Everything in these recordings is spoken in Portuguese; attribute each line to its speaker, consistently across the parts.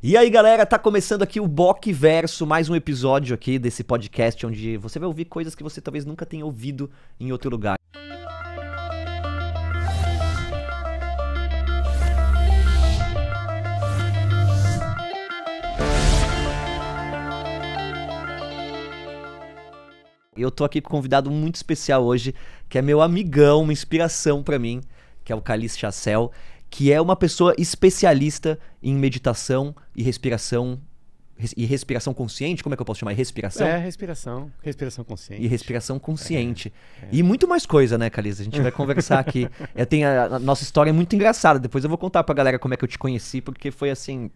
Speaker 1: E aí, galera, tá começando aqui o Boc Verso, mais um episódio aqui desse podcast onde você vai ouvir coisas que você talvez nunca tenha ouvido em outro lugar. Eu tô aqui com um convidado muito especial hoje, que é meu amigão, uma inspiração para mim, que é o Calixto Chassel que é uma pessoa especialista em meditação e respiração e respiração consciente, como é que eu posso chamar? Respiração? É,
Speaker 2: respiração. Respiração consciente. E
Speaker 1: respiração consciente. É, é. E muito mais coisa, né, Calisa? A gente vai conversar aqui. Eu tenho a, a, nossa história é muito engraçada. Depois eu vou contar pra galera como é que eu te conheci, porque foi assim.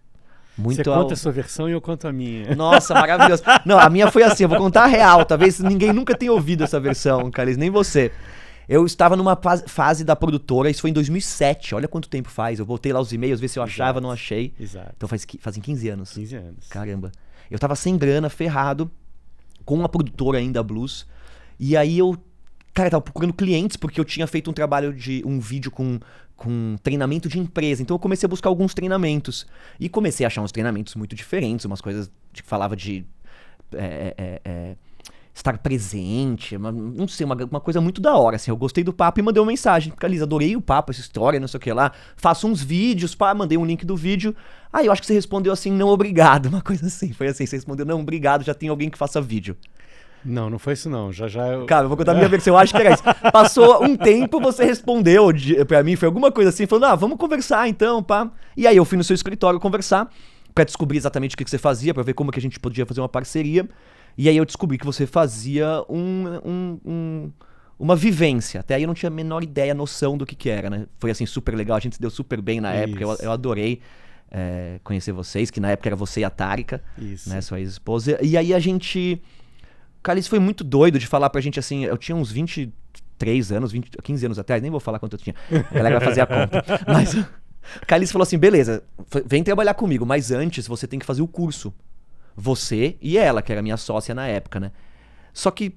Speaker 1: Muito Você conta ao... a sua
Speaker 2: versão e eu conto a minha. Nossa, maravilhoso. Não, a minha foi assim, eu vou contar a
Speaker 1: real. Talvez ninguém nunca tenha ouvido essa versão, Calisa, nem você. Eu estava numa fase da produtora, isso foi em 2007, olha quanto tempo faz. Eu voltei lá os e-mails, ver se eu achava, Exato. não achei. Exato. Então faz, fazem 15 anos. 15 anos. Caramba. Eu estava sem grana, ferrado, com a produtora ainda, Blues. E aí eu, cara, tava procurando clientes, porque eu tinha feito um trabalho de um vídeo com, com treinamento de empresa. Então eu comecei a buscar alguns treinamentos. E comecei a achar uns treinamentos muito diferentes, umas coisas que falava de. É, é, é, estar presente, uma, não sei, uma, uma, coisa muito da hora, assim, eu gostei do papo e mandei uma mensagem, porque eu adorei o papo, essa história, não sei o que lá, faço uns vídeos, pá, mandei um link do vídeo, aí eu acho que você respondeu assim, não obrigado, uma coisa assim, foi assim, você respondeu, não obrigado, já tem alguém que faça vídeo. Não, não foi isso não, já já eu... Cara,
Speaker 2: eu vou contar a minha versão, eu acho que era isso. Passou um tempo, você
Speaker 1: respondeu para pra mim, foi alguma coisa assim, falando, ah, vamos conversar então, pá, e aí eu fui no seu escritório conversar, para descobrir exatamente o que, que você fazia, para ver como que a gente podia fazer uma parceria, e aí eu descobri que você fazia um, um, um uma vivência. Até aí eu não tinha a menor ideia, noção do que, que era, né? Foi assim, super legal, a gente se deu super bem na época, eu, eu adorei. É, conhecer vocês, que na época era você e a Tarika, Isso. né, sua ex-esposa. E aí a gente. Cara, isso foi muito doido de falar pra gente assim. Eu tinha uns 23 anos, 20, 15 anos atrás, nem vou falar quanto eu tinha. A galera vai fazer a conta. Mas. Calice falou assim: beleza, vem trabalhar comigo, mas antes você tem que fazer o curso. Você e ela, que era minha sócia na época, né? Só que,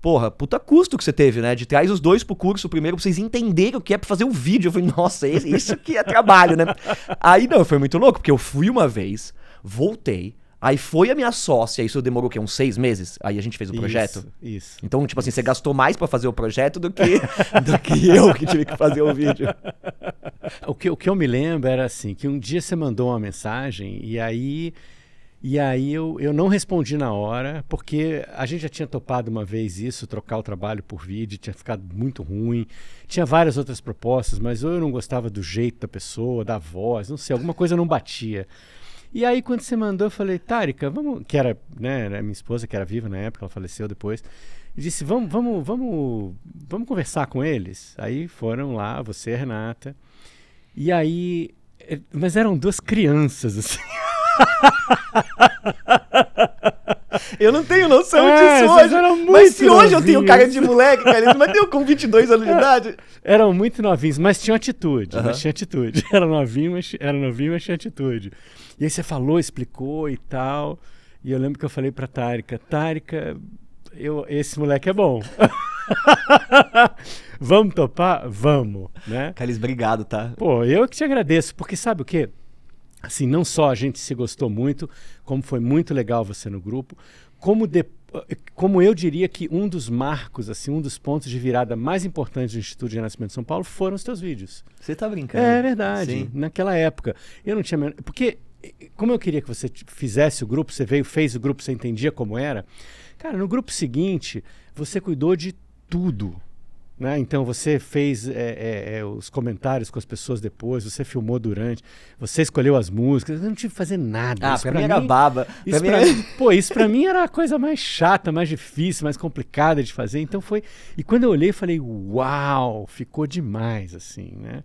Speaker 1: porra, puta custo que você teve, né? De traz os dois pro curso primeiro pra vocês entenderem o que é pra fazer o um vídeo. Eu falei, nossa, é isso que é trabalho, né? Aí, não, foi muito louco, porque eu fui uma vez, voltei, Aí foi a minha sócia, isso demorou o quê? Uns seis meses? Aí a gente fez o projeto. Isso. isso então, tipo assim, você gastou mais para fazer o projeto do que, do que eu que tive que fazer o vídeo.
Speaker 2: O que, o que eu me lembro era assim: que um dia você mandou uma mensagem e aí e aí eu, eu não respondi na hora, porque a gente já tinha topado uma vez isso, trocar o trabalho por vídeo, tinha ficado muito ruim. Tinha várias outras propostas, mas eu não gostava do jeito da pessoa, da voz, não sei, alguma coisa não batia. E aí quando você mandou, eu falei, Tárica, vamos, que era, né, minha esposa que era viva na época, ela faleceu depois. E disse, vamos, vamos, vamos, vamos conversar com eles. Aí foram lá, você, Renata. E aí, eh, mas eram duas crianças assim. Eu não tenho noção é, disso hoje. mas se hoje eu tenho cara de moleque, cara, mas eu
Speaker 1: com 22 anos de é, idade.
Speaker 2: Eram muito novinhos, mas tinham atitude. Uhum. Mas tinha atitude. Era novinho, mas, era novinho, mas tinha atitude. E aí você falou, explicou e tal. E eu lembro que eu falei pra Tárica: Tárica, eu, esse moleque é bom. vamos topar? Vamos, né? Calis, obrigado, tá? Pô, eu que te agradeço, porque sabe o quê? assim, não só a gente se gostou muito, como foi muito legal você no grupo, como depois eh, como eu diria que um dos marcos, assim, um dos pontos de virada mais importantes do Instituto de Renascimento de São Paulo foram os teus vídeos. Você está brincando. É verdade. Sim. Naquela época. Eu não tinha. Porque, eh, como eu queria que você fizesse o grupo, você veio, fez o grupo, você entendia como era. Cara, no grupo seguinte, você cuidou de tudo. Né? Então você fez é, é, é, os comentários com as pessoas depois, você filmou durante, você escolheu as músicas, eu não tive que fazer nada. Ah, isso pra, pra mim era baba. Isso pra, pra mim... Mim, pô, isso pra mim era a coisa mais chata, mais difícil, mais complicada de fazer. Então foi. E quando eu olhei, falei, uau, ficou demais, assim, né?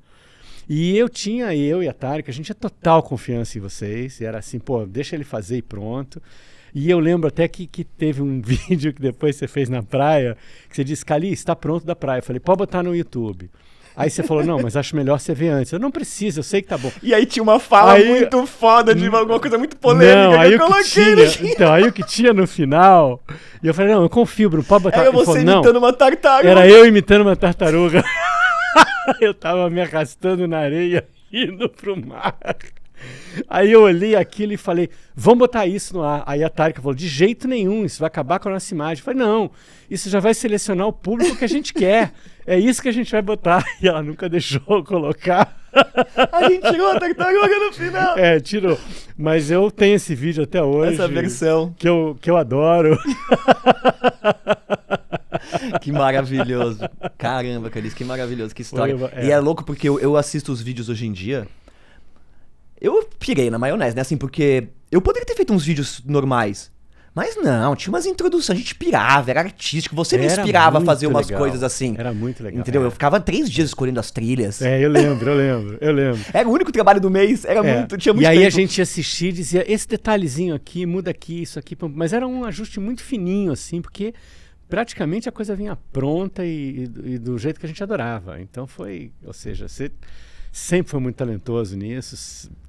Speaker 2: E eu tinha, eu e a Tarek, a gente tinha total confiança em vocês. E era assim, pô, deixa ele fazer e pronto. E eu lembro até que, que teve um vídeo que depois você fez na praia, que você disse, Cali, está pronto da praia. Eu falei, pode botar no YouTube. Aí você falou, não, mas acho melhor você ver antes. Eu não preciso, eu sei que tá bom.
Speaker 1: E aí tinha uma fala aí, muito foda de hum, alguma coisa muito polêmica não, aí que eu o coloquei que tinha, Então,
Speaker 2: aí o que tinha no final. E eu falei, não, eu confio, Bruno, pode botar. Era você falou, imitando não, uma tartaruga. Era eu imitando uma tartaruga. eu tava me arrastando na areia, indo pro mar. Aí eu olhei aquilo e falei, vamos botar isso no ar. Aí a Tarika falou, de jeito nenhum, isso vai acabar com a nossa imagem. Eu falei, não, isso já vai selecionar o público que a gente quer. É isso que a gente vai botar. E ela nunca deixou colocar. A
Speaker 1: gente tirou a tá, tartaruga tá no final.
Speaker 2: É, tirou. Mas eu tenho esse vídeo até hoje. Essa versão. Que eu, que eu adoro.
Speaker 1: que maravilhoso. Caramba, Cariz, que maravilhoso, que história. eu, é. E é louco porque eu, eu assisto os vídeos hoje em dia eu pirei na maionese, né? Assim, porque eu poderia ter feito uns vídeos normais. Mas não, tinha umas introduções, a gente pirava, era artístico, você me inspirava a fazer umas legal. coisas
Speaker 2: assim. Era muito
Speaker 1: legal. Entendeu? É. Eu ficava três dias escolhendo as trilhas. É, eu lembro, eu lembro, eu lembro.
Speaker 2: Era o único trabalho do mês, era é. muito, tinha muito E aí tempo. a gente assistia e dizia, esse detalhezinho aqui, muda aqui, isso aqui, mas era um ajuste muito fininho, assim, porque praticamente a coisa vinha pronta e, e, e do jeito que a gente adorava. Então foi, ou seja, você sempre foi muito talentoso nisso,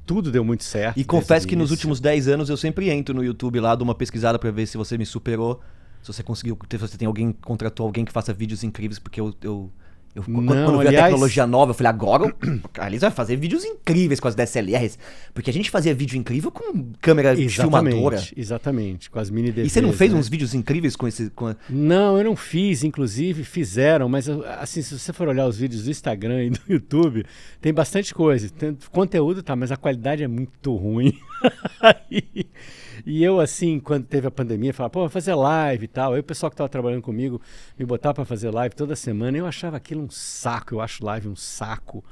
Speaker 2: tudo deu muito certo. E confesso que início. nos últimos 10 anos eu sempre entro no YouTube lá, dou uma pesquisada para ver se você me superou.
Speaker 1: Se você conseguiu, se você tem alguém, contratou alguém que faça vídeos incríveis, porque eu, eu eu, não, quando vi a tecnologia nova, eu falei, agora eles vão vai fazer vídeos incríveis com as DSLRs. Porque a gente fazia
Speaker 2: vídeo incrível com câmera exatamente, filmadora. Exatamente, com as mini DVDs. E você não fez né? uns vídeos incríveis com esse. Com... Não, eu não fiz, inclusive, fizeram, mas assim, se você for olhar os vídeos do Instagram e do YouTube, tem bastante coisa. Tem, conteúdo tá, mas a qualidade é muito ruim. E eu, assim, quando teve a pandemia, falava, pô, vou fazer live e tal. Aí o pessoal que estava trabalhando comigo me botava para fazer live toda semana. Eu achava aquilo um saco, eu acho live um saco.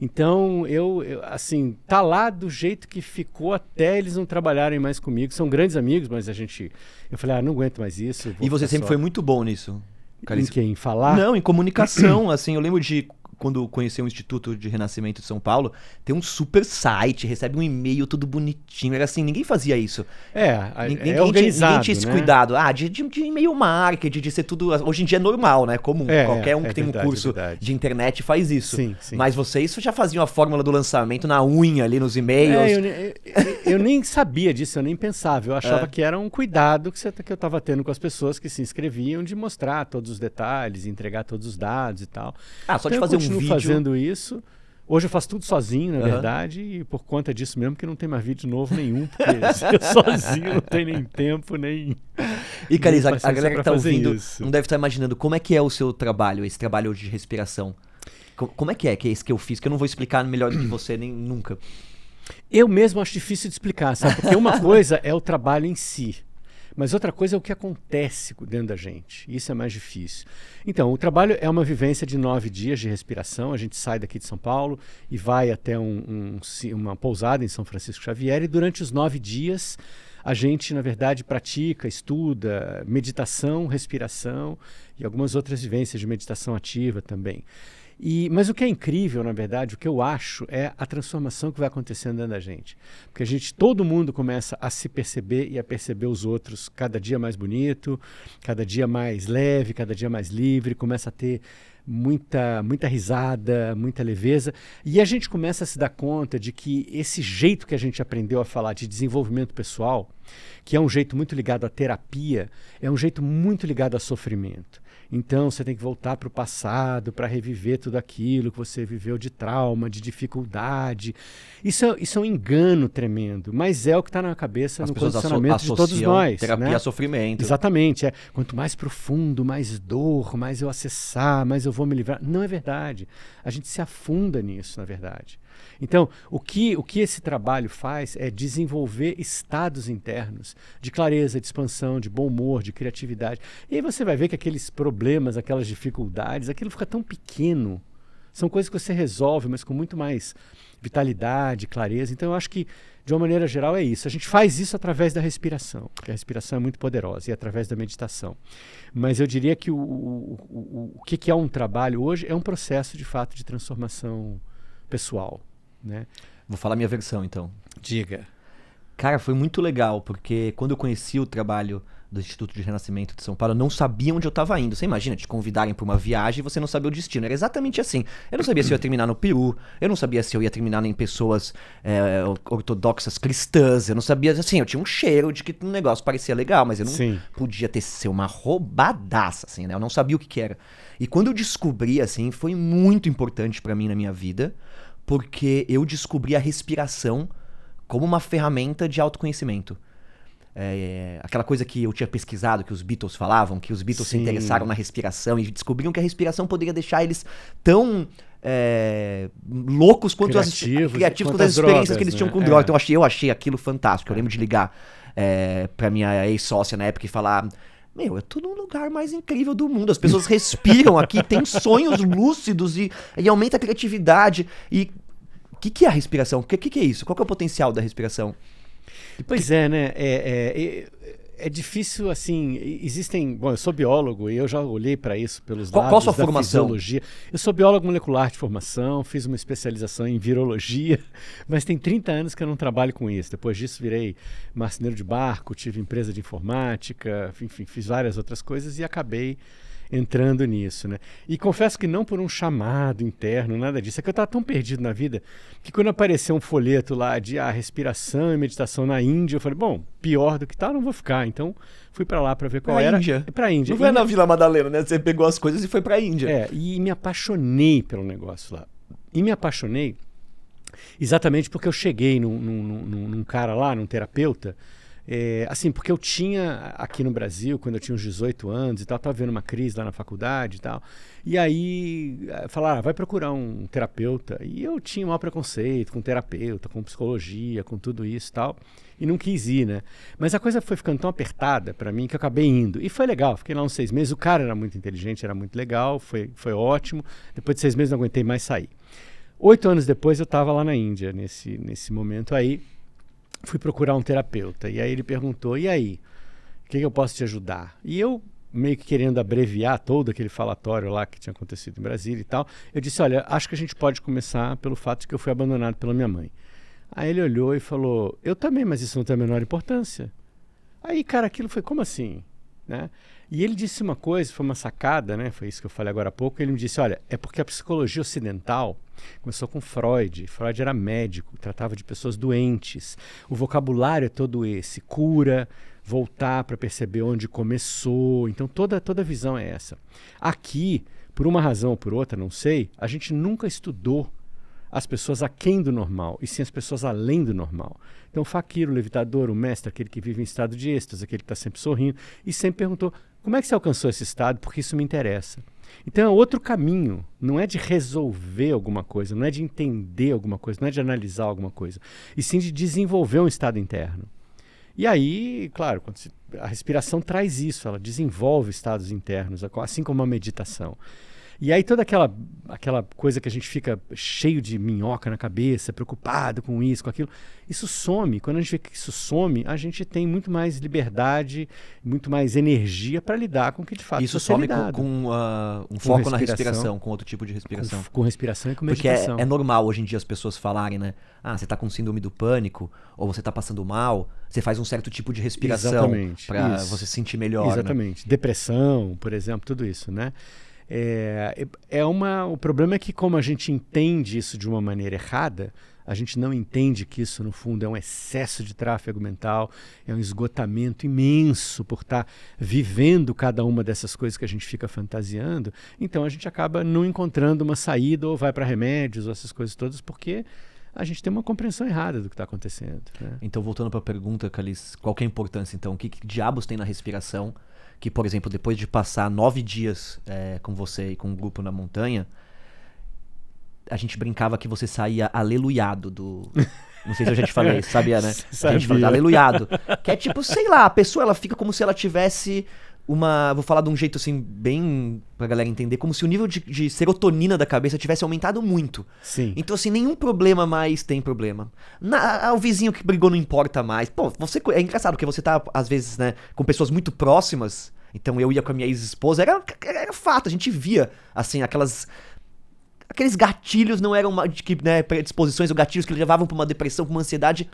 Speaker 2: Então, eu, eu, assim, tá lá do jeito que ficou até eles não trabalharem mais comigo. São grandes amigos, mas a gente. Eu falei, ah, não aguento mais isso. E você sempre só. foi muito bom nisso. Carlinhos. Em quem? Em falar? Não, em comunicação. assim, eu lembro de
Speaker 1: quando conheceu o Instituto de Renascimento de São Paulo, tem um super site, recebe um e-mail tudo bonitinho. Era assim, ninguém fazia isso. É, é ninguém, é organizado, ninguém tinha esse né? cuidado. Ah, de, de, de e-mail marketing, de ser tudo. Hoje em dia é normal, né? Comum. É, Qualquer um é, que tem verdade, um curso é de internet faz
Speaker 2: isso. Sim, sim. Mas vocês já faziam a fórmula do lançamento na unha ali nos e-mails. É, eu, eu, eu, nem sabia disso, eu nem pensava. Eu achava que era um cuidado que, você, que eu estava tendo com as pessoas que se inscreviam de mostrar todos os detalhes, entregar todos os dados e tal. Ah, só então, de fazer um vídeo. fazendo isso. Hoje eu faço tudo sozinho, na uhum. verdade, e por conta disso mesmo que não tem mais vídeo novo nenhum, porque eu sozinho não tenho nem tempo, nem. E, cariz a, a galera que tá ouvindo isso. não
Speaker 1: deve estar tá imaginando como é que é o seu trabalho, esse trabalho de respiração. Como, como é que é que é esse que eu fiz? Que eu não vou explicar melhor do que você, nem nunca. Eu mesmo acho difícil
Speaker 2: de explicar, sabe? Porque uma coisa é o trabalho em si. Mas outra coisa é o que acontece dentro da gente. Isso é mais difícil. Então, o trabalho é uma vivência de nove dias de respiração. A gente sai daqui de São Paulo e vai até um, um, uma pousada em São Francisco Xavier. E durante os nove dias, a gente, na verdade, pratica, estuda meditação, respiração e algumas outras vivências de meditação ativa também. E, mas o que é incrível, na verdade, o que eu acho é a transformação que vai acontecendo dentro da gente. Porque a gente, todo mundo começa a se perceber e a perceber os outros cada dia mais bonito, cada dia mais leve, cada dia mais livre, começa a ter muita, muita risada, muita leveza. E a gente começa a se dar conta de que esse jeito que a gente aprendeu a falar de desenvolvimento pessoal, que é um jeito muito ligado à terapia, é um jeito muito ligado a sofrimento. Então você tem que voltar para o passado para reviver tudo aquilo que você viveu de trauma, de dificuldade. Isso é, isso é um engano tremendo, mas é o que está na cabeça As no condicionamento de todos nós. Terapia né? sofrimento. Exatamente. É. Quanto mais profundo, mais dor, mais eu acessar, mais eu vou me livrar. Não é verdade. A gente se afunda nisso, na verdade. Então, o que, o que esse trabalho faz é desenvolver estados internos de clareza, de expansão, de bom humor, de criatividade. E aí você vai ver que aqueles problemas, aquelas dificuldades, aquilo fica tão pequeno. São coisas que você resolve, mas com muito mais vitalidade, clareza. Então, eu acho que, de uma maneira geral, é isso. A gente faz isso através da respiração, porque a respiração é muito poderosa, e através da meditação. Mas eu diria que o, o, o, o que, que é um trabalho hoje é um processo, de fato, de transformação pessoal
Speaker 1: né? Vou falar minha versão então. Diga. Cara, foi muito legal, porque quando eu conheci o trabalho do Instituto de Renascimento de São Paulo, eu não sabia onde eu estava indo. Você imagina, te convidarem para uma viagem e você não sabia o destino. Era exatamente assim. Eu não sabia se eu ia terminar no Peru, eu não sabia se eu ia terminar em pessoas é, ortodoxas cristãs, eu não sabia. Assim, eu tinha um cheiro de que o um negócio parecia legal, mas eu não Sim. podia ter ser uma roubadaça, assim, né? Eu não sabia o que, que era. E quando eu descobri, assim, foi muito importante para mim na minha vida porque eu descobri a respiração como uma ferramenta de autoconhecimento. É, aquela coisa que eu tinha pesquisado, que os Beatles falavam, que os Beatles Sim. se interessaram na respiração e descobriam que a respiração poderia deixar eles tão é, loucos quanto criativos, as, criativos quanto as, experiências drogas, que eles né? tinham com droga. É. Então eu achei, eu achei aquilo fantástico. Eu lembro é. de ligar é, pra minha ex-sócia na época e falar: meu, eu tô no lugar mais incrível do mundo. As pessoas respiram aqui, tem sonhos lúcidos e, e aumenta a criatividade. E o que, que é a respiração? O que, que, que é isso? Qual que é o potencial da respiração?
Speaker 2: Pois é, né? É, é, é é difícil, assim, existem... Bom, eu sou biólogo e eu já olhei para isso pelos qual, dados qual sua da formação? fisiologia. Eu sou biólogo molecular de formação, fiz uma especialização em virologia, mas tem 30 anos que eu não trabalho com isso. Depois disso virei marceneiro de barco, tive empresa de informática, enfim, fiz várias outras coisas e acabei entrando nisso, né? E confesso que não por um chamado interno, nada disso. É que eu estava tão perdido na vida que quando apareceu um folheto lá de ah, respiração e meditação na Índia, eu falei, bom, pior do que tá, não vou ficar. Então fui para lá para ver qual pra era. Índia. pra Índia. Não foi na Vila Madalena, né? Você pegou as coisas e foi para a Índia. É, e me apaixonei pelo negócio lá. E me apaixonei exatamente porque eu cheguei num, num, num, num cara lá, num terapeuta, é, assim, porque eu tinha aqui no Brasil, quando eu tinha uns 18 anos e tal, estava vendo uma crise lá na faculdade e tal. E aí é, falaram, ah, vai procurar um terapeuta. E eu tinha um preconceito com terapeuta, com psicologia, com tudo isso e tal. E não quis ir, né? Mas a coisa foi ficando tão apertada para mim que eu acabei indo. E foi legal, fiquei lá uns seis meses. O cara era muito inteligente, era muito legal, foi, foi ótimo. Depois de seis meses não aguentei mais sair. Oito anos depois eu estava lá na Índia, nesse, nesse momento aí fui procurar um terapeuta. E aí ele perguntou: e aí? O que, que eu posso te ajudar? E eu, meio que querendo abreviar todo aquele falatório lá que tinha acontecido em Brasília e tal, eu disse: olha, acho que a gente pode começar pelo fato de que eu fui abandonado pela minha mãe. Aí ele olhou e falou: eu também, mas isso não tem a menor importância. Aí, cara, aquilo foi: como assim? Né? E ele disse uma coisa, foi uma sacada, né? foi isso que eu falei agora há pouco. Ele me disse: olha, é porque a psicologia ocidental começou com Freud. Freud era médico, tratava de pessoas doentes. O vocabulário é todo esse: cura, voltar para perceber onde começou. Então toda, toda a visão é essa. Aqui, por uma razão ou por outra, não sei, a gente nunca estudou as pessoas aquém do normal, e sim as pessoas além do normal. Então, o faquir, o levitador, o mestre, aquele que vive em estado de êxtase, aquele que está sempre sorrindo, e sempre perguntou: como é que você alcançou esse estado? Porque isso me interessa. Então, é outro caminho. Não é de resolver alguma coisa, não é de entender alguma coisa, não é de analisar alguma coisa, e sim de desenvolver um estado interno. E aí, claro, se, a respiração traz isso, ela desenvolve estados internos, assim como a meditação. E aí toda aquela, aquela coisa que a gente fica cheio de minhoca na cabeça, preocupado com isso, com aquilo, isso some. Quando a gente vê que isso some, a gente tem muito mais liberdade, muito mais energia para lidar com o que de fato Isso some com, com uh, um foco respiração, na respiração, com outro tipo de respiração. Com, com respiração e com meditação. Porque é, é,
Speaker 1: normal hoje em dia as pessoas falarem, né? Ah, você está com síndrome do pânico, ou você está passando mal, você faz um certo tipo de respiração para você se sentir melhor. Né? Exatamente.
Speaker 2: Né? Depressão, por exemplo, tudo isso, né? É, é, é uma, o problema é que, como a gente entende isso de uma maneira errada, a gente não entende que isso, no fundo, é um excesso de tráfego mental, é um esgotamento imenso por estar tá vivendo cada uma dessas coisas que a gente fica fantasiando. Então a gente acaba não encontrando uma saída ou vai para remédios ou essas coisas todas, porque a gente tem uma compreensão errada do que está acontecendo. Né? Então,
Speaker 1: voltando para a pergunta, qual é a importância, então? O que, que diabos tem na respiração? que, por exemplo, depois de passar nove dias é, com você e com o um grupo na montanha, a gente brincava que você saía aleluiado do. Não sei se eu já te falei, sabia, né? Sabia. A gente falou aleluiado. Que é tipo, sei lá, a pessoa ela fica como se ela tivesse uma. Vou falar de um jeito assim, bem. pra galera entender, como se o nível de, de, serotonina da cabeça tivesse aumentado muito. Sim. Então, assim, nenhum problema mais tem problema. Na, o vizinho que brigou não importa mais. Pô, você. É engraçado, porque você tá, às vezes, né, com pessoas muito próximas. Então eu ia com a minha ex-esposa, era, era fato, a gente via, assim, aquelas aqueles gatilhos não eram uma, que, né, predisposições ou gatilhos que levavam para uma depressão, uma ansiedade.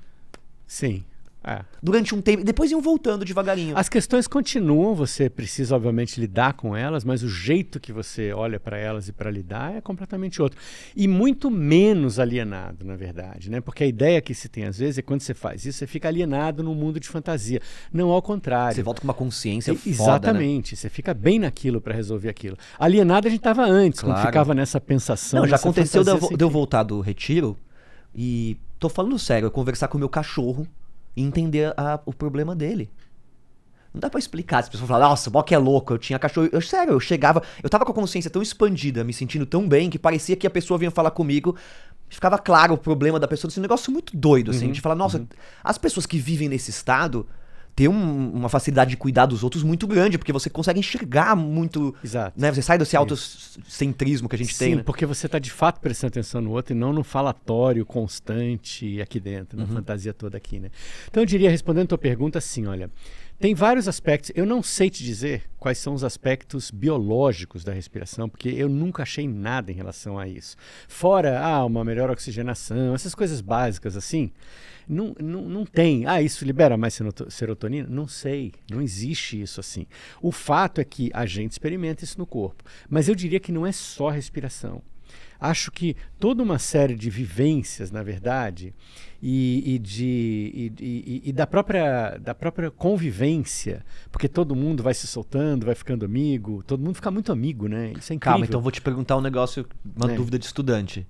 Speaker 1: Sim. É. Durante um tempo. Depois iam voltando devagarinho. As
Speaker 2: questões continuam, você precisa, obviamente, lidar com elas, mas o jeito que você olha para elas e para lidar é completamente outro. E muito menos alienado, na verdade, né? Porque a ideia que se tem às vezes é quando você faz isso, você fica alienado num mundo de fantasia. Não ao contrário. Você volta com uma consciência e, foda, né? Exatamente. Né? Você fica bem naquilo para resolver aquilo. Alienado a gente estava antes, claro. quando ficava nessa pensação. Não, já aconteceu de eu, assim, de eu
Speaker 1: voltar do retiro e tô falando sério, eu conversar com o meu cachorro e entender a, o problema dele. Não dá pra explicar. As pessoas falam, nossa, o Bock é louco, eu tinha cachorro. Eu, sério, eu chegava, eu tava com a consciência tão expandida, me sentindo tão bem, que parecia que a pessoa vinha falar comigo. Ficava claro o problema da pessoa, Esse assim, negócio muito doido, assim. Uhum, de falar, nossa, uhum. as pessoas que vivem nesse estado ter um, uma facilidade de cuidar dos outros muito grande, porque você consegue
Speaker 2: enxergar muito. Exato. Né? Você sai desse autocentrismo que a gente Sim, tem. Sim, né? porque você está de fato prestando atenção no outro e não no falatório constante aqui dentro, na uhum. fantasia toda aqui, né? Então eu diria, respondendo a tua pergunta, assim, olha. Tem vários aspectos. Eu não sei te dizer quais são os aspectos biológicos da respiração, porque eu nunca achei nada em relação a isso. Fora, ah, uma melhor oxigenação, essas coisas básicas assim, não, não, não tem. Ah, isso libera mais serotonina? Não sei. Não existe isso assim. O fato é que a gente experimenta isso no corpo. Mas eu diria que não é só respiração acho que toda uma série de vivências, na verdade, e, e de, e, e, da, própria, da própria convivência, porque todo mundo vai se soltando, vai ficando amigo, todo mundo fica muito amigo, né? Isso é incrível. Calma, então vou
Speaker 1: te perguntar um negócio, uma é. dúvida
Speaker 2: de estudante.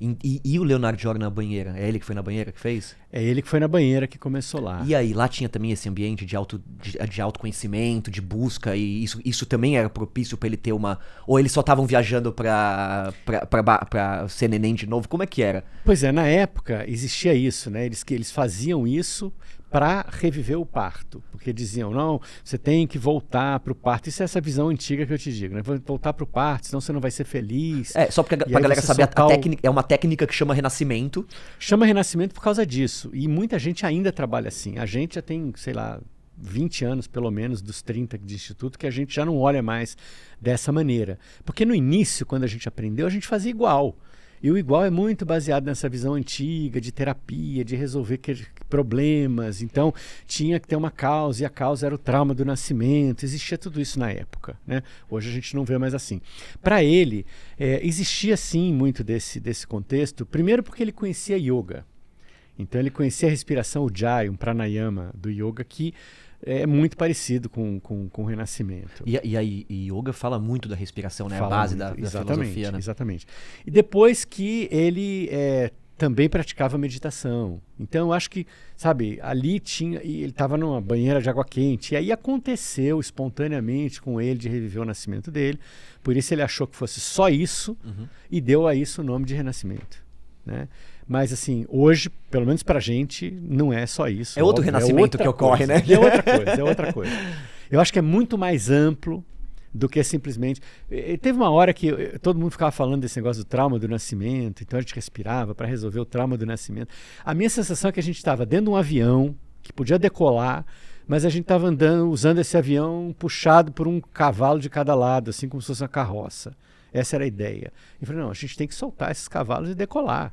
Speaker 1: E, e, e, o Leonardo joga na banheira? É ele que foi na banheira que fez? É ele que foi na banheira que começou lá. E aí, lá tinha também esse ambiente de, auto, de, de autoconhecimento, de busca, e isso, isso também era propício para ele ter uma. Ou eles só estavam viajando pra, pra, pra, pra,
Speaker 2: ser neném de novo? Como é que era? Pois é, na época existia isso, né? Eles, que eles faziam isso para reviver o parto, porque diziam não, você tem que voltar para o parto. Isso é essa visão antiga que eu te digo, né? Voltar para o parto, senão você não vai ser feliz. É só para a galera saber a, o... técnica é uma técnica que chama renascimento. Chama renascimento por causa disso e muita gente ainda trabalha assim. A gente já tem sei lá 20 anos, pelo menos, dos 30 de instituto, que a gente já não olha mais dessa maneira. Porque no início, quando a gente aprendeu, a gente fazia igual. E o igual é muito baseado nessa visão antiga de terapia, de resolver problemas. Então, tinha que ter uma causa, e a causa era o trauma do nascimento. Existia tudo isso na época. Né? Hoje a gente não vê mais assim. Para ele, é, existia sim muito desse, desse contexto, primeiro porque ele conhecia yoga. Então, ele conhecia a respiração jai, um pranayama do yoga que é muito parecido com, com, com o Renascimento. E, e e yoga fala muito da respiração, né? Fala a base muito, da, da exatamente, filosofia. Né? Exatamente. E depois que ele é, também praticava meditação. Então, eu acho que, sabe, ali tinha. E ele estava numa banheira de água quente. E aí aconteceu espontaneamente com ele de reviver o nascimento dele. Por isso ele achou que fosse só isso uhum. e deu a isso o nome de renascimento. Né? Mas, assim, hoje, pelo menos para gente, não é só isso. É outro óbvio, é renascimento é que ocorre, coisa, né? É outra coisa, é outra coisa. Eu acho que é muito mais amplo do que simplesmente. E eh, teve uma hora que eh, todo mundo ficava falando desse negócio do trauma do nascimento, então a gente respirava para resolver o trauma do nascimento. A minha sensação é que a gente estava dentro de um avião que podia decolar, mas a gente estava andando, usando esse avião puxado por um cavalo de cada lado, assim como se fosse uma carroça. Essa era a ideia. E falei, não, a gente tem que soltar esses cavalos e decolar.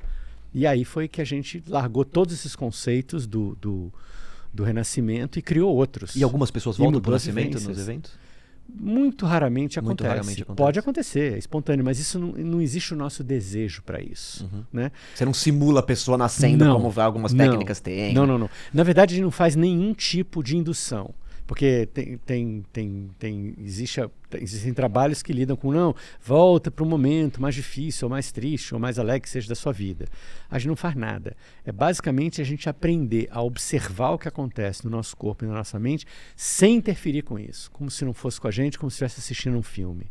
Speaker 2: E aí foi que a gente largou todos esses conceitos do, do, do Renascimento e criou outros. E algumas pessoas voltam para o Nascimento nos eventos? Muito raramente acontece. Muito raramente acontece. Pode acontecer, é espontâneo, mas isso não, não existe o nosso desejo para isso. Uhum. Né? Você não simula a pessoa nascendo não, como algumas técnicas têm. Não, não, não. Na verdade, a gente não faz nenhum tipo de indução. Porque tem, tem, tem, tem existe a existem trabalhos que lidam com não, volta para o momento mais difícil, ou mais triste, ou mais alegre que seja da sua vida. A gente não faz nada. É basicamente a gente aprender a observar o que acontece no nosso corpo e na nossa mente sem interferir com isso, como se não fosse com a gente, como se estivesse assistindo um filme.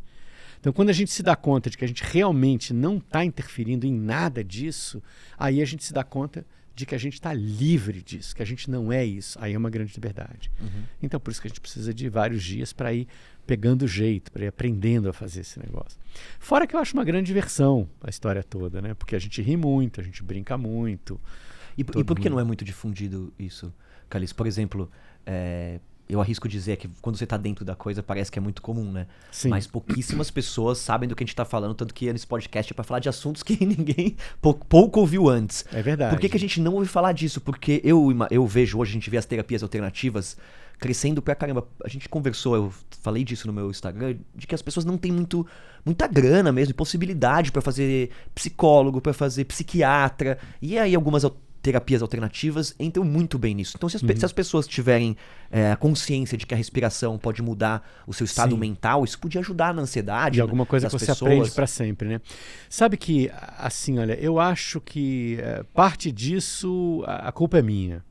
Speaker 2: Então, quando a gente se dá conta de que a gente realmente não está interferindo em nada disso, aí a gente se dá conta de que a gente está livre disso, que a gente não é isso. Aí é uma grande liberdade. Uhum. Então, por isso que a gente precisa de vários dias para ir pegando jeito, para ir aprendendo a fazer esse negócio. Fora que eu acho uma grande diversão a história toda, né? Porque a gente ri muito, a gente brinca muito. E, e por que não é muito difundido isso,
Speaker 1: Calis? Por exemplo, é, eu arrisco dizer que quando você está dentro da coisa parece que é muito comum, né? Sim. Mas pouquíssimas pessoas sabem do que a gente está falando, tanto que nesse podcast é para falar de assuntos que ninguém pou, pouco ouviu antes. É verdade. Por que, que a gente não ouve falar disso? Porque eu, eu vejo hoje, a gente vê as terapias alternativas crescendo pra caramba. A gente conversou, eu falei disso no meu Instagram, de que as pessoas não têm muito, muita grana mesmo, possibilidade para fazer psicólogo, para fazer psiquiatra. E aí algumas terapias alternativas entram muito bem nisso. Então, se as, uhum. se as pessoas tiverem é, consciência de que a respiração pode mudar o seu estado Sim. mental,
Speaker 2: isso podia ajudar na ansiedade. E alguma né, coisa que você pessoas. aprende para sempre, né? Sabe que, assim, olha, eu acho que é, parte disso, a, a culpa é minha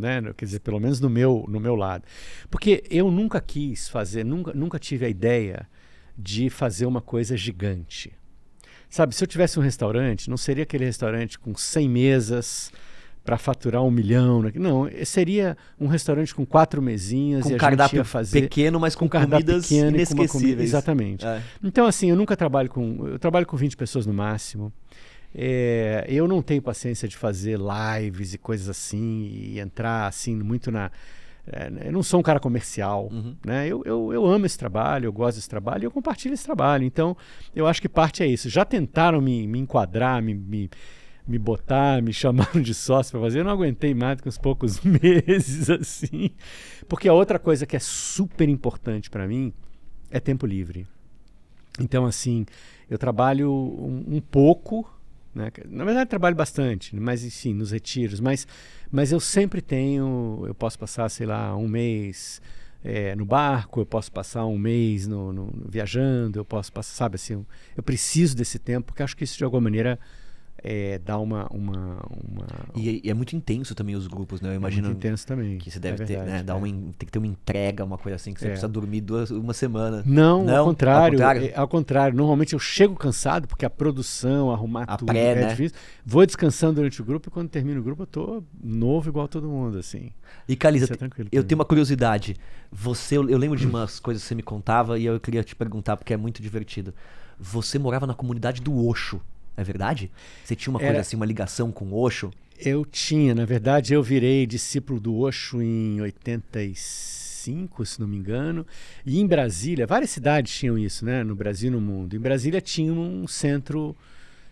Speaker 2: né? Quer dizer, pelo menos no meu, no meu lado. Porque eu nunca quis fazer, nunca, nunca tive a ideia de fazer uma coisa gigante. Sabe, se eu tivesse um restaurante, não seria aquele restaurante com 100 mesas para faturar um milhão. Né, não, seria um restaurante com quatro mesinhas com e a cardápio gente ia fazer... pequeno, mas com, com comidas pequeno inesquecíveis. Com comida, exatamente. É. Então, assim, eu nunca trabalho com... Eu trabalho com 20 pessoas no máximo. É, eu não tenho paciência de fazer lives e coisas assim, e entrar assim muito na. É, eu não sou um cara comercial, uhum. né? Eu, eu, eu amo esse trabalho, eu gosto desse trabalho e eu compartilho esse trabalho. Então, eu acho que parte é isso. Já tentaram me, me enquadrar, me, me me botar, me chamaram de sócio para fazer. Eu não aguentei mais que uns poucos meses assim. Porque a outra coisa que é super importante para mim é tempo livre. Então, assim, eu trabalho um, um pouco né? Na verdade, trabalho bastante, mas sim, nos retiros. Mas, mas eu sempre tenho, eu posso passar, sei lá, um mês é, no barco, eu posso passar um mês no, no, viajando, eu posso passar, sabe assim, eu preciso desse tempo, porque acho que isso de alguma maneira é, dá uma, uma, uma... E, e, é muito intenso também os grupos, né? Eu imagino. É muito intenso também. Que você deve é verdade, ter, né? Dá uma, é. tem que ter uma
Speaker 1: entrega, uma coisa assim, que você é. precisa dormir duas, uma semana. Não, Não ao, contrário, ao contrário. É,
Speaker 2: ao contrário. Normalmente eu chego cansado, porque a produção, arrumar a tudo pré, é né? difícil. Vou descansando durante o grupo e quando termino o grupo eu tô novo igual todo mundo, assim. E Calisa, eu tenho uma curiosidade. Você, eu, eu lembro de umas coisas que você me contava e eu
Speaker 1: queria te perguntar, porque é muito divertido. Você morava na comunidade do Oxo. É verdade?
Speaker 2: Você tinha uma coisa assim, uma ligação com o Osho? Eu tinha, na verdade, eu virei discípulo do Osho em 85, se não me engano. E em Brasília, várias cidades tinham isso, né? No Brasil e no mundo. Em Brasília tinha um centro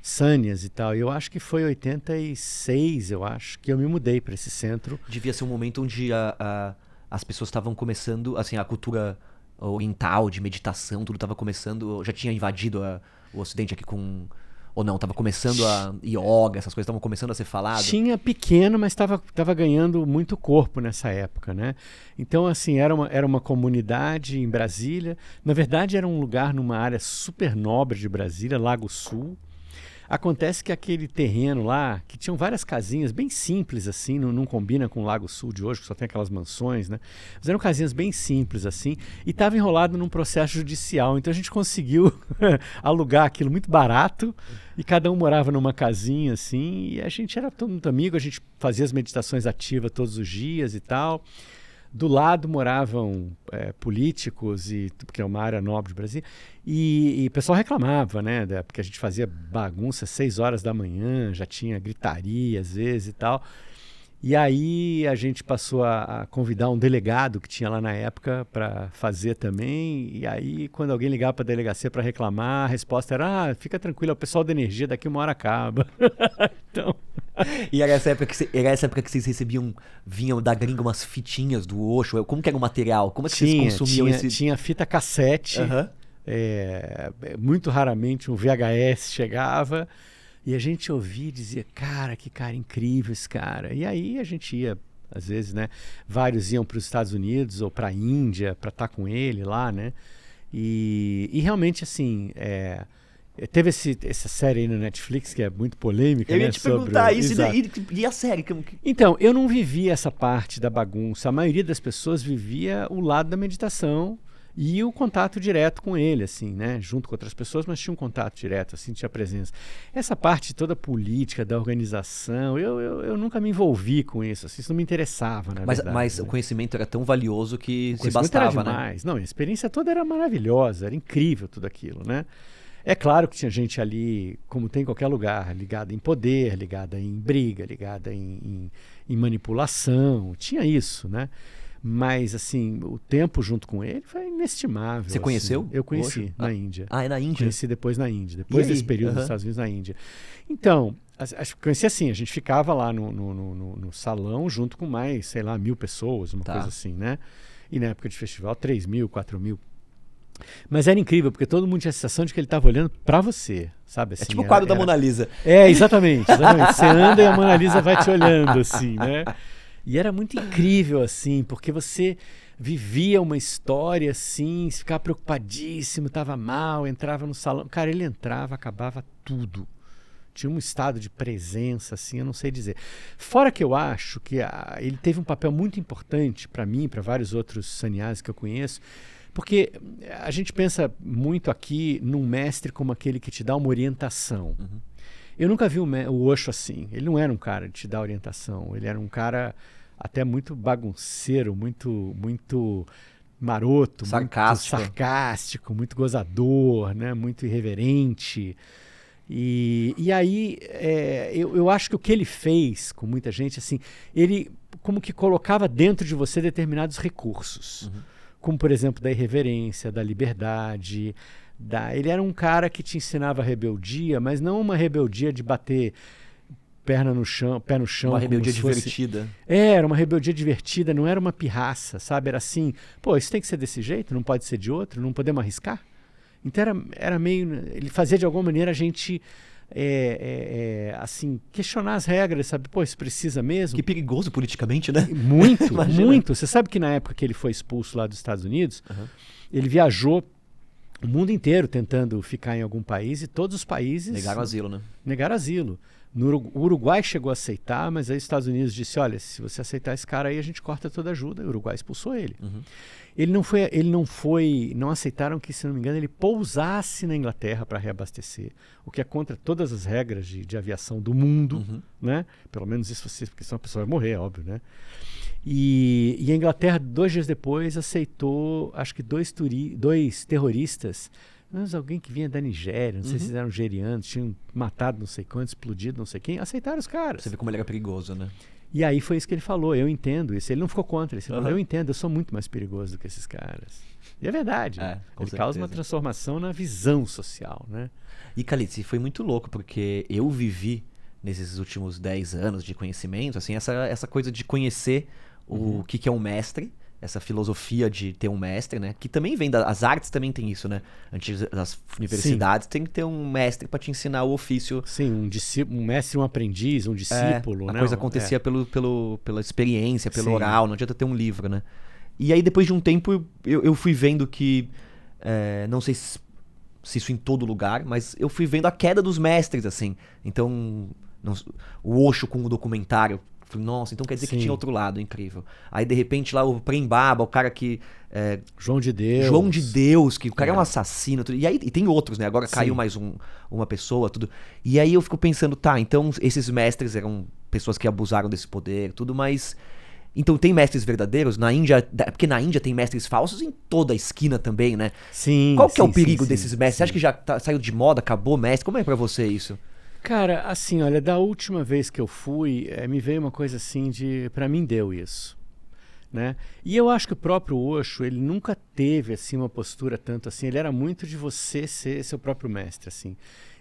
Speaker 2: Sânias e tal. E eu acho que foi 86, eu acho, que eu me mudei para esse centro. Devia ser um momento
Speaker 1: onde a, a, as pessoas estavam começando, assim, a cultura oriental de meditação, tudo estava começando, já tinha invadido a, o ocidente aqui com ou não, tava começando a
Speaker 2: yoga, essas coisas estavam começando a ser faladas? Tinha pequeno, mas estava tava ganhando muito corpo nessa época, né? Então, assim, era uma, era uma comunidade em Brasília. Na verdade, era um lugar numa área super nobre de Brasília, Lago Sul. Acontece que aquele terreno lá, que tinham várias casinhas bem simples assim, não, não combina com o Lago Sul de hoje, que só tem aquelas mansões, né? Mas eram casinhas bem simples assim, e estava enrolado num processo judicial. Então a gente conseguiu alugar aquilo muito barato, e cada um morava numa casinha assim, e a gente era todo muito amigo, a gente fazia as meditações ativas todos os dias e tal. Do lado moravam é, políticos, e, porque é uma área nobre do Brasil, e, e o pessoal reclamava, né? Da, porque a gente fazia bagunça às horas da manhã, já tinha gritaria às vezes e tal. E aí a gente passou a, convidar um delegado que tinha lá na época para fazer também. E aí, quando alguém ligava para a delegacia para reclamar, a resposta era: ah, fica tranquilo, é o pessoal da energia daqui uma hora acaba. então. E era essa, época que cê, era essa época que vocês recebiam, vinham da gringa
Speaker 1: umas fitinhas do Osho. É, como que era o material? Como é que tinha, vocês consumiam tinha, esse.
Speaker 2: Tinha fita cassete. Uhum. É, muito raramente um VHS chegava e a gente ouvia e dizia, cara, que cara incrível esse cara. E aí a gente ia, às vezes, né? Vários iam para os Estados Unidos ou para a Índia para estar com ele lá, né? E, e realmente, assim, é, é Teve esse, essa série aí no Netflix que é muito polêmica. Eu ia né, te perguntar sobre... isso né?
Speaker 1: e, e, a série. Como...
Speaker 2: Então, eu não vivia essa parte da bagunça. A maioria das pessoas vivia o lado da meditação, e o contato direto com ele, assim, né? Junto com outras pessoas, mas tinha um contato direto, assim, tinha presença. Essa parte toda política, da organização, eu, eu, eu nunca me envolvi com isso, assim, isso não me interessava, na mas, verdade. Mas né? o
Speaker 1: conhecimento era tão valioso que o se bastava, era né? demais.
Speaker 2: né? Não, a experiência toda era maravilhosa, era incrível tudo aquilo, né? É claro que tinha gente ali, como tem em qualquer lugar, ligada em poder, ligada em briga, ligada em, em, em manipulação, tinha isso, né? Mas, assim, o tempo junto com ele foi inestimável. Você assim. conheceu? Eu conheci na Índia. Ah, é na Índia? Conheci depois na Índia. Depois desse período uhum. nos Estados Unidos, na Índia. Então, conheci assim, a gente ficava lá no, no, no, no, salão junto com mais, sei lá, mil pessoas, uma tá. coisa assim, né? E na época de festival, 3 mil, 4 mil. Mas era incrível, porque todo mundo tinha a sensação de que ele estava olhando para você, sabe? É assim, é tipo o quadro era, da Mona Lisa. É, exatamente, exatamente. você anda e a Mona Lisa vai te olhando, assim, né? E era muito incrível, assim, porque você vivia uma história assim, ficava preocupadíssimo, tava mal, entrava no salão. Cara, ele entrava, acabava tudo. Tinha um estado de presença, assim, eu não sei dizer. Fora que eu acho que a, ele teve um papel muito importante para mim, para vários outros saniás que eu conheço, porque a gente pensa muito aqui num mestre como aquele que te dá uma orientação. Uhum. Eu nunca vi o, o Osho assim. Ele não era um cara de te dar orientação. Ele era um cara até muito bagunceiro, muito muito maroto, sarcástico. muito sarcástico, muito gozador, né? muito irreverente. E, e aí é, eu, eu acho que o que ele fez com muita gente, assim, ele como que colocava dentro de você determinados recursos. Uhum. Como, por exemplo, da irreverência, da liberdade, da... Ele era um cara que te ensinava rebeldia, mas não uma rebeldia de bater perna no chão, pé no chão. Uma rebeldia fosse... divertida. É, era uma rebeldia divertida, não era uma pirraça, sabe? Era assim, pô, isso tem que ser desse jeito, não pode ser de outro, não podemos arriscar. Então era, era meio. Ele fazia de alguma maneira a gente. É, é, é, assim, questionar as regras, sabe? Pô, isso precisa mesmo. Que perigoso politicamente, né? Muito, muito. Você sabe que na época que ele foi expulso lá dos Estados Unidos, uhum. ele viajou o mundo inteiro tentando ficar em algum país e todos os países. Negaram asilo, né? Negaram asilo. No Uruguai chegou a aceitar, mas aí os Estados Unidos disse: olha, se você aceitar esse cara aí, a gente corta toda a ajuda. O Uruguai expulsou ele. Uhum. Ele não foi, ele não foi, não aceitaram que, se não me engano, ele pousasse na Inglaterra para reabastecer, o que é contra todas as regras de, de aviação do mundo, uhum. né? Pelo menos isso você, porque senão a pessoa vai morrer, é óbvio, né? E, e, a Inglaterra, dois dias depois, aceitou, acho que dois, turi, dois terroristas mas alguém que vinha da Nigéria, não sei uhum. se eram gerianos, tinham matado não sei quantos, explodido não sei quem, aceitaram os caras. Você vê como ele era é perigoso, né? E aí foi isso que ele falou, eu entendo isso. Ele não ficou contra isso. Ele uhum. falou, eu entendo, eu sou muito mais perigoso do que esses caras. E é verdade. É, né? Ele certeza. causa uma transformação na visão social, né? E, Calice, foi muito louco, porque eu vivi
Speaker 1: nesses últimos 10 anos de conhecimento, assim, essa, essa coisa de conhecer o uhum. que, que é um mestre, essa filosofia de ter um mestre, né? Que também vem das as artes também tem isso, né? Antes das universidades
Speaker 2: Sim. tem que ter um mestre para te ensinar o ofício. Sim, um, um mestre, um aprendiz, um é, discípulo, é, A né? coisa acontecia é.
Speaker 1: pelo, pelo, pela experiência, pelo Sim. oral, não adianta ter um livro, né? E aí depois de um tempo eu, eu fui vendo que é, não sei se, se isso em todo lugar, mas eu fui vendo a queda dos mestres assim. Então, não, o Osho com o documentário Falei, nossa, então quer dizer Sim. que tinha outro lado, incrível. Aí, de repente, lá o Prembaba, o cara que. É, João de Deus. João de Deus, que o cara é, é um assassino. Tudo. E aí e tem outros, né? Agora Sim. caiu mais um, uma pessoa, tudo. E aí eu fico pensando, tá, então esses mestres eram pessoas que abusaram desse poder, tudo, mas. Então tem mestres verdadeiros na Índia, porque na Índia tem mestres falsos em toda a esquina também, né? Sim. Qual que sim, é o perigo sim, desses mestres? Sim. Você acha que já tá, saiu de moda, acabou mestre? Como é para você isso?
Speaker 2: Cara, assim, olha, da última vez que eu fui, é, me veio uma coisa assim de, para mim deu isso, né? E eu acho que o próprio Osho, ele nunca teve assim uma postura tanto assim, ele era muito de você ser seu próprio mestre, assim.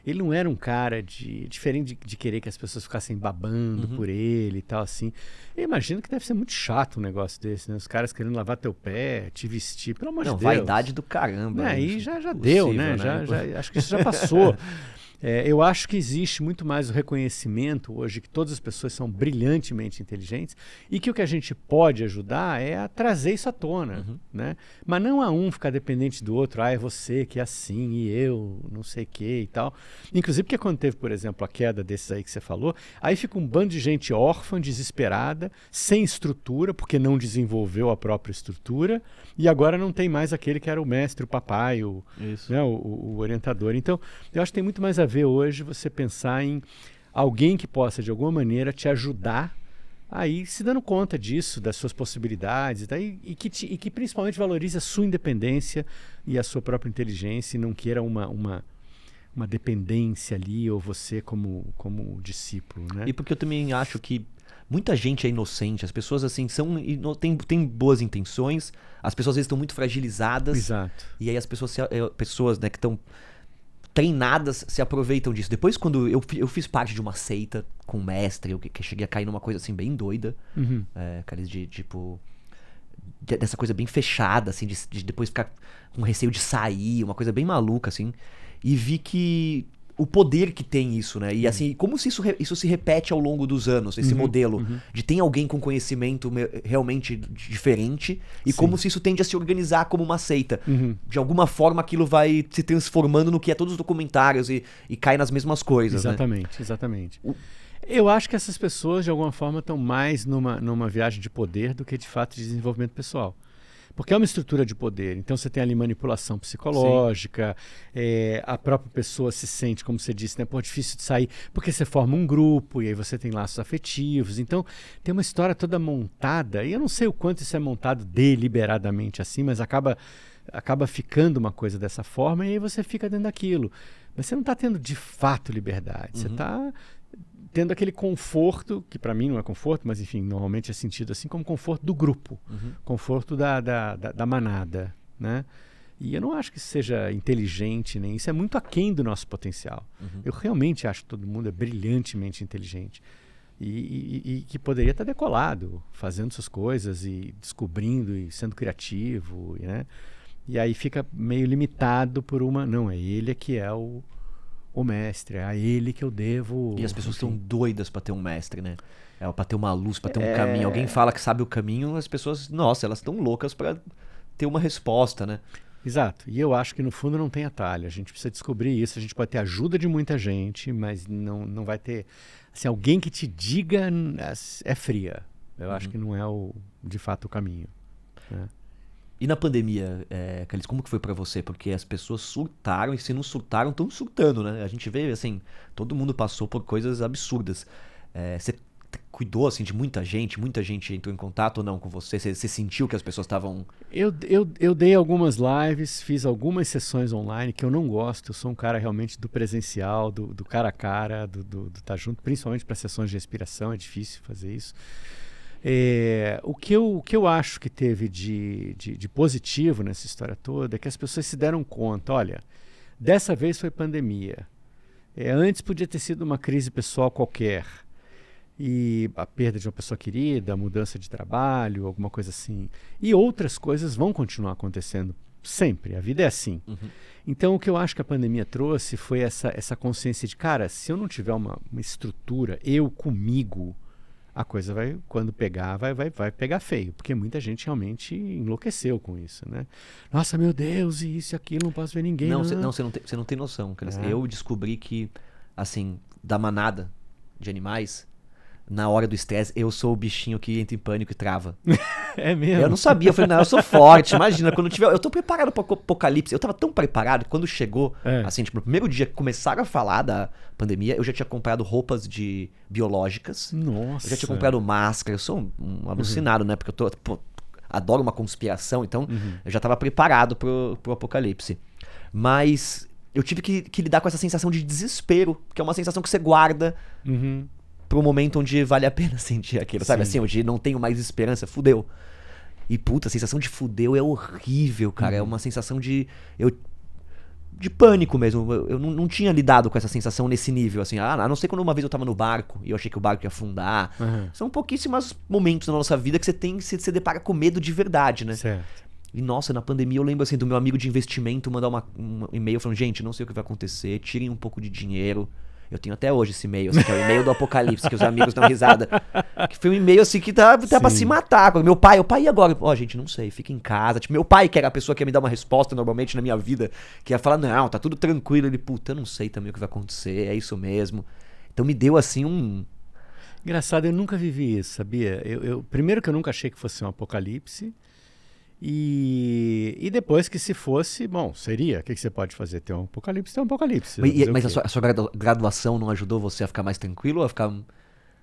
Speaker 2: Ele não era um cara de diferente de, de querer que as pessoas ficassem babando uhum. por ele e tal assim. Eu imagino que deve ser muito chato um negócio desse, né? Os caras querendo lavar teu pé, te vestir, pelo amor não, de Deus. Não, vaidade do caramba. Né, né? Aí já é já deu, né? né? Já, já, acho que isso já passou. É, eu acho que existe muito mais o reconhecimento hoje que todas as pessoas são brilhantemente inteligentes e que o que a gente pode ajudar é a trazer isso à tona, uhum. né? Mas não a um ficar dependente do outro, ah, é você que é assim e eu, não sei o que e tal. Inclusive porque quando teve, por exemplo, a queda desses aí que você falou, aí fica um bando de gente órfã, desesperada, sem estrutura, porque não desenvolveu a própria estrutura e agora não tem mais aquele que era o mestre, o papai, o, né, o, o orientador. Então, eu acho que tem muito mais a ver hoje você pensar em alguém que possa, de alguma maneira, te ajudar aí se dando conta disso, das suas possibilidades, tá? e, e, que te, e, que, principalmente valorize a sua independência e a sua própria inteligência e não queira uma, uma, uma dependência ali ou você como, como discípulo. Né? E porque eu também acho que muita gente é inocente, as pessoas assim são
Speaker 1: tem, tem boas intenções, as pessoas às vezes estão muito fragilizadas. Exato. E aí as pessoas, eh, pessoas né, que estão treinadas se aproveitam disso. Depois, quando eu, eu fiz parte de uma seita com mestre, eu que, cheguei a cair numa coisa assim bem doida. Uhum. É, de tipo. De, dessa coisa bem fechada, assim, de, de, depois ficar com receio de sair, uma coisa bem maluca, assim. E vi que o poder que tem isso, né? E uhum. assim, como se isso, isso se repete ao longo dos anos, esse uhum, modelo uhum. de tem alguém com conhecimento realmente diferente e Sim. como se isso tende a se organizar como uma seita. Uhum. De alguma forma aquilo
Speaker 2: vai se transformando no que é todos os documentários e, e cai nas mesmas coisas, né? Exatamente, né? exatamente. O... Eu acho que essas pessoas, de alguma forma, estão mais numa, numa viagem de poder do que de fato de desenvolvimento pessoal. Porque é uma estrutura de poder. Então você tem ali manipulação psicológica, é, a própria pessoa se sente, como você disse, né? Pô, difícil de sair, porque você forma um grupo e aí você tem laços afetivos. Então tem uma história toda montada. E eu não sei o quanto isso é montado deliberadamente assim, mas acaba acaba ficando uma coisa dessa forma e aí você fica dentro daquilo. Mas você não está tendo de fato liberdade. Uhum. Você está tendo aquele conforto, que para mim não é conforto, mas enfim, normalmente é sentido assim, como conforto do grupo, uhum. conforto da, da, da, da manada, né? E eu não acho que seja inteligente, nem isso é muito aquém do nosso potencial. Uhum. Eu realmente acho que todo mundo é brilhantemente inteligente. E, e, e, que poderia estar decolado, fazendo suas coisas e descobrindo e sendo criativo, né? E aí fica meio limitado por uma, não, é ele é que é o, o mestre, é a ele que eu devo. E as pessoas estão
Speaker 1: doidas para ter um mestre, né? É, para ter uma luz, para ter um é... caminho. Alguém fala que sabe o caminho, as
Speaker 2: pessoas, nossa, elas estão loucas para ter uma resposta, né? Exato. E eu acho que no fundo não tem atalho. A gente precisa descobrir isso. A gente pode ter ajuda de muita gente, mas não, não vai ter. Assim, alguém que te diga é fria. Eu uhum. acho que não é o, de fato o caminho. Né? E na pandemia, é, Calis, como que foi para você? Porque as pessoas
Speaker 1: surtaram e se não surtaram, estão surtando, né? A gente vê, assim, todo mundo passou por coisas absurdas. É, você cuidou, assim, de muita gente? Muita gente entrou em contato ou não com você? Você, você sentiu que as pessoas estavam...
Speaker 2: Eu, eu, eu dei algumas lives, fiz algumas sessões online que eu não gosto. Eu sou um cara realmente do presencial, do, do cara a cara, do estar do, do tá junto, principalmente para sessões de respiração. É difícil fazer isso. É, o, que eu, o que eu acho que teve de, de, de, positivo nessa história toda é que as pessoas se deram conta: olha, dessa vez foi pandemia. É, antes podia ter sido uma crise pessoal qualquer. E a perda de uma pessoa querida, a mudança de trabalho, alguma coisa assim. E outras coisas vão continuar acontecendo sempre. A vida é assim. Uhum. Então, o que eu acho que a pandemia trouxe foi essa, essa consciência de: cara, se eu não tiver uma, uma estrutura, eu comigo a coisa vai, quando pegar, vai, vai, vai pegar feio, porque muita gente realmente enlouqueceu com isso, né? Nossa, meu Deus, e isso e aquilo, não posso ver ninguém. Não, você né? não, cê não, tem, não tem noção, É. Eu descobri que, assim, da manada
Speaker 1: de animais, na hora do estresse, eu sou o bichinho que entra em pânico e trava. é mesmo? Eu não sabia. Eu falei, não, eu sou forte. Imagina, quando eu tiver. Eu tô preparado pro apocalipse. Eu tava tão preparado que quando chegou, é. assim, tipo, no primeiro dia que começaram a falar da pandemia, eu já tinha comprado roupas de biológicas. Nossa. Eu já tinha comprado máscara. Eu sou um, um uhum. alucinado, uhum. né? Porque eu tô. Pô, adoro uma conspiração, então uhum. eu já tava preparado pro, pro apocalipse. Mas eu tive que, que lidar com essa sensação de desespero, que é uma sensação que você guarda. Uhum pro momento onde vale a pena sentir aquilo, sabe? Sim. Assim, onde não tenho mais esperança, fudeu. E puta, a sensação de fudeu é horrível, cara. É uhum. É uma sensação de. Eu, de pânico mesmo. Eu, eu não, não, tinha lidado com essa sensação nesse nível, assim. Ah, a não ser quando uma vez eu tava no barco e eu achei que o barco ia afundar. Uhum. São pouquíssimos momentos na nossa vida que você tem que se, depara com medo de verdade, né? Certo. E nossa, na pandemia eu lembro assim do meu amigo de investimento mandar uma, um e-mail falando: gente, não sei o que vai acontecer, tirem um pouco de dinheiro. Eu tenho até hoje esse e-mail, assim, que é o e-mail do apocalipse, que os amigos dão risada. Que foi um e-mail assim que tá, tá pra se matar. Meu pai, o pai, e agora? Ó, oh, gente, não sei, fica em casa. Tipo, meu pai, que era a pessoa que ia me dar uma resposta normalmente na minha vida, que ia falar, não, tá tudo tranquilo. Ele, puta, eu não sei também o que vai acontecer, é isso mesmo. Então me deu assim
Speaker 2: um. Engraçado, eu nunca vivi isso, sabia? Eu, eu primeiro que eu nunca achei que fosse um apocalipse. E, e depois que se fosse, bom, seria. O que, que você pode fazer? Tem um apocalipse, tem um apocalipse. Mas, mas a, sua, a
Speaker 1: sua graduação não ajudou você a ficar mais tranquilo?
Speaker 2: A ficar...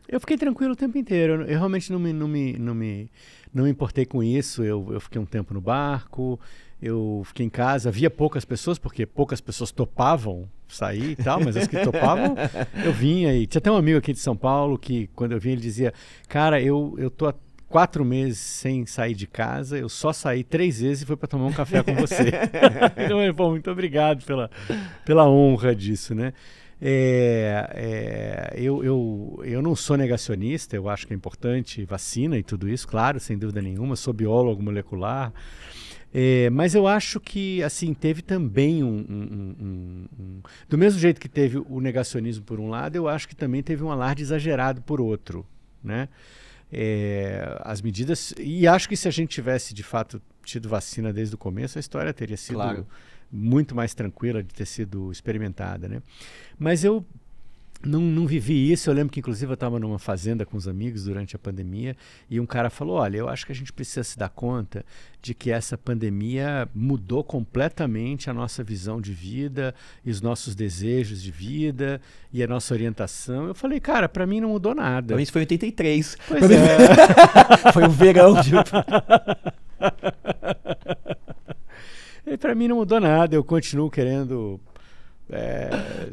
Speaker 2: Eu fiquei tranquilo o tempo inteiro. Eu, eu realmente não me, não, me, não, me, não me importei com isso. Eu, eu fiquei um tempo no barco, eu fiquei em casa, via poucas pessoas, porque poucas pessoas topavam sair e tal, mas as que topavam, eu vinha. E tinha até um amigo aqui de São Paulo que, quando eu vinha, ele dizia: Cara, eu, eu tô há quatro meses sem sair de casa, eu só saí três vezes e foi para tomar um café com você. então, é bom, muito obrigado pela, pela honra disso, né? É, é, eu, eu, eu não sou negacionista, eu acho que é importante vacina e tudo isso, claro, sem dúvida nenhuma, sou biólogo molecular, é, mas eu acho que assim teve também um, um, um, um, do mesmo jeito que teve o negacionismo por um lado, eu acho que também teve um alarde exagerado por outro, né? é, as medidas. E acho que se a gente tivesse de fato tido vacina desde o começo, a história teria sido claro. muito mais tranquila de ter sido experimentada, né? Mas eu não, não vivi isso. Eu lembro que, inclusive, eu estava numa fazenda com os amigos durante a pandemia e um cara falou: Olha, eu acho que a gente precisa se dar conta de que essa pandemia mudou completamente a nossa visão de vida e os nossos desejos de vida e a nossa orientação. Eu falei: Cara, para mim não mudou nada. isso foi 83. Pois é. foi um verão de. para mim não mudou nada. Eu continuo querendo é,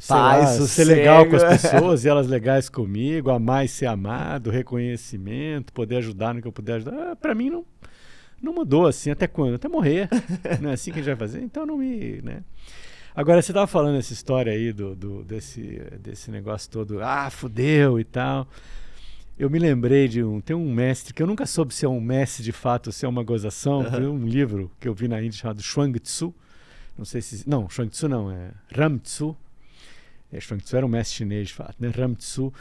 Speaker 2: Paz, lá, ser legal com as pessoas e elas legais comigo, amar e ser amado, reconhecimento, poder ajudar no que eu puder ajudar. Ah, para mim não, não mudou assim até quando? Até morrer. não é assim que a gente vai fazer, então não me. Né? Agora, você estava falando essa história aí do, do, desse, desse negócio todo, ah, fudeu e tal. Eu me lembrei de um. Tem um mestre que eu nunca soube se é um mestre de fato ou se é uma gozação. Uhum. Tem um livro que eu vi na Índia chamado Shuang Tzu não sei se. Não, Shang Tzu não, é Ram Tzu. É, Shang Tzu era um mestre chinês, de fato, né? Ram Tzu.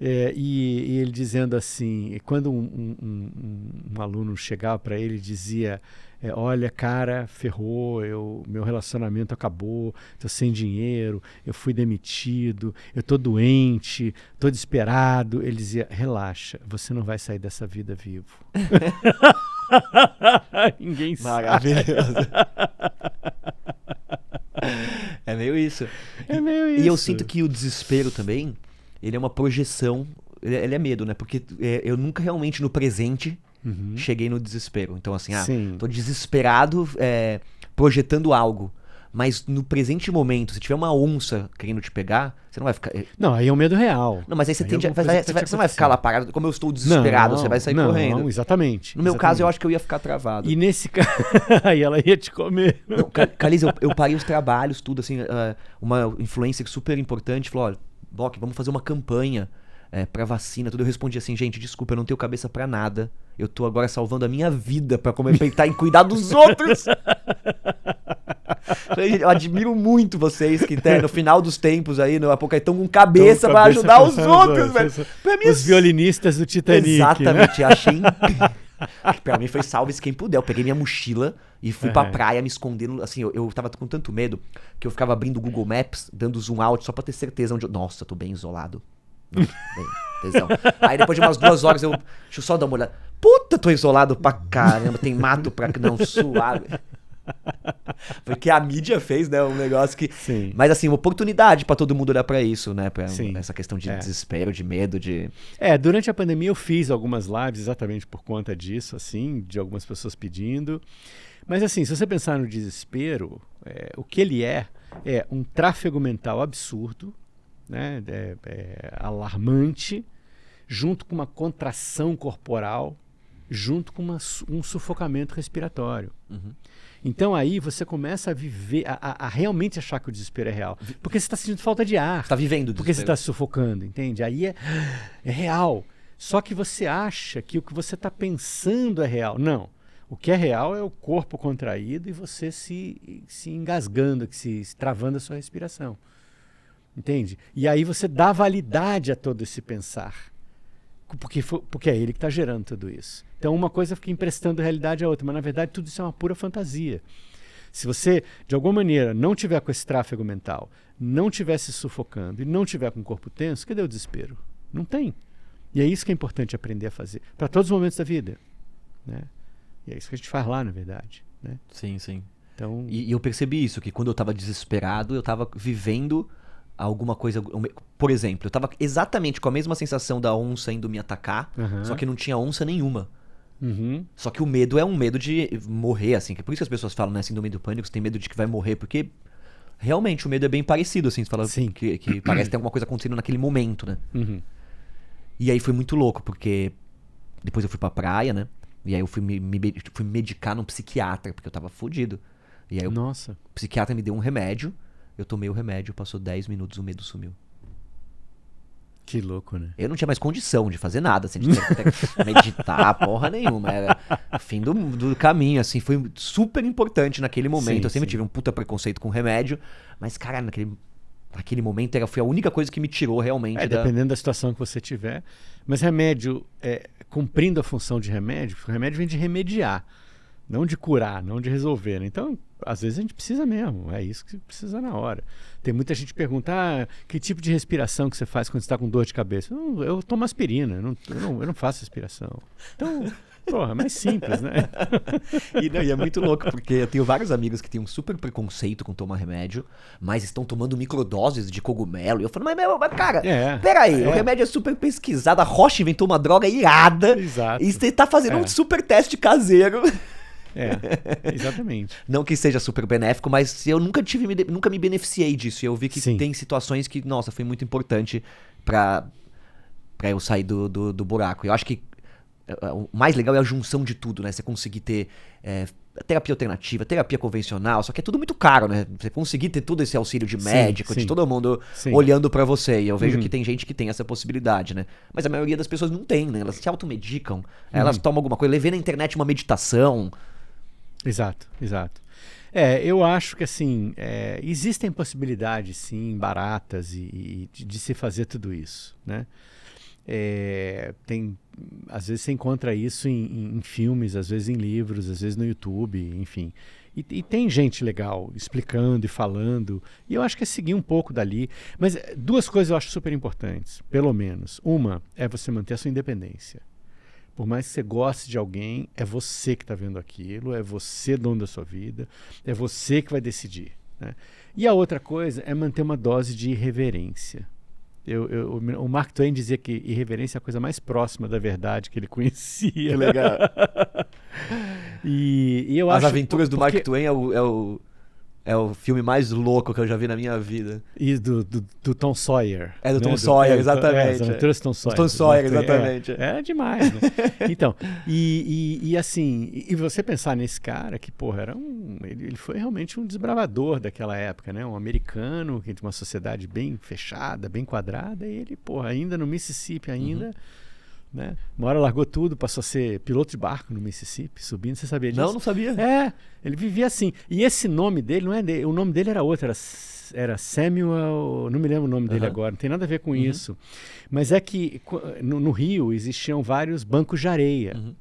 Speaker 2: É, e, e, ele dizendo assim: quando um, um, um, um aluno chegava para ele dizia: é, Olha, cara, ferrou, eu, meu relacionamento acabou, estou sem dinheiro, eu fui demitido, eu estou doente, estou desesperado. Ele dizia: Relaxa, você não vai sair dessa vida vivo. Ninguém sabe. Maravilhoso
Speaker 1: é meio isso. É meio e, isso. E eu sinto que o desespero também, ele é uma projeção, ele é, é medo, né? Porque é, eu nunca realmente no presente uhum. cheguei no desespero. Então assim, ah, Sim. tô desesperado é, projetando algo. Mas no presente momento, se tiver uma onça querendo te pegar, você não vai ficar. Eh,
Speaker 2: não, aí é um medo real. Não, mas aí você aí tende
Speaker 1: é vai, você, vai, você não vai ficar lá parado, como eu estou desesperado, não, você vai sair não, correndo. Não, exatamente. No meu exatamente. caso, eu acho que eu ia ficar travado. E nesse caso. aí ela ia te comer. Não, Caliz, eu, eu parei os trabalhos, tudo, assim. Ah, uma influencer super importante falou: olha, Bok, vamos fazer uma campanha é, pra vacina, tudo. Eu respondi assim, gente, desculpa, eu não tenho cabeça para nada. Eu tô agora salvando a minha vida para peitar e cuidar dos outros. eu admiro muito vocês que tem, no final dos tempos aí, no Apocaetão com cabeça para ajudar os outros, velho. Mim, é os violinistas
Speaker 2: do Titanic. Né? Exatamente, né? achei
Speaker 1: pra mim foi salve quem puder. Eu peguei minha mochila e fui uhum. pra praia me escondendo. Assim, eu, eu tava com tanto medo que eu ficava abrindo o Google Maps, dando zoom out só pra ter certeza onde eu. Nossa, tô bem isolado tesão. Aí depois de umas duas horas eu. Deixa eu só dar uma olhada. Puta, tô isolado pra caramba, tem mato pra. Não, suave. Porque a mídia fez, né? Um negócio que. Sim. Mas assim, uma oportunidade para todo mundo olhar para isso, né? Pra Sim. essa questão de é. desespero, de
Speaker 2: medo, de. É, durante a pandemia eu fiz algumas lives exatamente por conta disso, assim, de algumas pessoas pedindo. Mas assim, se você pensar no desespero, é, o que ele é é um tráfego mental absurdo né, é, é alarmante, junto com uma contração corporal, junto com uma, um sufocamento respiratório. Uhum. Então aí você começa a viver, a, a, realmente achar que o desespero é real. Porque você está sentindo falta de ar. Está vivendo o Porque você está sufocando, entende? Aí é, é real. Só que você acha que o que você está pensando é real. Não. O que é real é o corpo contraído e você se, se engasgando, se, se travando a sua respiração. Entende? E aí você dá validade a todo esse pensar. Porque, porque é ele que está gerando tudo isso. Então uma coisa fica emprestando realidade à outra, mas na verdade tudo isso é uma pura fantasia. Se você, de alguma maneira, não tiver com esse tráfego mental, não estiver se sufocando e não tiver com o corpo tenso, cadê o desespero? Não tem. E é isso que é importante aprender a fazer para todos os momentos da vida, né? E é isso que a gente faz lá, na verdade,
Speaker 1: né? Sim, sim. Então... E, e eu percebi isso que quando eu estava desesperado, eu estava vivendo alguma coisa. Por exemplo, eu tava exatamente com a mesma sensação da onça indo me atacar, uhum. só que não tinha onça nenhuma. Uhum. Só que o medo é um medo de morrer, assim. É por isso que as pessoas falam, né? Síndrome do pânico, você tem medo de que vai morrer, porque realmente o medo é bem parecido, assim. Você fala Sim. Que, que parece que tem alguma coisa acontecendo naquele momento, né? Uhum. E aí foi muito louco, porque depois eu fui pra praia, né? E aí eu fui me, me tipo, fui medicar num psiquiatra, porque eu tava fodido. E aí Nossa. o psiquiatra me deu um remédio eu tomei o remédio, passou 10 minutos, o medo sumiu. Que louco, né? Eu não tinha mais condição de fazer nada, assim, de meditar, porra nenhuma. Era fim do, do, caminho, assim. Foi super importante naquele momento. Sim, eu sempre sim. tive um puta preconceito com remédio.
Speaker 2: Mas, cara, naquele, naquele momento era, foi a única coisa que me tirou realmente. É, da... dependendo da situação que você tiver. Mas remédio, é, cumprindo a função de remédio, o remédio vem de remediar, não de curar, não de resolver. Né? Então, às vezes a gente precisa mesmo, é isso que precisa na hora. Tem muita gente que pergunta, ah, que tipo de respiração que você faz quando está com dor de cabeça? Eu, eu tomo aspirina, eu não, eu não, eu não faço respiração.
Speaker 1: Então, Porra, mais simples, né?
Speaker 2: e, não, e, é muito louco,
Speaker 1: porque eu tenho vários amigos que têm um super preconceito com tomar remédio, mas estão tomando microdoses de cogumelo. E eu falo, mas, mas cara, é, peraí, é. o remédio é super pesquisado, a Roche inventou uma droga irada. Exato. E você tá fazendo é. um super teste caseiro. É, exatamente. não que seja super benéfico, mas eu nunca tive, me, nunca me beneficiei disso. E eu vi que Sim. tem situações que, nossa, foi muito importante para para eu sair do, do, do, buraco. Eu acho que é, é, o mais legal é a junção de tudo, né? Você conseguir ter é, terapia alternativa, terapia convencional, só que é tudo muito caro, né? Você conseguir ter todo esse auxílio de médico, sim, sim. de todo mundo sim. olhando para você. E eu vejo uhum. que tem gente que tem essa possibilidade, né? Mas a maioria das pessoas não tem, né? Elas se automedicam, uhum. elas tomam alguma coisa. Eu levei na internet uma meditação,
Speaker 2: Exato, exato. É, eu acho que assim, é, existem possibilidades sim baratas e, e de, de, se fazer tudo isso, né? É, tem, às vezes você encontra isso em, em, em, filmes, às vezes em livros, às vezes no YouTube, enfim. E, e, tem gente legal explicando e falando, e eu acho que é seguir um pouco dali. Mas é, duas coisas eu acho super importantes, pelo menos. Uma é você manter a sua independência. Por mais que você goste de alguém, é você que está vendo aquilo, é você dono da sua vida, é você que vai decidir. Né? E a outra coisa é manter uma dose de irreverência. Eu, eu, o Mark Twain dizia que irreverência é a coisa mais próxima da verdade que ele conhecia. Que legal. e, e As aventuras do Mark Twain é o, é o, é o filme mais louco que eu já vi na minha vida. E do, do, do Tom Sawyer. É do né? Tom Sawyer, do, exatamente. É, é. Do Tom é, é. Sawyer. Tom Sawyer, exatamente. É. é, é demais, né? então, e, e, e, assim, e você pensar nesse cara que, porra, era um, ele, ele foi realmente um desbravador daquela época, né? Um americano que tem uma sociedade bem fechada, bem quadrada, e ele, porra, ainda no Mississippi, ainda... Uhum né? Uma hora largou tudo, passou a ser piloto de barco no Mississippi, subindo, você sabia disso? Não, não sabia. É, ele vivia assim. E esse nome dele, não é dele, o nome dele era outro, era, era Samuel, não me lembro o nome dele agora, não tem nada a ver com uhum. isso. Mas é que no, no, Rio existiam vários bancos de areia. Uhum.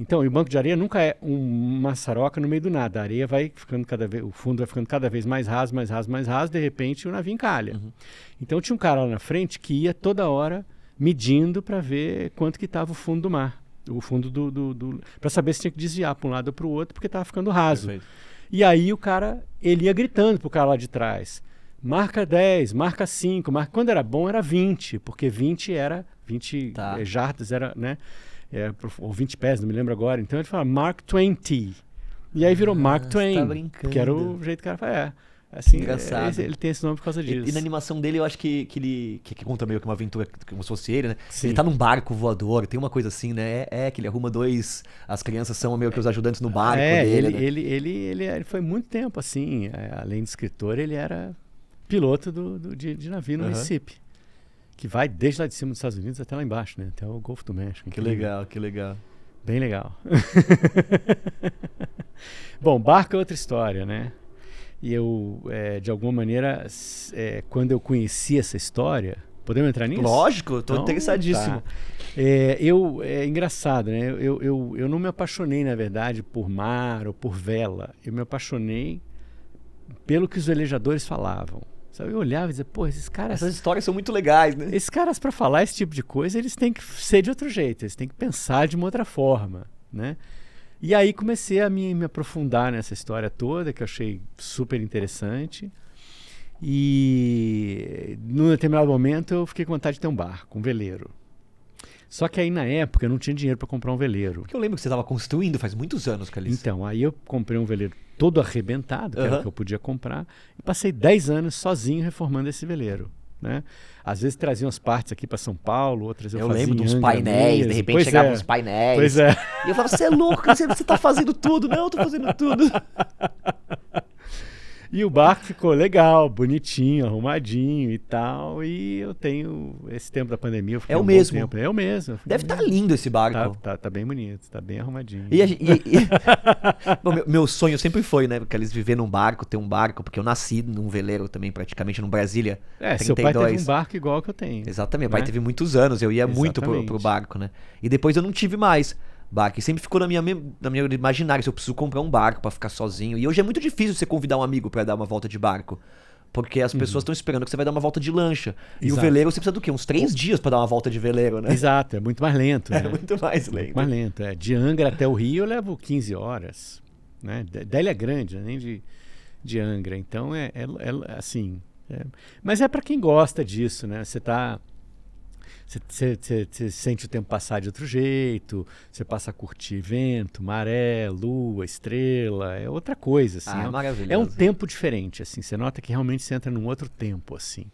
Speaker 2: Então, e o banco de areia nunca é uma saroca no meio do nada. A areia vai ficando cada vez, o fundo vai ficando cada vez mais raso, mais raso, mais raso, de repente o navio encalha. Uhum. Então tinha um cara lá na frente que ia toda hora medindo para ver quanto que estava o fundo do mar, o fundo do, do, do para saber se tinha que desviar para um lado ou para o outro porque estava ficando raso. Perfeito. E aí o cara ele ia gritando pro cara lá de trás, marca 10, marca 5, marca quando era bom era 20, porque 20 era 20 tá. Eh, jardas era, né? É, ou 20 pés, não me lembro agora. Então ele fala Mark 20. E aí virou ah, Mark Twain. Tá que era o jeito que o cara fala, é. Assim, é, Engraçado. ele tem esse nome por causa disso. E, e, na
Speaker 1: animação dele, eu acho que, que ele. Que, que conta meio que uma aventura como se fosse ele, né? Sim. Ele tá num barco voador, tem uma coisa assim, né? É, é, que ele arruma dois. As crianças são meio que os ajudantes no barco é, dele. Ele, né? ele,
Speaker 2: ele, ele, é, ele, foi muito tempo assim. É, além de escritor, ele era piloto do, do de, de, navio no uhum. Que vai desde lá de cima dos Estados Unidos até lá embaixo, né? Até o Golfo do México. Que legal, que legal. Bem legal. Bom, barco é outra história, né? E eu, é, de alguma maneira, é, quando eu conheci essa história, podemos entrar nisso? Lógico, estou interessadíssimo. Tá. É, eu, é engraçado, né? Eu, eu, eu não me apaixonei, na verdade, por mar ou por vela. Eu me apaixonei pelo que os velejadores falavam. Sabe? Eu olhava e dizia, pô, esses caras. Essas histórias são muito legais, né? Esses caras, para falar esse tipo de coisa, eles têm que ser de outro jeito, eles têm que pensar de uma outra forma, né? E aí comecei a me, me aprofundar nessa história toda, que eu achei super interessante. E num determinado momento eu fiquei com vontade de ter um barco, um veleiro. Só que aí na época eu não tinha dinheiro para comprar um veleiro. Porque eu lembro que você estava construindo faz muitos anos, Calista. Então, aí eu comprei um veleiro todo arrebentado, que uhum. era o que eu podia comprar, e passei 10 anos sozinho reformando esse veleiro né? Às vezes traziam as partes aqui para São Paulo, outras eu, eu lembro de uns painéis, mesmo. de repente pois chegavam é. uns painéis. Pois é. E eu falava, você é louco, você, você tá fazendo tudo. Não, eu tô fazendo tudo. E o barco ficou legal, bonitinho, arrumadinho e tal. E eu tenho. Esse tempo da pandemia. é o um mesmo. Tempo. É o mesmo. Deve estar tá lindo esse barco. Tá, tá, tá, bem bonito, tá bem arrumadinho. E, gente, e, e...
Speaker 1: Bom, meu, meu, sonho sempre foi, né? Porque eles viver num barco, ter um barco, porque eu nasci num veleiro também, praticamente, no Brasília. É, 32. seu pai teve um barco igual que eu tenho. Exatamente, meu né? pai teve muitos anos, eu ia Exatamente. muito pro, pro barco, né? E depois eu não tive mais barco. E sempre ficou na minha, na minha imaginária, se eu preciso comprar um barco para ficar sozinho. E hoje é muito difícil você convidar um amigo para dar uma volta de barco. Porque as pessoas estão uhum. esperando que você vai dar uma volta de lancha. Exato. E o veleiro você precisa do quê? Uns três dias para dar uma volta de veleiro,
Speaker 2: né? Exato, é muito mais lento. É né? É muito mais lento. Muito mais lento. É. De Angra até o Rio eu levo 15 horas. Né? Dela é grande, né? nem de, de Angra. Então é, é, é assim. É. Mas é para quem gosta disso, né? Você está você sente o tempo passar de outro jeito, você passa a curtir vento, maré, lua, estrela, é outra coisa, assim. Ah, é, maravilhoso. É um tempo diferente, assim. Você nota que realmente você entra num outro tempo, assim.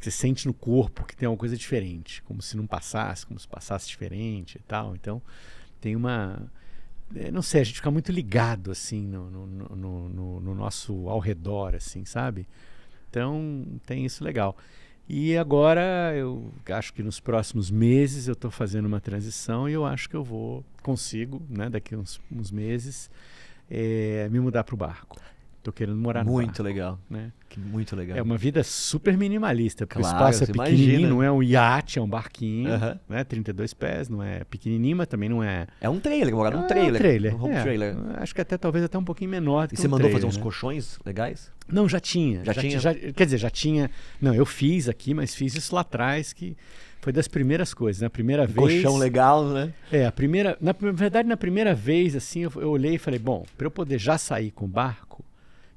Speaker 2: você sente no corpo que tem uma coisa diferente, como se não passasse, como se passasse diferente e tal. Então, tem uma... É, não sei, a gente fica muito ligado, assim, no, no, no, no nosso ao redor, assim, sabe? Então, tem isso legal. E agora eu acho que nos próximos meses eu estou fazendo uma transição e eu acho que eu vou consigo, né, daqui uns, uns meses, é, me mudar para o barco. Tô querendo morar muito no Muito legal. Né? Que muito legal. É uma vida super minimalista, porque claro, o espaço é pequenininho, imagina. não é um iate, é um barquinho, uhum. né? 32 pés, não é pequenininho, mas também não é... É um trailer, morar num trailer. É um trailer. Um home é, trailer. Acho que até talvez até um pouquinho menor e que E você um mandou trailer, fazer uns né? colchões legais? Não, já tinha. Já, já tinha? Já, quer dizer, já tinha... Não, eu fiz aqui, mas fiz isso lá atrás, que foi das primeiras coisas. Na né? primeira um vez... Colchão legal, né? É, a primeira... Na, na verdade, na primeira vez, assim, eu, eu olhei e falei, bom, para eu poder já sair com o barco,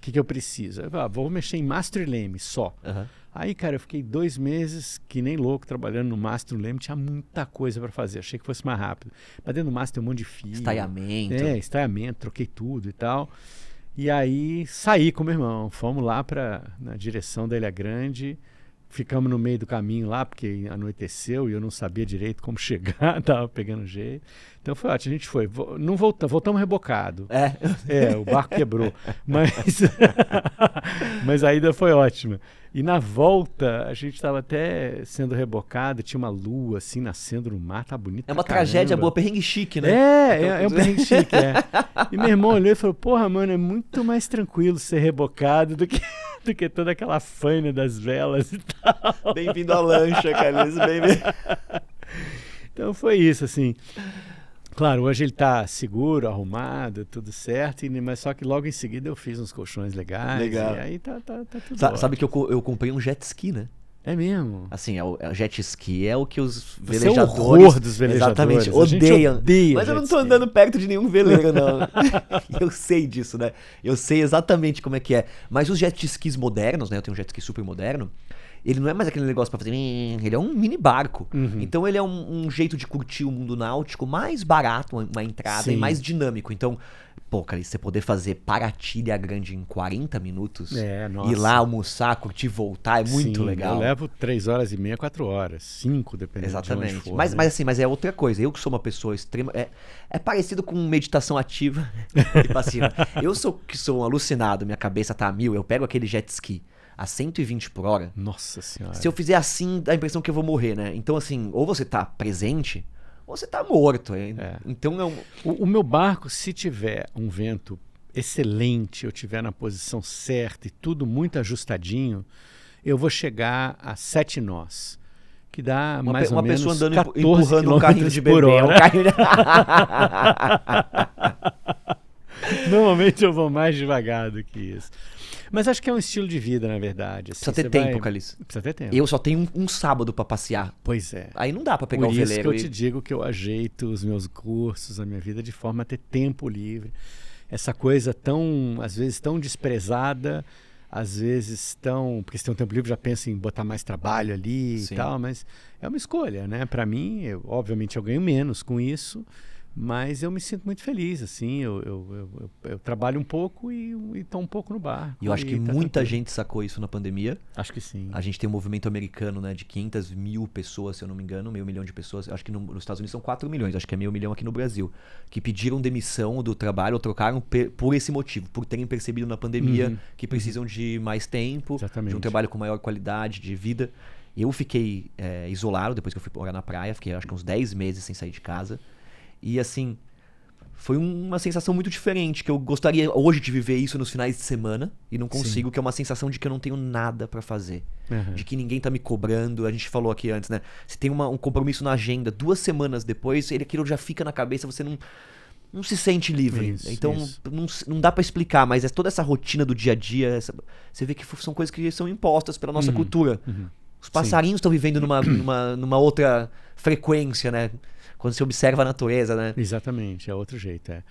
Speaker 2: que, que eu preciso? Eu falei, ah, vou mexer em Master Leme só. Uhum. Aí, cara, eu fiquei dois meses que nem louco trabalhando no Master Leme. Tinha muita coisa para fazer. Achei que fosse mais rápido. Mas dentro do Master tem um monte de fio. Estaiamento. É, estaiamento. Troquei tudo e tal. E aí saí com meu irmão. Fomos lá para na direção da Ilha Grande. Ficamos no meio do caminho lá, porque anoiteceu e eu não sabia direito como chegar, tava pegando jeito. Então foi ótimo, a gente foi. Não voltamos, voltamos rebocado. É. é o barco quebrou. Mas, mas a ida foi ótima. E na volta, a gente estava até sendo rebocado, tinha uma lua assim nascendo no mar, tá bonita. É uma caramba. tragédia boa, perrengue chique, né? É, é, então, é um perrengue chique, é. E meu irmão olhou e falou: Porra, mano, é muito mais tranquilo ser rebocado do que do que toda aquela faina das velas e tal.
Speaker 1: Bem-vindo à lancha, carlinhos Bem
Speaker 2: vindo então foi isso, assim. Claro, hoje ele está seguro, arrumado, tudo certo, e, mas só que logo em seguida eu fiz uns colchões legais. Legal. E aí tá, tá, tá tudo. Sa sabe que
Speaker 1: eu, eu comprei um jet ski, né? É mesmo. Assim, é o, é o jet ski é o que os velejadores. é o horror dos velejadores. Exatamente, odeiam. Odeia mas eu não tô andando perto de nenhum veleiro, não. eu sei disso, né? Eu sei exatamente como é que é. Mas os jet skis modernos, né? Eu tenho um jet ski super moderno. Ele não é mais aquele negócio para fazer. Hum", ele é um mini barco. Uhum. Então ele é um, um, jeito de curtir o mundo náutico mais barato, uma entrada Sim. e mais dinâmico. Então, pô, cara, você poder fazer Paratilha Grande em 40 minutos, é, ir lá
Speaker 2: almoçar, curtir, voltar, é muito Sim, legal. Eu levo 3 horas e meia, 4 horas, 5, dependendo Exatamente. de onde for. Mas, né? mas assim,
Speaker 1: mas é outra coisa. Eu que sou uma pessoa extrema. É, é parecido com meditação ativa e passiva. eu sou que sou um alucinado, minha cabeça tá a mil, eu pego aquele jet ski a 120 por hora. Nossa senhora. Se eu fizer assim, dá a impressão que eu vou morrer, né? Então, assim, ou você tá
Speaker 2: presente, ou você tá morto. É, é? Então é um... o, o meu barco, se tiver um vento excelente, eu tiver na posição certa e tudo muito ajustadinho, eu vou chegar a sete nós que dá uma mais pe, ou uma menos pessoa andando empurrando um carrinho de bebê, É um carrinho de... Normalmente eu vou mais devagar do que isso. Mas acho que é um estilo de vida, na verdade. Assim, precisa ter tempo, vai... Calice. Precisa ter tempo. Eu só tenho um, um sábado para passear. Pois é. Aí não dá para pegar o um veleiro. Por isso que e... eu te digo que eu ajeito os meus cursos, a minha vida, de forma a ter tempo livre. Essa coisa tão, às vezes, tão desprezada, às vezes tão Porque se tem um tempo livre, já pensa em botar mais trabalho ali Sim. e tal, mas é uma escolha, né? Para mim, eu, obviamente, eu ganho menos com isso mas eu me sinto muito feliz, assim. Eu, eu, eu, eu trabalho um pouco e estou um pouco no bar. E eu acho que tá muita tranquilo. gente sacou isso na pandemia.
Speaker 1: Acho que sim. A gente tem um movimento americano, né? De 500 mil pessoas, se eu não me engano, meio milhão de pessoas. Acho que no, nos Estados Unidos são 4 milhões, acho que é meio milhão aqui no Brasil. Que pediram demissão do trabalho ou trocaram per, por esse motivo, por terem percebido na pandemia uhum. que precisam uhum. de mais tempo, Exatamente. de um trabalho com maior qualidade de vida. Eu fiquei é, isolado depois que eu fui morar na praia, fiquei acho que uns 10 meses sem sair de casa. E assim, foi uma sensação muito diferente, que eu gostaria hoje de viver isso nos finais de semana e não consigo, Sim. que é uma sensação de que eu não tenho nada para fazer. Uhum. De que ninguém tá me cobrando. A gente falou aqui antes, né? Se tem uma, um compromisso na agenda duas semanas depois, ele aquilo já fica na cabeça, você não. Não se sente livre. Isso, então, isso. Não, não dá para explicar, mas é toda essa rotina do dia a dia. Essa, você vê que são coisas que são impostas pela nossa uhum. cultura. Uhum. Os passarinhos estão vivendo numa, numa, numa outra frequência,
Speaker 2: né? quando se observa a natureza, né? Exatamente, é outro jeito, é.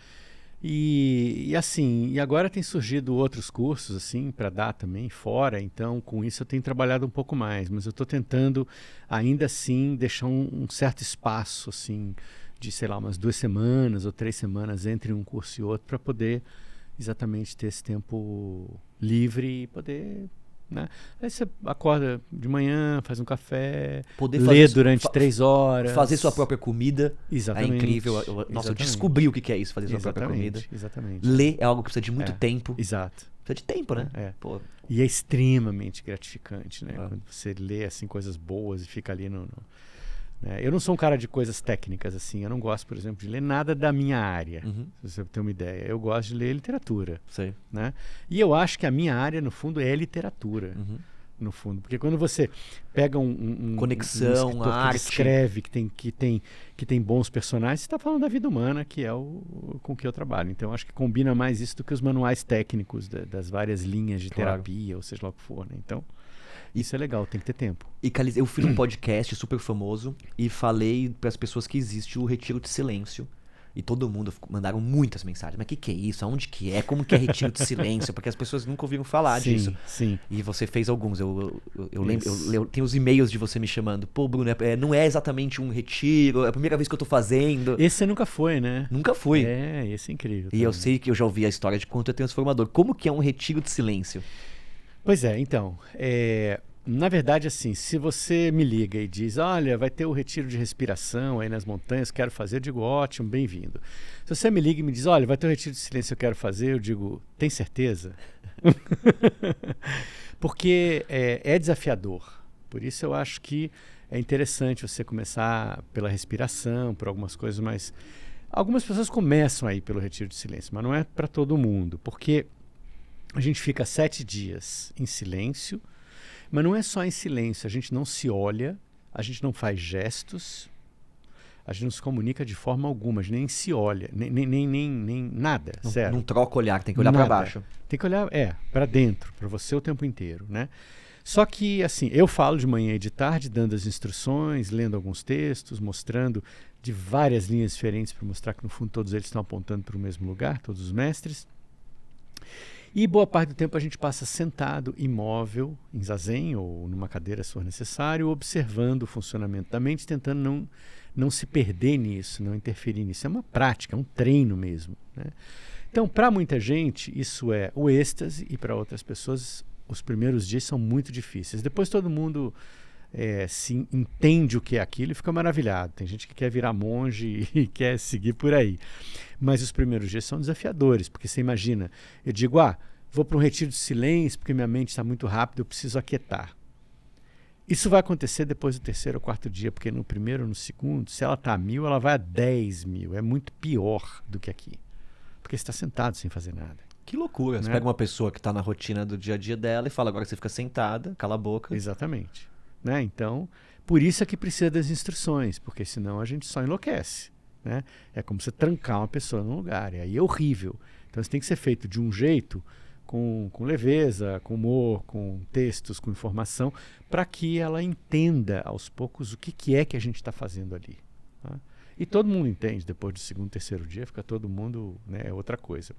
Speaker 2: E, e, assim, e agora tem surgido outros cursos assim para dar também fora, então com isso eu tenho trabalhado um pouco mais, mas eu estou tentando ainda assim deixar um, um, certo espaço assim de sei lá umas duas semanas ou três semanas entre um curso e outro para poder exatamente ter esse tempo livre e poder né? Aí você acorda de manhã, faz um café, Poder lê durante três horas. Fazer sua própria comida. É exatamente. É incrível. Eu, nossa, Exatamente. eu descobri o que é isso, fazer sua Exatamente. própria comida. Exatamente. Ler é algo que precisa de muito é. tempo. Exato. Precisa de tempo, né? É. é. Pô. E é extremamente gratificante, né? É. Quando você lê assim, coisas boas e fica ali no, no é, eu não sou um cara de coisas técnicas assim. Eu não gosto, por exemplo, de ler nada da minha área. Uhum. Se você tem uma ideia, eu gosto de ler literatura. Sei. Né? E eu acho que a minha área, no fundo, é literatura. Uhum. No fundo, porque quando você pega um, um conexão, um arte, que escreve, que tem que tem que tem bons personagens, você está falando da vida humana, que é o com que eu trabalho. Então, eu acho que combina mais isso do que os manuais técnicos da, das várias linhas de claro. terapia, ou seja lá o que for. Né? Então isso é legal, tem que ter tempo. E eu fiz um podcast super famoso e falei
Speaker 1: para as pessoas que existe o retiro de silêncio. E todo mundo mandaram muitas mensagens. Mas o que, que é isso? Aonde que é? Como que é retiro de silêncio? Porque as pessoas nunca ouviram falar sim, disso. Sim. E você fez alguns. Eu, eu, eu lembro. Eu, eu, tenho os e-mails de você me chamando. Pô, Bruno, é, é, não é exatamente um retiro, é a primeira vez que eu tô fazendo.
Speaker 2: Esse você nunca foi, né? Nunca fui. É, esse é incrível. E também. eu sei que eu já ouvi a história de quanto é transformador. Como que é um retiro de silêncio? Pois é, então. É, na verdade, assim, se você me liga e diz, olha, vai ter o retiro de respiração aí nas montanhas, quero fazer, eu digo, ótimo, bem-vindo. Se você me liga e me diz, olha, vai ter o retiro de silêncio, eu quero fazer, eu digo, tem certeza? Porque é, é desafiador. Por isso eu acho que é interessante você começar pela respiração, por algumas coisas, mas algumas pessoas começam aí pelo retiro de silêncio, mas não é para todo mundo, porque a gente fica sete dias em silêncio, mas não é só em silêncio, a gente não se olha, a gente não faz gestos, a gente não se comunica de forma alguma, a gente nem se olha, nem, nem, nem, nem, nada. Não, não troca olhar, tem que olhar para baixo. Tem que olhar, é, para dentro, para você o tempo inteiro, né? Só que, assim, eu falo de manhã e de tarde, dando as instruções, lendo alguns textos, mostrando de várias linhas diferentes para mostrar que, no fundo, todos eles estão apontando para o mesmo lugar, todos os mestres. E boa parte do tempo a gente passa sentado, imóvel, em zazen ou numa cadeira se for necessário, observando o funcionamento da mente, tentando não, não se perder nisso, não interferir nisso. É uma prática, é um treino mesmo. Né? Então, para muita gente, isso é o êxtase, e para outras pessoas, os primeiros dias são muito difíceis. Depois todo mundo é, se entende o que é aquilo e fica maravilhado. Tem gente que quer virar monge e quer seguir por aí. Mas os primeiros dias são desafiadores, porque você imagina, eu digo, ah, vou para um retiro de silêncio porque minha mente está muito rápida, eu preciso aquietar. Isso vai acontecer depois do terceiro ou quarto dia, porque no primeiro ou no segundo, se ela está a mil, ela vai a dez mil. É muito pior do que aqui. Porque você está sentado sem fazer nada. Que loucura. Né? Você pega uma pessoa que está na rotina
Speaker 1: do dia a dia dela e fala, agora que você fica sentada,
Speaker 2: cala a boca. Exatamente. Né? Então, por isso é que precisa das instruções, porque senão a gente só enlouquece. Né? É como você trancar uma pessoa num lugar, e aí é horrível. Então, isso tem que ser feito de um jeito, com, com leveza, com humor, com textos, com informação, para que ela entenda aos poucos o que, que é que a gente está fazendo ali. Tá? E todo mundo entende, depois do segundo, terceiro dia, fica todo mundo, né, é outra coisa.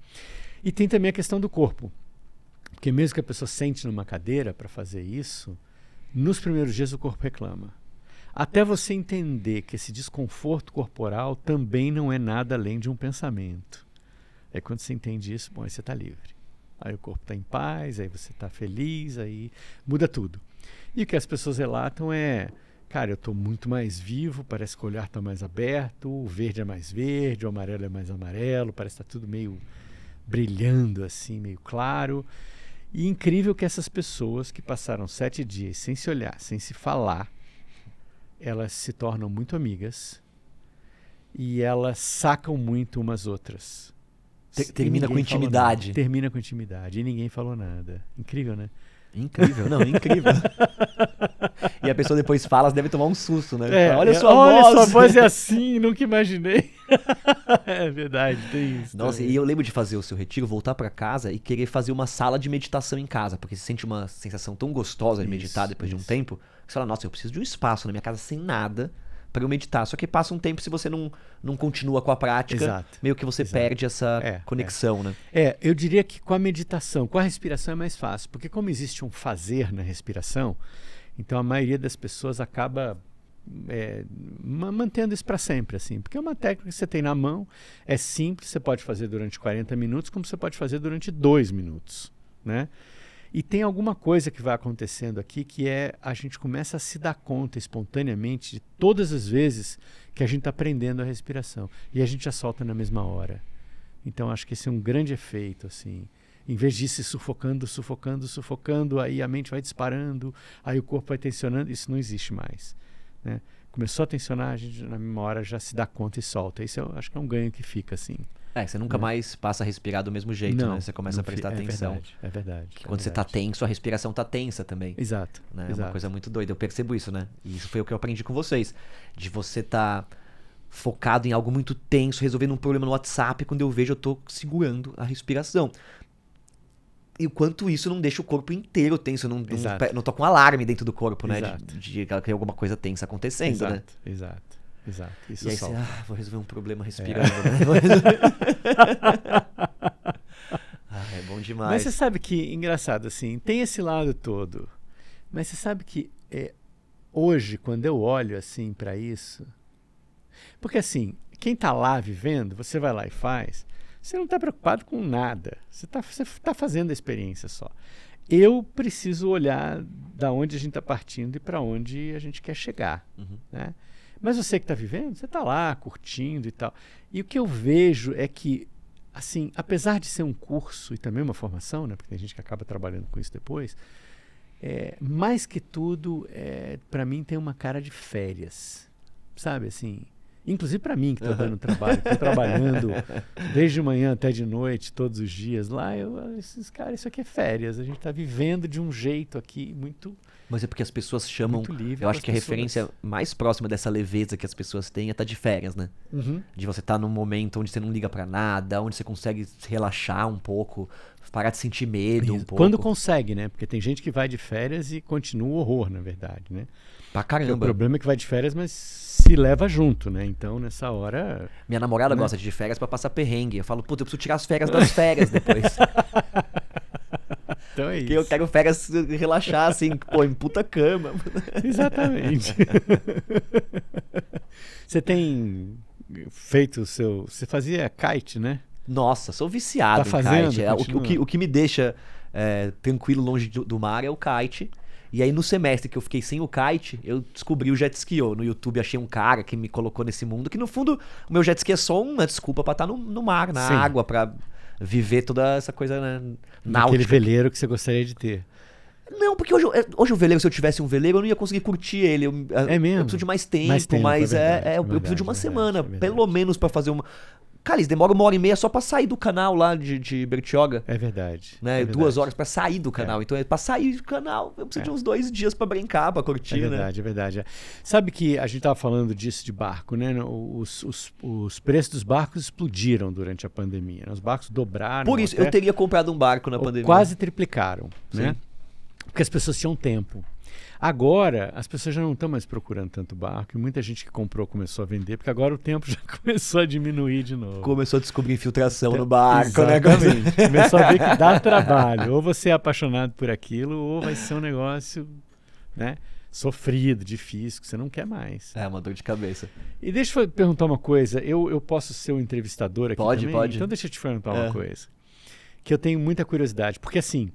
Speaker 2: E tem também a questão do corpo. Porque mesmo que a pessoa sente numa cadeira para fazer isso, nos primeiros dias o corpo reclama. Até você entender que esse desconforto corporal também não é nada além de um pensamento. é quando você entende isso, bom, aí você está livre. Aí o corpo está em paz, aí você está feliz, aí muda tudo. E o que as pessoas relatam é, cara, eu estou muito mais vivo, parece que o olhar está mais aberto, o verde é mais verde, o amarelo é mais amarelo, parece que está tudo meio brilhando assim, meio claro. E incrível que essas pessoas que passaram sete dias sem se olhar, sem se falar, elas se tornam muito amigas e elas sacam muito umas outras. Termina com intimidade. Termina com intimidade. E ninguém falou nada. Incrível, né? Incrível, não, incrível. e a pessoa depois fala, deve tomar um susto, né? É, fala, olha é, sua olha voz. Olha, sua voz é assim, nunca imaginei.
Speaker 1: é verdade, tem isso. Nossa, também. e eu lembro de fazer o seu retiro, voltar para casa e querer fazer uma sala de meditação em casa, porque você sente uma sensação tão gostosa de meditar depois isso. de um tempo, que você fala, nossa, eu preciso de um espaço na minha casa sem nada para eu meditar. Só que
Speaker 2: passa um tempo se você não, não continua com a prática, exato, meio que você exato. perde essa é, é. conexão, é. né? É, eu diria que com a meditação, com a respiração é mais fácil, porque como existe um fazer na respiração, então a maioria das pessoas acaba é, mantendo isso para sempre, assim, porque é uma técnica que você tem na mão, é simples, você pode fazer durante 40 minutos, como você pode fazer durante 2 minutos, né? E tem alguma coisa que vai acontecendo aqui que é a gente começa a se dar conta espontaneamente de todas as vezes que a gente está aprendendo a respiração e a gente já solta na mesma hora. Então acho que esse é um grande efeito assim. Em vez de ir se sufocando, sufocando, sufocando, aí a mente vai disparando, aí o corpo vai tensionando, isso não existe mais. Né? começou a tensionar, a gente na mesma hora já se dá conta e solta. Isso é eu acho que é um ganho que fica, assim. É, você nunca é.
Speaker 1: mais passa a respirar do mesmo jeito, não, né? Você começa a prestar é atenção. Verdade, é verdade. é quando verdade. você tá tenso, a respiração tá tensa também. Exato, né? exato. É uma coisa muito doida. Eu percebo isso, né? E isso foi o que eu aprendi com vocês. De você tá focado em algo muito tenso, resolvendo um problema no WhatsApp, quando eu vejo eu tô segurando a respiração e o quanto isso não deixa o corpo inteiro tenso, não, não, não toca um alarme dentro do corpo, né? Exato. De, de, de alguma coisa tensa acontecendo, né? exato, né? Exato, exato. Isso e aí você, ah, vou resolver um problema é. respirando, é. né?
Speaker 2: ah, é bom demais. Mas você sabe que, engraçado assim, tem esse lado todo, mas você sabe que é, hoje, quando eu olho assim para isso, porque assim, quem tá lá vivendo, você vai lá e faz, você não está preocupado com nada. Você está tá fazendo a experiência só. Eu preciso olhar da onde a gente está partindo e para onde a gente quer chegar. Uhum. Né? Mas você que está vivendo, você está lá curtindo e tal. E o que eu vejo é que, assim, apesar de ser um curso e também uma formação, né, porque tem gente que acaba trabalhando com isso depois, é, mais que tudo, é, para mim tem uma cara de férias. Sabe, assim, Inclusive para mim que está dando trabalho, estou trabalhando desde manhã até de noite, todos os dias lá. Eu, esses caras, isso aqui é férias. A gente está vivendo de um jeito aqui muito.
Speaker 1: Mas é porque as pessoas chamam. eu acho que a pessoas. referência mais próxima dessa leveza que as pessoas têm é estar tá de férias, né? Uhum. De você estar tá num momento onde você não liga para nada, onde você consegue relaxar
Speaker 2: um pouco, parar de sentir medo um pouco. Quando consegue, né? Porque tem gente que vai de férias e continua o horror, na verdade, né? Pra caramba. O problema é que vai de férias, mas se leva junto, né? Então, nessa hora. Minha namorada né? gosta de férias para passar perrengue. Eu falo, puta, eu preciso tirar as férias das férias
Speaker 1: depois. então é Porque isso. eu quero férias eh, relaxar, assim, pô, em puta cama. Exatamente.
Speaker 2: você tem feito o seu. Você fazia kite, né? Nossa, sou viciado tá fazendo, kite. É, o, o, que,
Speaker 1: o que me deixa é, tranquilo longe do, do mar é o kite. E aí no semestre que eu fiquei sem o kite, eu descobri o jet ski. Eu no YouTube achei um cara que me colocou nesse mundo, que no fundo o meu jet ski é só uma desculpa para estar tá no, no, mar, na Sim. água,
Speaker 2: para viver
Speaker 1: toda essa coisa né,
Speaker 2: náutica. Aquele veleiro que você gostaria de ter.
Speaker 1: Não, porque hoje, é, hoje o veleiro, se eu tivesse um veleiro, eu não ia conseguir curtir ele. Eu, é mesmo? Eu preciso de mais tempo, mais tempo mas é, verdade, é, eu, é, verdade, eu preciso de é uma verdade, semana, pelo menos para fazer uma. Cara, eles demoram uma hora e meia só pra sair do canal lá de, de Bertioga. É verdade. Né? É Duas verdade. horas pra sair do é. canal. Então, é. Então, pra sair do canal, eu preciso é. de uns dois
Speaker 2: dias pra brincar, pra é curtir, É verdade, né? é verdade. Sabe que a gente tava falando disso de barco, né? Os, os, os preços dos barcos explodiram durante a pandemia. Né? Os barcos dobraram. Por isso, até... eu teria
Speaker 1: comprado um barco na pandemia. Quase triplicaram,
Speaker 2: né? Porque as pessoas tinham tempo. Agora, as pessoas já não estão mais procurando tanto barco e muita gente que comprou começou a vender, porque agora o tempo já começou a diminuir de novo. Começou a descobrir infiltração no barco, exatamente. né? Começou a ver que dá trabalho. Ou você é apaixonado por aquilo, ou vai ser um negócio né, sofrido, difícil, que você não quer mais. É, uma dor de cabeça. E deixa eu perguntar uma coisa. Eu, eu posso ser o um entrevistador aqui Pode, também? pode. Então deixa eu te perguntar é. uma coisa. Que eu tenho muita curiosidade. Porque assim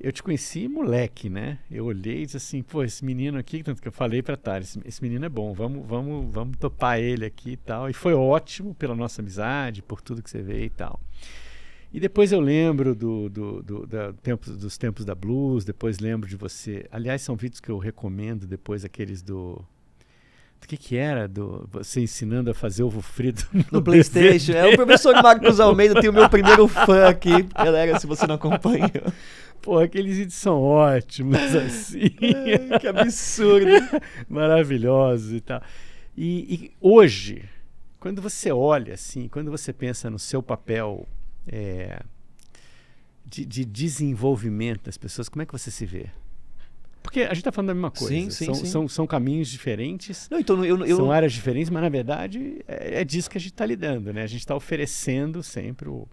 Speaker 2: eu te conheci moleque, né? Eu olhei e disse assim, pô, esse menino aqui, tanto que eu falei pra Tari, esse, esse, menino é bom, vamos, vamos, vamos topar ele aqui e tal. E foi ótimo pela nossa amizade, por tudo que você vê e tal. E depois eu lembro do, do, do, do tempos, dos tempos da blues, depois lembro de você. Aliás, são vídeos que eu recomendo depois, aqueles do o que que era do você ensinando a fazer ovo frito no, no PlayStation. DVD. É o professor Marcos Almeida tem o meu primeiro fã aqui, galera, se você não acompanha. Pô, aqueles vídeos são ótimos assim. Ai, que absurdo, maravilhosos e tal. E, e, hoje, quando você olha assim, quando você pensa no seu papel é, de, de desenvolvimento das pessoas, como é que você se vê? Porque a gente está falando da mesma coisa. Sim, sim, são, sim. São, são, caminhos diferentes. Não, então eu, eu... São áreas diferentes, mas na verdade é, é disso que a gente está lidando, né? A gente está oferecendo sempre o,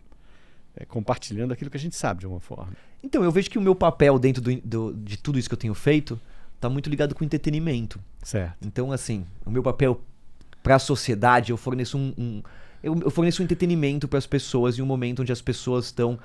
Speaker 2: é, compartilhando aquilo que a gente sabe de alguma forma.
Speaker 1: Então, eu vejo que o meu papel dentro do, do, de tudo isso que eu tenho feito está muito ligado com entretenimento. Certo. Então, assim, o meu papel para a sociedade, eu forneço um, um eu, eu forneço um entretenimento para as pessoas em um momento onde as pessoas estão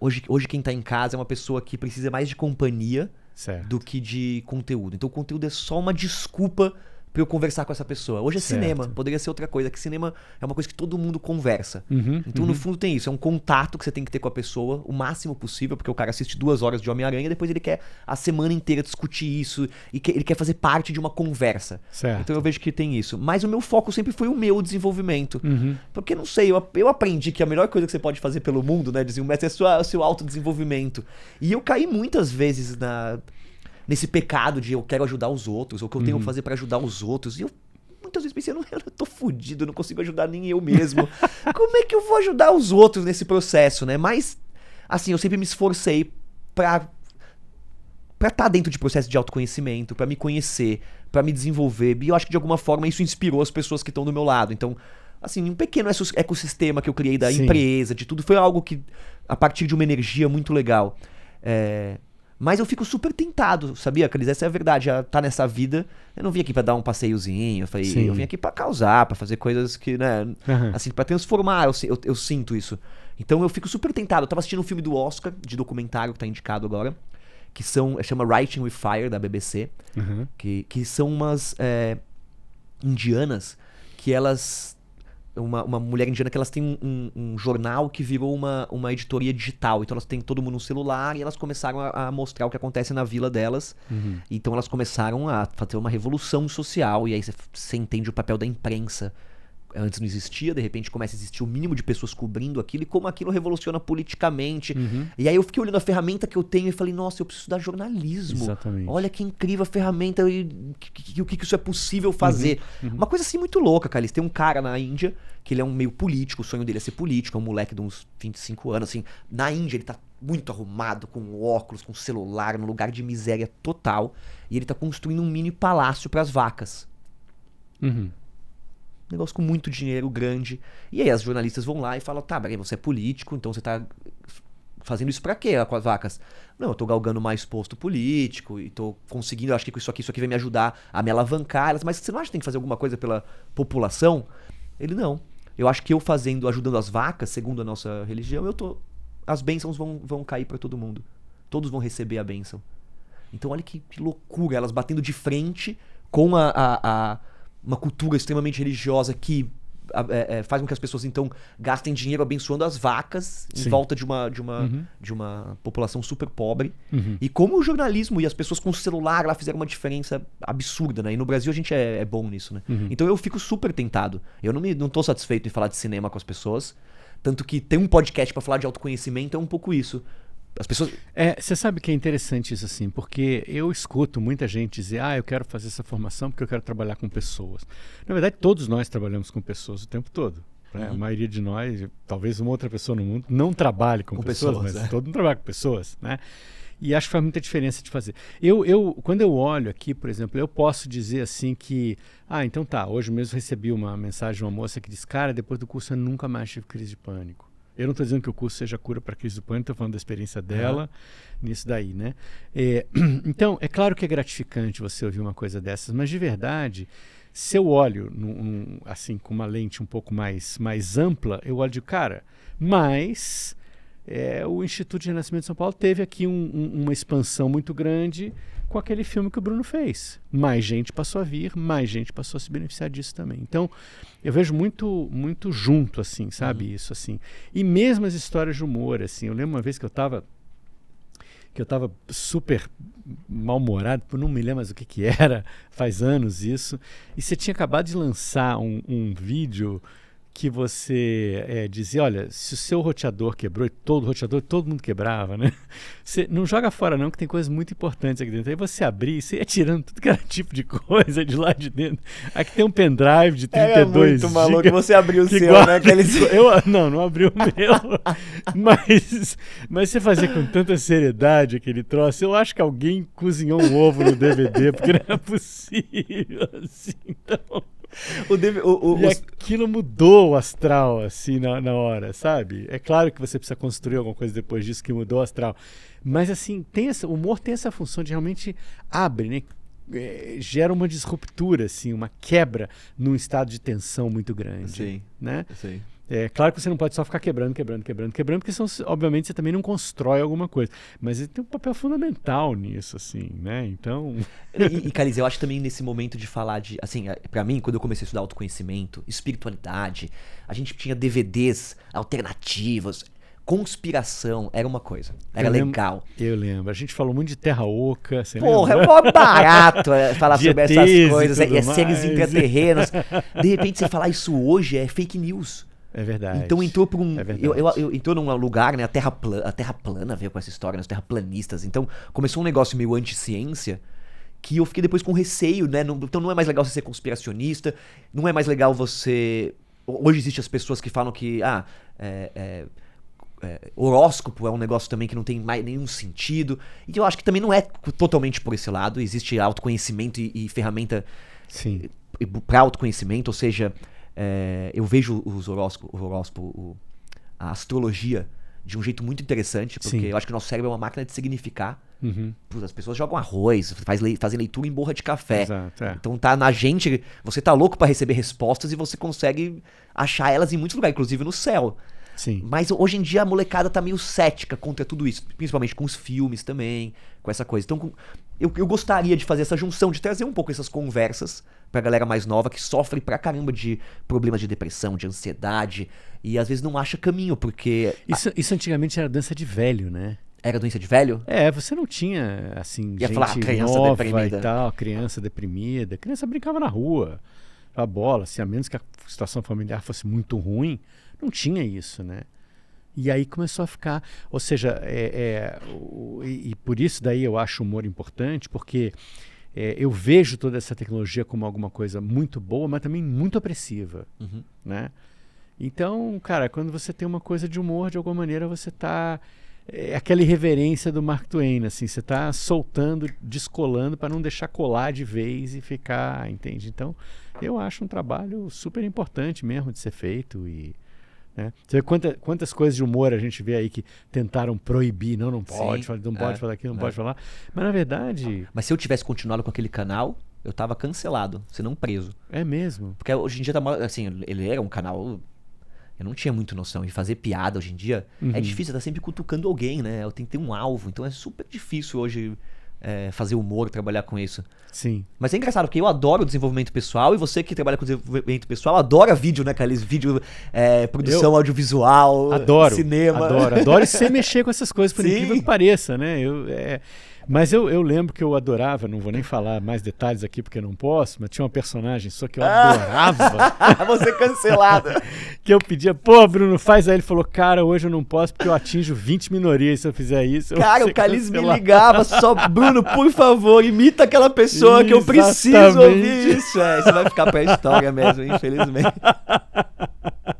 Speaker 1: hoje, hoje quem está em casa é uma pessoa que precisa mais de companhia certo. do que de conteúdo. Então o conteúdo é só uma desculpa para eu conversar com essa pessoa. Hoje é certo. cinema, poderia ser outra coisa, que cinema é uma coisa que todo mundo conversa. Uhum, então, uhum. no fundo, tem isso. É um contato que você tem que ter com a pessoa o máximo possível, porque o cara assiste duas horas de Homem-Aranha e depois ele quer a semana inteira discutir isso e que, ele quer fazer parte de uma conversa. Certo. Então eu vejo que tem isso. Mas o meu foco sempre foi o meu desenvolvimento. Uhum. Porque, não sei, eu, eu aprendi que a melhor coisa que você pode fazer pelo mundo, né, dizia o mestre, é o seu autodesenvolvimento. E eu caí muitas vezes na nesse pecado de eu quero ajudar os outros, ou que eu tenho uhum. que fazer para ajudar os outros. E eu muitas vezes pensei, eu, tô fudido, não consigo ajudar nem eu mesmo. Como é que eu vou ajudar os outros nesse processo, né? Mas, assim, eu sempre me esforcei pra para estar tá dentro de processo de autoconhecimento, para me conhecer, para me desenvolver. E eu acho que de alguma forma isso inspirou as pessoas que estão do meu lado. Então, assim, um pequeno ecossistema que eu criei da Sim. empresa, de tudo, foi algo que, a partir de uma energia muito legal. É, mas eu fico super tentado, sabia, Cris? Essa é a verdade. Já tá nessa vida. Eu não vim aqui para dar um passeiozinho. Eu, falei, Sim. eu vim aqui para causar, para fazer coisas que, né? Uhum. Assim, para transformar. Eu, eu, eu, sinto isso. Então eu fico super tentado. Eu tava assistindo um filme do Oscar, de documentário que tá indicado agora. Que são. É, chama Writing with Fire, da BBC. Uhum. Que, que são umas é, indianas que elas uma, uma mulher indiana que elas têm um, um, um, jornal que virou uma, uma editoria digital. Então elas têm todo mundo no celular e elas começaram a, a mostrar o que acontece na vila delas. Uhum. Então elas começaram a fazer uma revolução social. E aí você, você entende o papel da imprensa antes não existia, de repente começa a existir o mínimo de pessoas cobrindo aquilo e como aquilo revoluciona politicamente. Uhum. E aí eu fiquei olhando a ferramenta que eu tenho e falei, nossa, eu preciso estudar jornalismo. Exatamente. Olha que incrível a ferramenta e o que, que, isso é possível fazer. Uhum. Uhum. Uma coisa assim muito louca, cara. Tem um cara na Índia que ele é um meio político, o sonho dele é ser político, é um moleque de uns 25 anos, assim. Na Índia ele tá muito arrumado, com óculos, com celular, num lugar de miséria total. E ele tá construindo um mini palácio para as vacas. Uhum negócio com muito dinheiro grande. E aí as jornalistas vão lá e falam: tá, mas você é político, então você tá fazendo isso para quê com as vacas? Não, eu tô galgando mais posto político e tô conseguindo, eu acho que com isso aqui, isso aqui vai me ajudar a me alavancar. Elas, mas você não acha que tem que fazer alguma coisa pela população? Ele não. Eu acho que eu fazendo, ajudando as vacas, segundo a nossa religião, eu tô as bênçãos vão, vão cair para todo mundo. Todos vão receber a bênção. Então olha que, que loucura, elas batendo de frente com a, a, a uma cultura extremamente religiosa que é, é, faz com que as pessoas então gastem dinheiro abençoando as vacas Sim. em volta de uma de uma, uhum. de uma população super pobre uhum. e como o jornalismo e as pessoas com o celular lá fizeram uma diferença absurda né e no Brasil a gente é, é bom nisso né uhum. então eu fico super tentado eu não me não estou satisfeito em falar de cinema com as pessoas tanto que ter um podcast para falar de autoconhecimento
Speaker 2: é um pouco isso as pessoas. É, você sabe que é interessante isso assim, porque eu escuto muita gente dizer, ah, eu quero fazer essa formação porque eu quero trabalhar com pessoas. Na verdade, todos nós trabalhamos com pessoas o tempo todo. Né? Uhum. A maioria de nós, talvez uma outra pessoa no mundo, não trabalhe com, com pessoas, pessoas, mas é. todo mundo trabalha com pessoas, né? E acho que faz muita diferença de fazer. Eu, eu, quando eu olho aqui, por exemplo, eu posso dizer assim que, ah, então tá, hoje mesmo recebi uma mensagem de uma moça que diz, cara, depois do curso eu nunca mais tive crise de pânico. Eu não estou dizendo que o curso seja cura para a crise do pânico, estou falando da experiência dela uhum. nisso daí, né? É, então, é claro que é gratificante você ouvir uma coisa dessas, mas de verdade, se eu olho num, num, assim com uma lente um pouco mais, mais ampla, eu olho de cara, mas é, o Instituto de Renascimento de São Paulo teve aqui um, um, uma expansão muito grande com aquele filme que o Bruno fez. Mais gente passou a vir, mais gente passou a se beneficiar disso também. Então, eu vejo muito muito junto assim, sabe, uhum. isso assim. E mesmo as histórias de humor assim. Eu lembro uma vez que eu estava que eu estava super mal-humorado, não me lembro mais o que, que era, faz anos isso. E você tinha acabado de lançar um, um vídeo que você é, dizia, olha, se o seu roteador quebrou, e todo roteador, todo mundo quebrava, né? Você não joga fora não, que tem coisas muito importantes aqui dentro. Aí você abria e você ia tirando tudo que era tipo de coisa de lá de dentro. Aqui tem um pendrive de 32 é, é muito maluco, você abriu o seu, guarda, né? Aqueles... Eu, não, não abriu o meu. mas, mas você fazia com tanta seriedade aquele troço. Eu acho que alguém cozinhou um ovo no DVD, porque não é possível assim, então... O deve, o, o, e os... aquilo mudou o astral, assim, na, na hora, sabe? É claro que você precisa construir alguma coisa depois disso que mudou o astral. Mas, assim, tem essa, o humor tem essa função de realmente abre, né? É, gera uma disruptura, assim, uma quebra num estado de tensão muito grande. Sim. Né? Sim. É claro que você não pode só ficar quebrando, quebrando, quebrando, quebrando, porque são obviamente, você também não constrói alguma coisa. Mas ele tem um papel fundamental nisso, assim, né? Então.
Speaker 1: e, e eu acho também nesse momento de falar de. Assim, é, para mim, quando eu comecei a estudar autoconhecimento, espiritualidade, a gente tinha DVDs alternativos conspiração
Speaker 2: era uma coisa. Era eu legal. eu lembro. A gente falou muito de Terra Oca. Você Porra, lembra? é barato é, falar sobre essas coisas. É, é seres intraterrenos.
Speaker 1: De repente, você falar isso hoje é fake news. É verdade. Então entrou para um. É eu, eu, eu, entrou num lugar, né? A terra, plana, a terra plana veio com essa história, né, os terraplanistas. Então começou um negócio meio anti-ciência que eu fiquei depois com receio, né? Não, então não é mais legal você ser conspiracionista, não é mais legal você. Hoje existem as pessoas que falam que. Ah, é, é, é, horóscopo é um negócio também que não tem mais nenhum sentido. E então, eu acho que também não é totalmente por esse lado. Existe autoconhecimento e, e ferramenta para autoconhecimento, ou seja, é, eu vejo os horóscopos, horóscopo, a astrologia de um jeito muito interessante, porque Sim. eu acho que o nosso cérebro é uma máquina de significar. Uhum. as pessoas jogam arroz, faz le fazem leitura em borra de café. Exato, é. Então tá na gente, você tá louco para receber respostas e você consegue achar elas em muitos lugares, inclusive no céu. Sim. Mas hoje em dia a molecada tá meio cética contra tudo isso, principalmente com os filmes também, com essa coisa. Então com... eu, eu gostaria de fazer essa junção, de trazer um pouco essas conversas pra galera mais nova que sofre pra caramba de problemas de depressão, de ansiedade e às vezes não acha caminho, porque. Isso, isso antigamente era
Speaker 2: dança de velho, né? Era doença de velho? É, você não tinha, assim, Ia gente falar, criança nova deprimida. e tal, criança deprimida. A criança brincava na rua, a bola, assim, a menos que a situação familiar fosse muito ruim, não tinha isso, né? E aí começou a ficar, ou seja, é, é o, e, e por isso daí eu acho o humor importante, porque é, eu vejo toda essa tecnologia como alguma coisa muito boa, mas também muito opressiva, uhum. né? Então, cara, quando você tem uma coisa de humor, de alguma maneira você está é, é aquela irreverência do Mark Twain, assim, você está soltando, descolando para não deixar colar de vez e ficar, entende? Então, eu acho um trabalho super importante mesmo de ser feito e né? Você vê quanta, quantas coisas de humor a gente vê aí que tentaram proibir, não, não pode, Sim, falar, não é, pode falar aquilo, não é. pode falar. Mas na verdade. Mas se eu tivesse
Speaker 1: continuado com aquele canal, eu tava cancelado, se não preso. É mesmo. Porque hoje em dia tá assim, ele era um canal. Eu não tinha muito noção. E fazer piada hoje em dia é uhum. é difícil, tá sempre cutucando alguém, né? Eu tenho que ter um alvo. Então é super difícil hoje é, fazer humor, trabalhar com isso. Sim. Mas é engraçado, porque eu adoro desenvolvimento pessoal e você que trabalha com desenvolvimento pessoal adora vídeo, né,
Speaker 2: aqueles Vídeo, é, produção eu
Speaker 1: audiovisual, adoro, cinema. Adoro, adoro e sem
Speaker 2: mexer com essas coisas, por Sim. incrível que pareça, né? Eu, é, mas eu, eu lembro que eu adorava, não vou nem falar mais detalhes aqui porque não posso, mas tinha uma personagem só que eu ah! adorava. Você cancelada. que eu pedia, pô, Bruno, faz aí. Ele falou, cara, hoje eu não posso porque eu atinjo 20 minorias se eu fizer isso. Eu cara, o Calis me ligava só, Bruno, por favor, imita
Speaker 1: aquela pessoa Exatamente. que eu preciso ouvir isso. É, isso vai ficar pra história mesmo, infelizmente.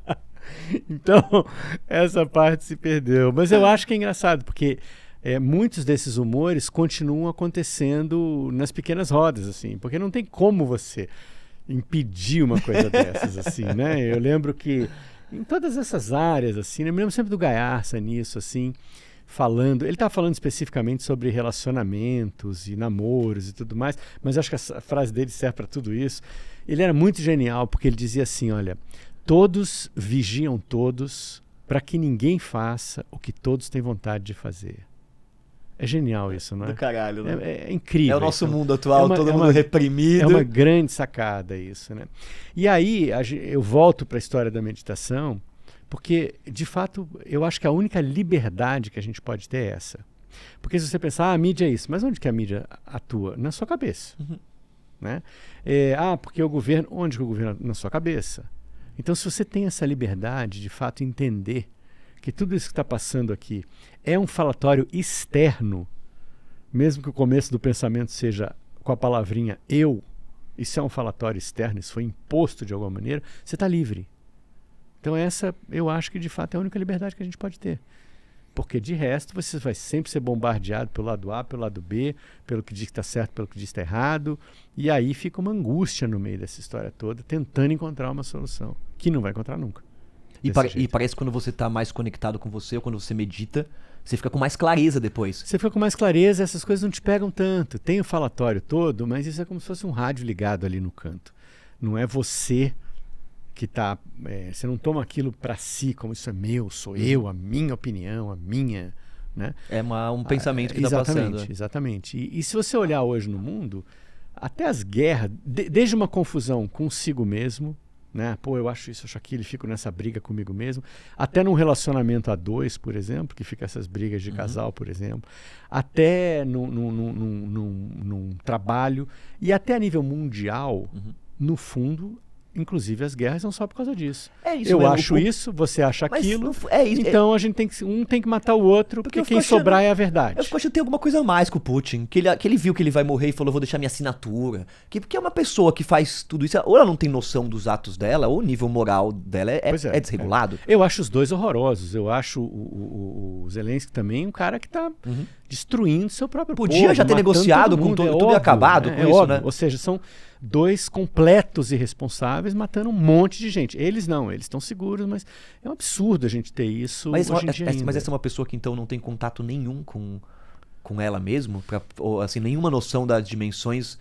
Speaker 2: Então, essa parte se perdeu. Mas eu acho que é engraçado, porque é, muitos desses humores continuam acontecendo nas pequenas rodas, assim, porque não tem como você impedir uma coisa dessas, assim, né? Eu lembro que em todas essas áreas, assim, né? eu me lembro sempre do Gaiarça nisso, assim, falando. Ele estava falando especificamente sobre relacionamentos e namoros e tudo mais, mas acho que a frase dele serve para tudo isso. Ele era muito genial, porque ele dizia assim: olha, todos vigiam todos para que ninguém faça o que todos têm vontade de fazer. É genial isso, não é? Do caralho, né? É, é incrível. É o nosso então, mundo atual, é uma, todo é mundo reprimido. É uma grande sacada isso, né? E aí a, eu volto para a história da meditação, porque de fato eu acho que a única liberdade que a gente pode ter é essa. Porque se você pensar, ah, a mídia é isso, mas onde que a mídia atua? Na sua cabeça. Uhum. Né? É, ah, porque o governo, onde que o governo? Na sua cabeça. Então, se você tem essa liberdade de fato entender que tudo isso que está passando aqui é um falatório externo, mesmo que o começo do pensamento seja com a palavrinha eu, isso é um falatório externo, isso foi imposto de alguma maneira, você está livre. Então, essa eu acho que de fato é a única liberdade que a gente pode ter. Porque de resto, você vai sempre ser bombardeado pelo lado A, pelo lado B, pelo que diz que está certo, pelo que diz que está errado. E aí fica uma angústia no meio dessa história toda, tentando encontrar uma solução, que não vai encontrar nunca. E, par jeito. e parece que quando você está mais conectado com você, ou quando você medita, você fica com mais clareza depois. Você fica com mais clareza, essas coisas não te pegam tanto. Tem o falatório todo, mas isso é como se fosse um rádio ligado ali no canto. Não é você que está. É, você não toma aquilo para si, como isso é meu, sou uhum. eu, a minha opinião, a minha. Né? É uma, um pensamento ah, que está passando. Exatamente. E, e se você olhar hoje no mundo, até as guerras, de, desde uma confusão consigo mesmo, né? Pô, eu acho isso, eu acho aquilo, fico nessa briga comigo mesmo. Até num relacionamento a dois, por exemplo, que fica essas brigas de uhum. casal, por exemplo. Até num, num, trabalho. E até a nível mundial, uhum. no fundo, inclusive as guerras são só por causa disso. É isso eu mesmo, é acho o... isso, você acha Mas aquilo. Não, é isso, então é... a gente tem que um tem que matar o outro porque, porque quem achando, sobrar
Speaker 1: é a verdade. Eu acho que tem alguma coisa a mais com o Putin, que ele, que ele viu que ele vai morrer e falou vou deixar minha assinatura. Que porque é uma pessoa que faz tudo isso, ou ela não tem noção dos atos dela, ou o nível
Speaker 2: moral dela é, é, é desregulado. É. Eu acho os dois horrorosos. Eu acho o, o, o Zelensky também um cara que tá uhum destruindo seu próprio Podia povo, já ter negociado mundo, com todo, é tudo óbvio, acabado é, com é isso, óbvio. né? Ou seja, são dois completos irresponsáveis matando um monte de gente. Eles não, eles estão seguros, mas é um absurdo a gente ter isso mas, é hoje é, é, Mas essa é uma pessoa que então
Speaker 1: não tem contato nenhum com, com ela mesmo? Pra, ou, assim, nenhuma noção das dimensões...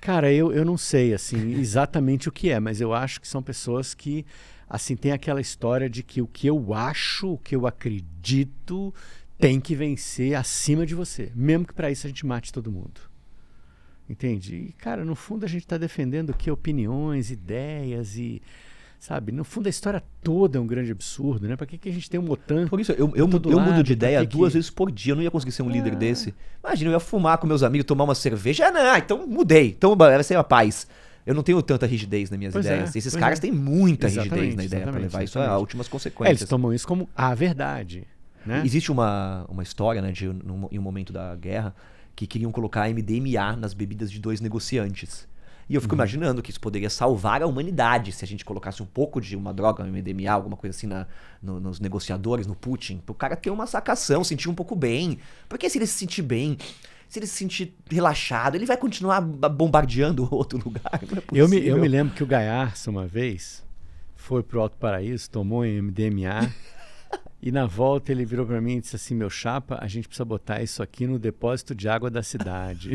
Speaker 2: Cara, eu, eu não sei assim exatamente o que é, mas eu acho que são pessoas que assim tem aquela história de que o que eu acho, o que eu acredito tem que vencer acima de você, mesmo que para isso a gente mate todo mundo. Entende? E, cara, no fundo a gente está defendendo que opiniões, ideias e. Sabe? No fundo a história toda é um grande absurdo, né? Para que, que a gente tem um OTAN? Por isso, eu, eu,
Speaker 1: mudo, eu mudo de ideia que duas vezes por dia, eu não ia conseguir ser um é. líder desse. Imagina, eu ia fumar com meus amigos, tomar uma cerveja. Ah, não, ah, então mudei. Então vai ser a paz. Eu não tenho tanta rigidez nas minhas pois é, ideias. É, Esses caras é. têm muita exatamente, rigidez na ideia para levar isso a é, últimas consequências. É, eles
Speaker 2: tomam isso como a verdade.
Speaker 1: Né? Existe uma, uma história, né, de, num, em um momento da guerra, que queriam colocar MDMA nas bebidas de dois negociantes. E eu fico uhum. imaginando que isso poderia salvar a humanidade se a gente colocasse um pouco de uma droga, um MDMA, alguma coisa assim na, no, nos negociadores, no Putin, para o cara ter uma sacação, sentir um pouco bem. Porque se ele se sentir bem, se ele se sentir relaxado, ele vai continuar bombardeando outro lugar. É eu, me, eu me lembro
Speaker 2: que o Gaiarça, uma vez, foi pro Alto Paraíso, tomou MDMA. E na volta ele virou para mim e disse assim: Meu chapa, a gente precisa botar isso aqui no depósito de água da cidade.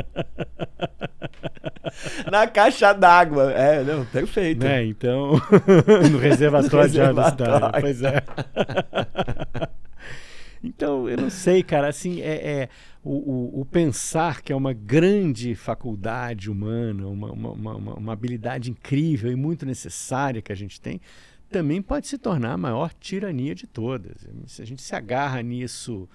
Speaker 2: na caixa d'água. É, não, perfeito. Né? Então, no reservatório, no reservatório de água da cidade. Pois é. Então, eu não sei, cara. Assim, é, é o, o, o, pensar que é uma grande faculdade humana, uma, uma, uma, uma habilidade incrível e muito necessária que a gente tem, também pode se tornar a maior tirania de todas. Se a gente se agarra nisso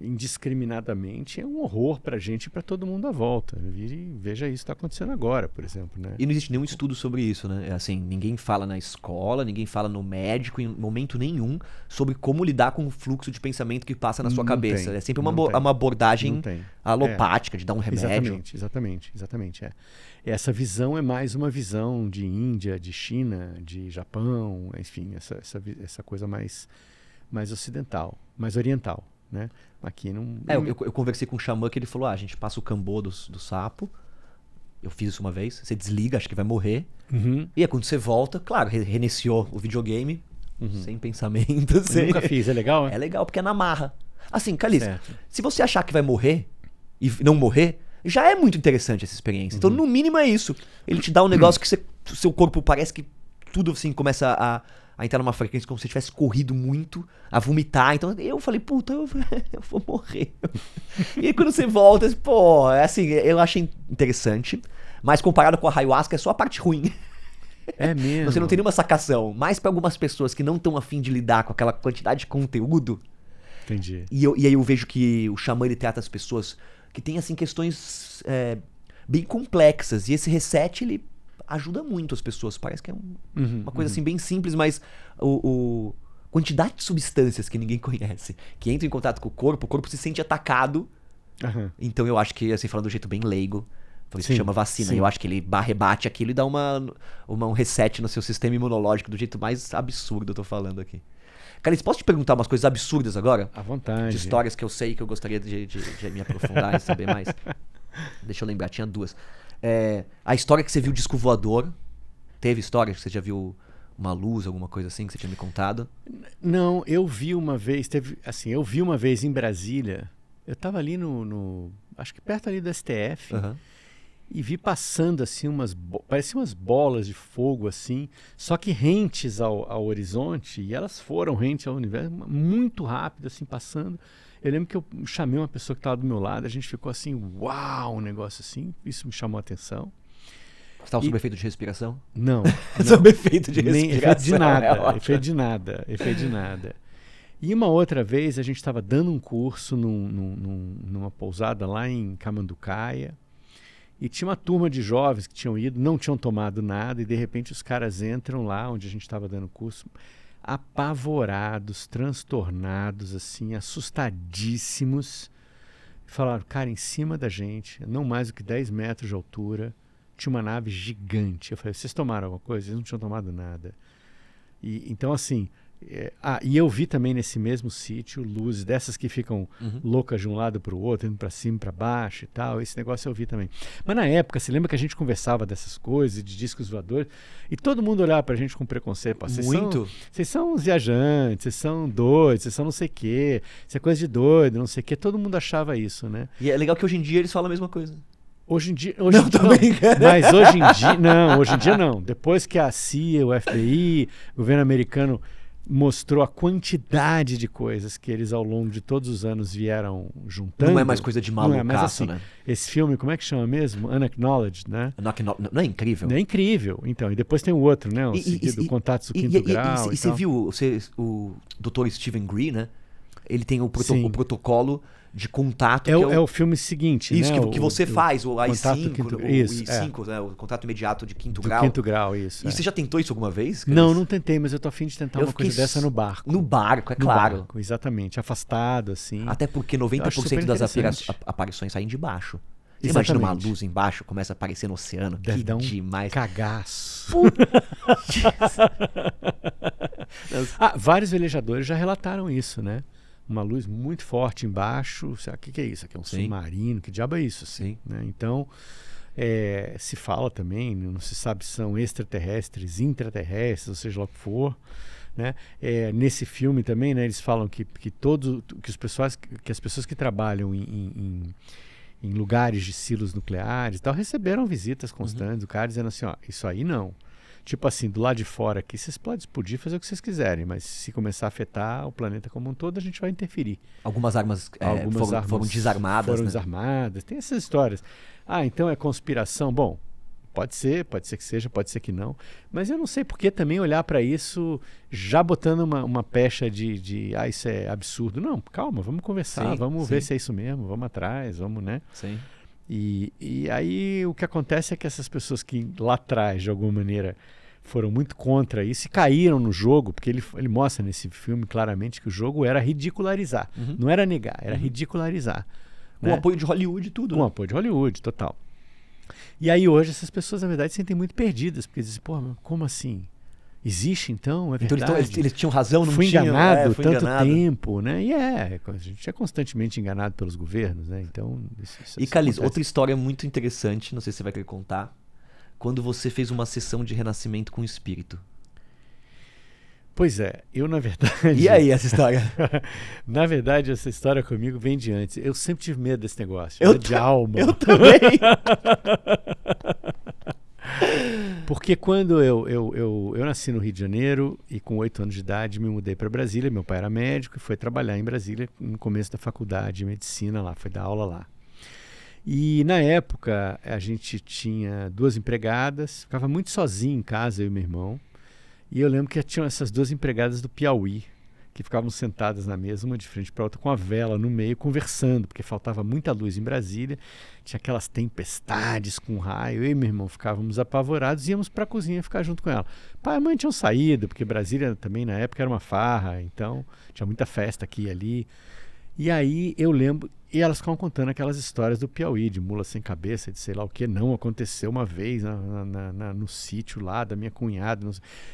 Speaker 2: indiscriminadamente é um horror para a gente e para todo mundo à volta. Vire, veja isso está acontecendo agora, por exemplo.
Speaker 1: Né? E não existe nenhum estudo sobre isso, né? É assim, ninguém fala na escola, ninguém fala no médico em momento nenhum sobre como lidar com o fluxo de pensamento que passa na sua não cabeça. Tem, é sempre uma, uma abordagem é. alopática, é. de dar um remédio. Exatamente,
Speaker 2: exatamente, exatamente. É. Essa visão é mais uma visão de Índia, de China, de Japão, enfim, essa, essa, essa coisa mais, mais ocidental, mais oriental. Né? Aqui não. É, eu, eu
Speaker 1: conversei com o um xamã que ele falou: ah, a gente passa o cambô do, do sapo. Eu fiz isso uma vez. Você desliga, acho que vai morrer. Uhum. E aí, quando você volta, claro, reiniciou o videogame, uhum. sem pensamento. Sem... Nunca fiz, é legal, né? É legal, porque é na marra. Assim, calista se você achar que vai morrer e não morrer, já é muito interessante essa experiência. Então, uhum. Então, no mínimo, é isso. Ele te dá um negócio que você, seu corpo parece que tudo assim começa a a entrar tá numa frequência como se eu tivesse corrido muito, a vomitar. Então eu falei, puta, eu, eu vou morrer. e aí quando você volta, pô, é assim, eu achei interessante. Mas comparado com a ayahuasca, é só a parte ruim. É mesmo. Você não tem nenhuma sacação. Mas para algumas pessoas que não estão afim de lidar com aquela quantidade de conteúdo. Entendi. E, eu, e aí eu vejo que o xamã ele trata as pessoas que têm, assim, questões é, bem complexas. E esse reset, ele ajuda muito as pessoas. Parece que é um, uhum, uma coisa uhum. assim bem simples, mas o, o, quantidade de substâncias que ninguém conhece, que entra em contato com o corpo, o corpo se sente atacado. Uhum. Então eu acho que, assim, falando do jeito bem leigo, por isso sim, que chama vacina. Sim. Eu acho que ele rebate aquilo e dá uma, uma, um reset no seu sistema imunológico do jeito mais absurdo, eu tô falando aqui. Cara, posso te perguntar umas coisas absurdas agora? À vontade. De histórias que eu sei que eu gostaria de, de, de me aprofundar e saber mais. Deixa eu lembrar, tinha duas. É, a história que você viu disco voador. Teve história que você já viu uma luz, alguma coisa assim que você tinha me contado?
Speaker 2: Não, eu vi uma vez, teve, assim, eu vi uma vez em Brasília. Eu estava ali no, no, acho que perto ali do STF. Uhum. E vi passando assim umas, pareciam umas bolas de fogo assim, só que rentes ao, ao horizonte, e elas foram rentes ao universo muito rápido assim passando. Eu lembro que eu chamei uma pessoa que estava do meu lado, a gente ficou assim, uau, um negócio assim. Isso me chamou a atenção. Você estava e... sob efeito de respiração? Não. não. sob efeito de respiração. Nem efeito de é nada. É efeito de nada. Efeito de nada. E uma outra vez a gente estava dando um curso num, num, numa pousada lá em Camanducaia. E tinha uma turma de jovens que tinham ido, não tinham tomado nada, e de repente os caras entram lá onde a gente estava dando curso, apavorados, transtornados, assim, assustadíssimos. Falaram, cara, em cima da gente, não mais do que 10 metros de altura, tinha uma nave gigante. Eu falei, vocês tomaram alguma coisa? Eles não tinham tomado nada. E, então, assim, é, ah, e eu vi também nesse mesmo sítio luzes dessas que ficam uhum. loucas de um lado para o outro, indo para cima, para baixo e tal. Esse negócio eu vi também. Mas na época, se lembra que a gente conversava dessas coisas, de discos voadores, e todo mundo olhava para a gente com preconceito. Vocês Muito. Vocês são, uns viajantes, vocês são doidos, vocês são não sei o quê, isso é coisa de doido, não sei o quê. Todo mundo achava isso, né?
Speaker 1: E é legal que hoje em dia eles falam a mesma coisa. Hoje em dia. Hoje, não, não, mas hoje em dia. Não, hoje em dia não.
Speaker 2: Depois que a CIA, o FBI, o governo americano mostrou a quantidade de coisas que eles ao longo de todos os anos vieram juntando. Não é mais coisa de é, malucaço, é, assim, né? Esse filme, como é que chama mesmo? Unacknowledged, né? Unacknowledged. Não é incrível? Não é incrível. Então, e depois tem o outro, né? O e, seguido, e, Contatos do e, Quinto e, Grau. E, você viu você,
Speaker 1: o Dr. Stephen Green, né? Ele tem o, proto Sim. o protocolo de contato. É o, é, o, filme
Speaker 2: seguinte, isso, né? que, que você o, faz, o AI-5, o, isso, é.
Speaker 1: né? o contato imediato
Speaker 2: de quinto Do grau. quinto grau, isso. E é. você já tentou isso alguma vez? Chris? Não, não tentei, mas eu tô afim de tentar eu uma coisa dessa no barco. No barco, é no claro. Barco, exatamente, afastado, assim. Até porque 90% das
Speaker 1: aparições saem de baixo. Você imagina uma luz embaixo, começa a aparecer no oceano. Deve que dar um demais.
Speaker 2: Cagaço. ah, vários velejadores já relataram isso, né? uma luz muito forte embaixo. O ah, que, que é isso? Aqui é um Sim. submarino? Que diabo é isso? Assim, né? Então, é, se fala também, não se sabe se são extraterrestres, intraterrestres, ou seja lá o que for. Né? É, nesse filme também, né, eles falam que, que todos que os pessoas que as pessoas que trabalham em, em, em lugares de silos nucleares tal receberam visitas constantes uhum. do cara dizendo assim, ó, isso aí não. Tipo assim, do lado de fora aqui, vocês podem explodir, fazer o que vocês quiserem, mas se começar a afetar o planeta como um todo, a gente vai interferir. Algumas armas, é, Algumas foram, armas foram, desarmadas. Foram né? desarmadas, tem essas histórias. Ah, então é conspiração? Bom, Pode ser, pode ser que seja, pode ser que não. Mas eu não sei por que também olhar para isso já botando uma, uma pecha de, de, ah, isso é absurdo. Não, calma, vamos conversar, sim, vamos sim. ver se é isso mesmo, vamos atrás, vamos, né? Sim. E, e aí o que acontece é que essas pessoas que lá atrás, de alguma maneira, foram muito contra isso e caíram no jogo, porque ele, ele mostra nesse filme claramente que o jogo era ridicularizar. Uhum. Não era negar, era uhum. ridicularizar. Com né? o apoio de Hollywood e tudo. Com né? o apoio de Hollywood, total. E aí hoje essas pessoas, na verdade, se sentem muito perdidas, porque dizem, pô, como assim? Existe então, é então, verdade. eles, eles tinham razão, não Fui enganado é, fui tanto enganado. tempo, né? E é, a gente é constantemente enganado pelos governos,
Speaker 1: né? Então. Isso, isso, e Calis, outra história muito interessante, não sei se você vai querer contar, quando você
Speaker 2: fez uma sessão de renascimento com o espírito. Pois é, eu na verdade. E aí, essa história? na verdade, essa história comigo vem de antes. Eu sempre tive medo desse negócio. Eu medo né, de alma. Eu também. Porque quando eu, eu, eu, eu nasci no Rio de Janeiro e com oito anos de idade me mudei para Brasília, meu pai era médico e foi trabalhar em Brasília no começo da faculdade de medicina lá, foi dar aula lá. E na época a gente tinha duas empregadas, ficava muito sozinho em casa, eu e meu irmão. E eu lembro que tinham essas duas empregadas do Piauí, que ficavam sentadas na mesa, uma de frente para outra, com a vela no meio, conversando, porque faltava muita luz em Brasília, tinha aquelas tempestades com raio, eu e meu irmão ficávamos apavorados, íamos para a cozinha ficar junto com ela. Pai e mãe tinham saído, porque Brasília também na época era uma farra, então tinha muita festa aqui e ali. E aí eu lembro e elas ficam contando aquelas histórias do Piauí, de mula sem cabeça, de sei lá o que. Não, aconteceu uma vez na, na, na, no sítio lá da minha cunhada.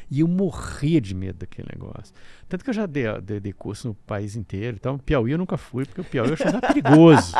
Speaker 2: E eu morria de medo daquele negócio. Tanto que eu já dei, dei, dei curso no país inteiro. Então, Piauí eu nunca fui, porque o Piauí eu achava perigoso.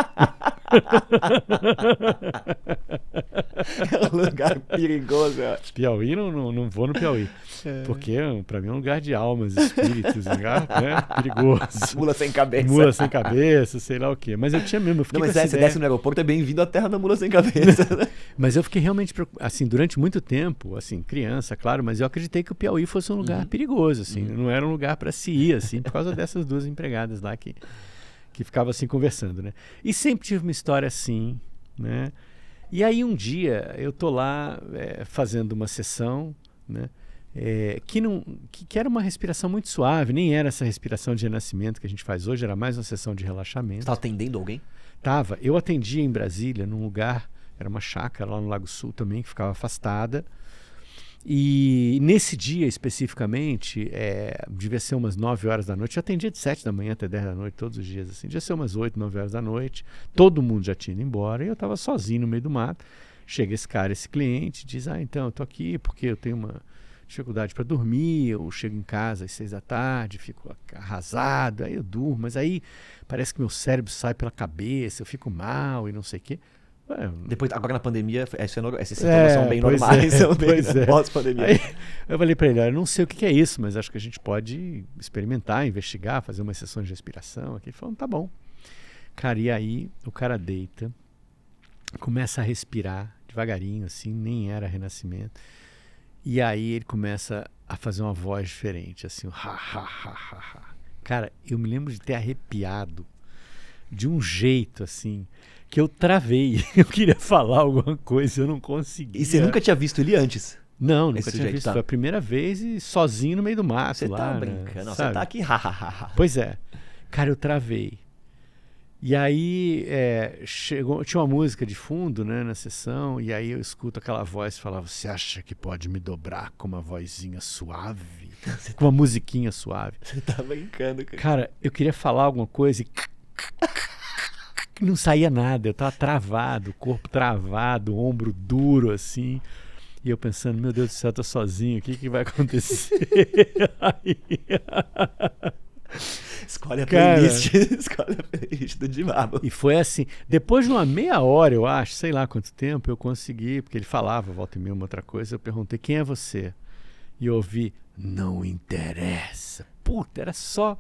Speaker 2: é um lugar perigoso, eu acho. Piauí, não, não, não vou no Piauí. É. Porque pra mim é um lugar de almas, espíritos, lugar né? perigoso. Mula sem cabeça. Mula sem cabeça, sei lá o que mas eu tinha mesmo. Eu fiquei não, mas é, você desce no aeroporto, é bem-vindo à terra da mula sem cabeça. Né? mas eu fiquei realmente, assim, durante muito tempo, assim, criança, claro, mas eu acreditei que o Piauí fosse um lugar uhum. perigoso, assim. Uhum. Não era um lugar para se ir, assim, por causa dessas duas empregadas lá que, que ficavam, assim, conversando, né? E sempre tive uma história assim, né? E aí um dia eu tô lá é, fazendo uma sessão, né? é, que, não, que, que, era uma respiração muito suave, nem era essa respiração de renascimento que a gente faz hoje, era mais uma sessão de relaxamento. Você tá atendendo alguém? Tava. Eu atendia em Brasília, num lugar, era uma chácara lá no Lago Sul também, que ficava afastada. E nesse dia especificamente, é, devia ser umas 9 horas da noite, eu atendia de 7 da manhã até 10 da noite, todos os dias assim, devia ser umas 8, 9 horas da noite, todo mundo já tinha ido embora e eu estava sozinho no meio do mato. Chega esse cara, esse cliente, diz: Ah, então, eu tô aqui porque eu tenho uma dificuldade para dormir, eu chego em casa às seis da tarde, fico arrasado, aí eu durmo, mas aí parece que meu cérebro sai pela cabeça, eu fico mal e não sei o quê. É, Depois, agora na pandemia, esses sintomas é, são é é, é bem normais, é, são bem né? pós-pandemia. Eu falei para ele, eu não sei o que é isso, mas acho que a gente pode experimentar, investigar, fazer uma sessão de respiração. Aqui. Ele falou, tá bom. Cara, e aí o cara deita, começa a respirar devagarinho, assim, nem era renascimento e aí ele começa a fazer uma voz diferente, assim, ha, ha, ha, ha, ha. Cara, eu me lembro de ter arrepiado de um jeito, assim, que eu travei. Eu queria falar alguma coisa, eu não conseguia. E você nunca tinha visto ele antes? Não, nunca Esse tinha visto. Tá. Foi a primeira vez e sozinho no meio do mato. Você tá lá, tá brincando, né? você tá aqui, ha, ha, ha, ha. Pois é. Cara, eu travei. E aí é, chegou, tinha uma música de fundo né, na sessão, e aí eu escuto aquela voz falar: Você acha que pode me dobrar com uma vozinha suave? com uma musiquinha suave. Você tá brincando, cara. Cara, eu queria falar alguma coisa e. Não saía nada, eu tava travado, corpo travado, ombro duro assim. E eu pensando, meu Deus do céu, eu tô sozinho, o que, que vai acontecer? aí... Escolhe a Cara. escolhe a playlist do Diabo. E foi assim. Depois de uma meia hora, eu acho, sei lá quanto tempo, eu consegui, porque ele falava, volta e meia, uma outra coisa. Eu perguntei, quem é você? E eu ouvi, não interessa. Puta, era só.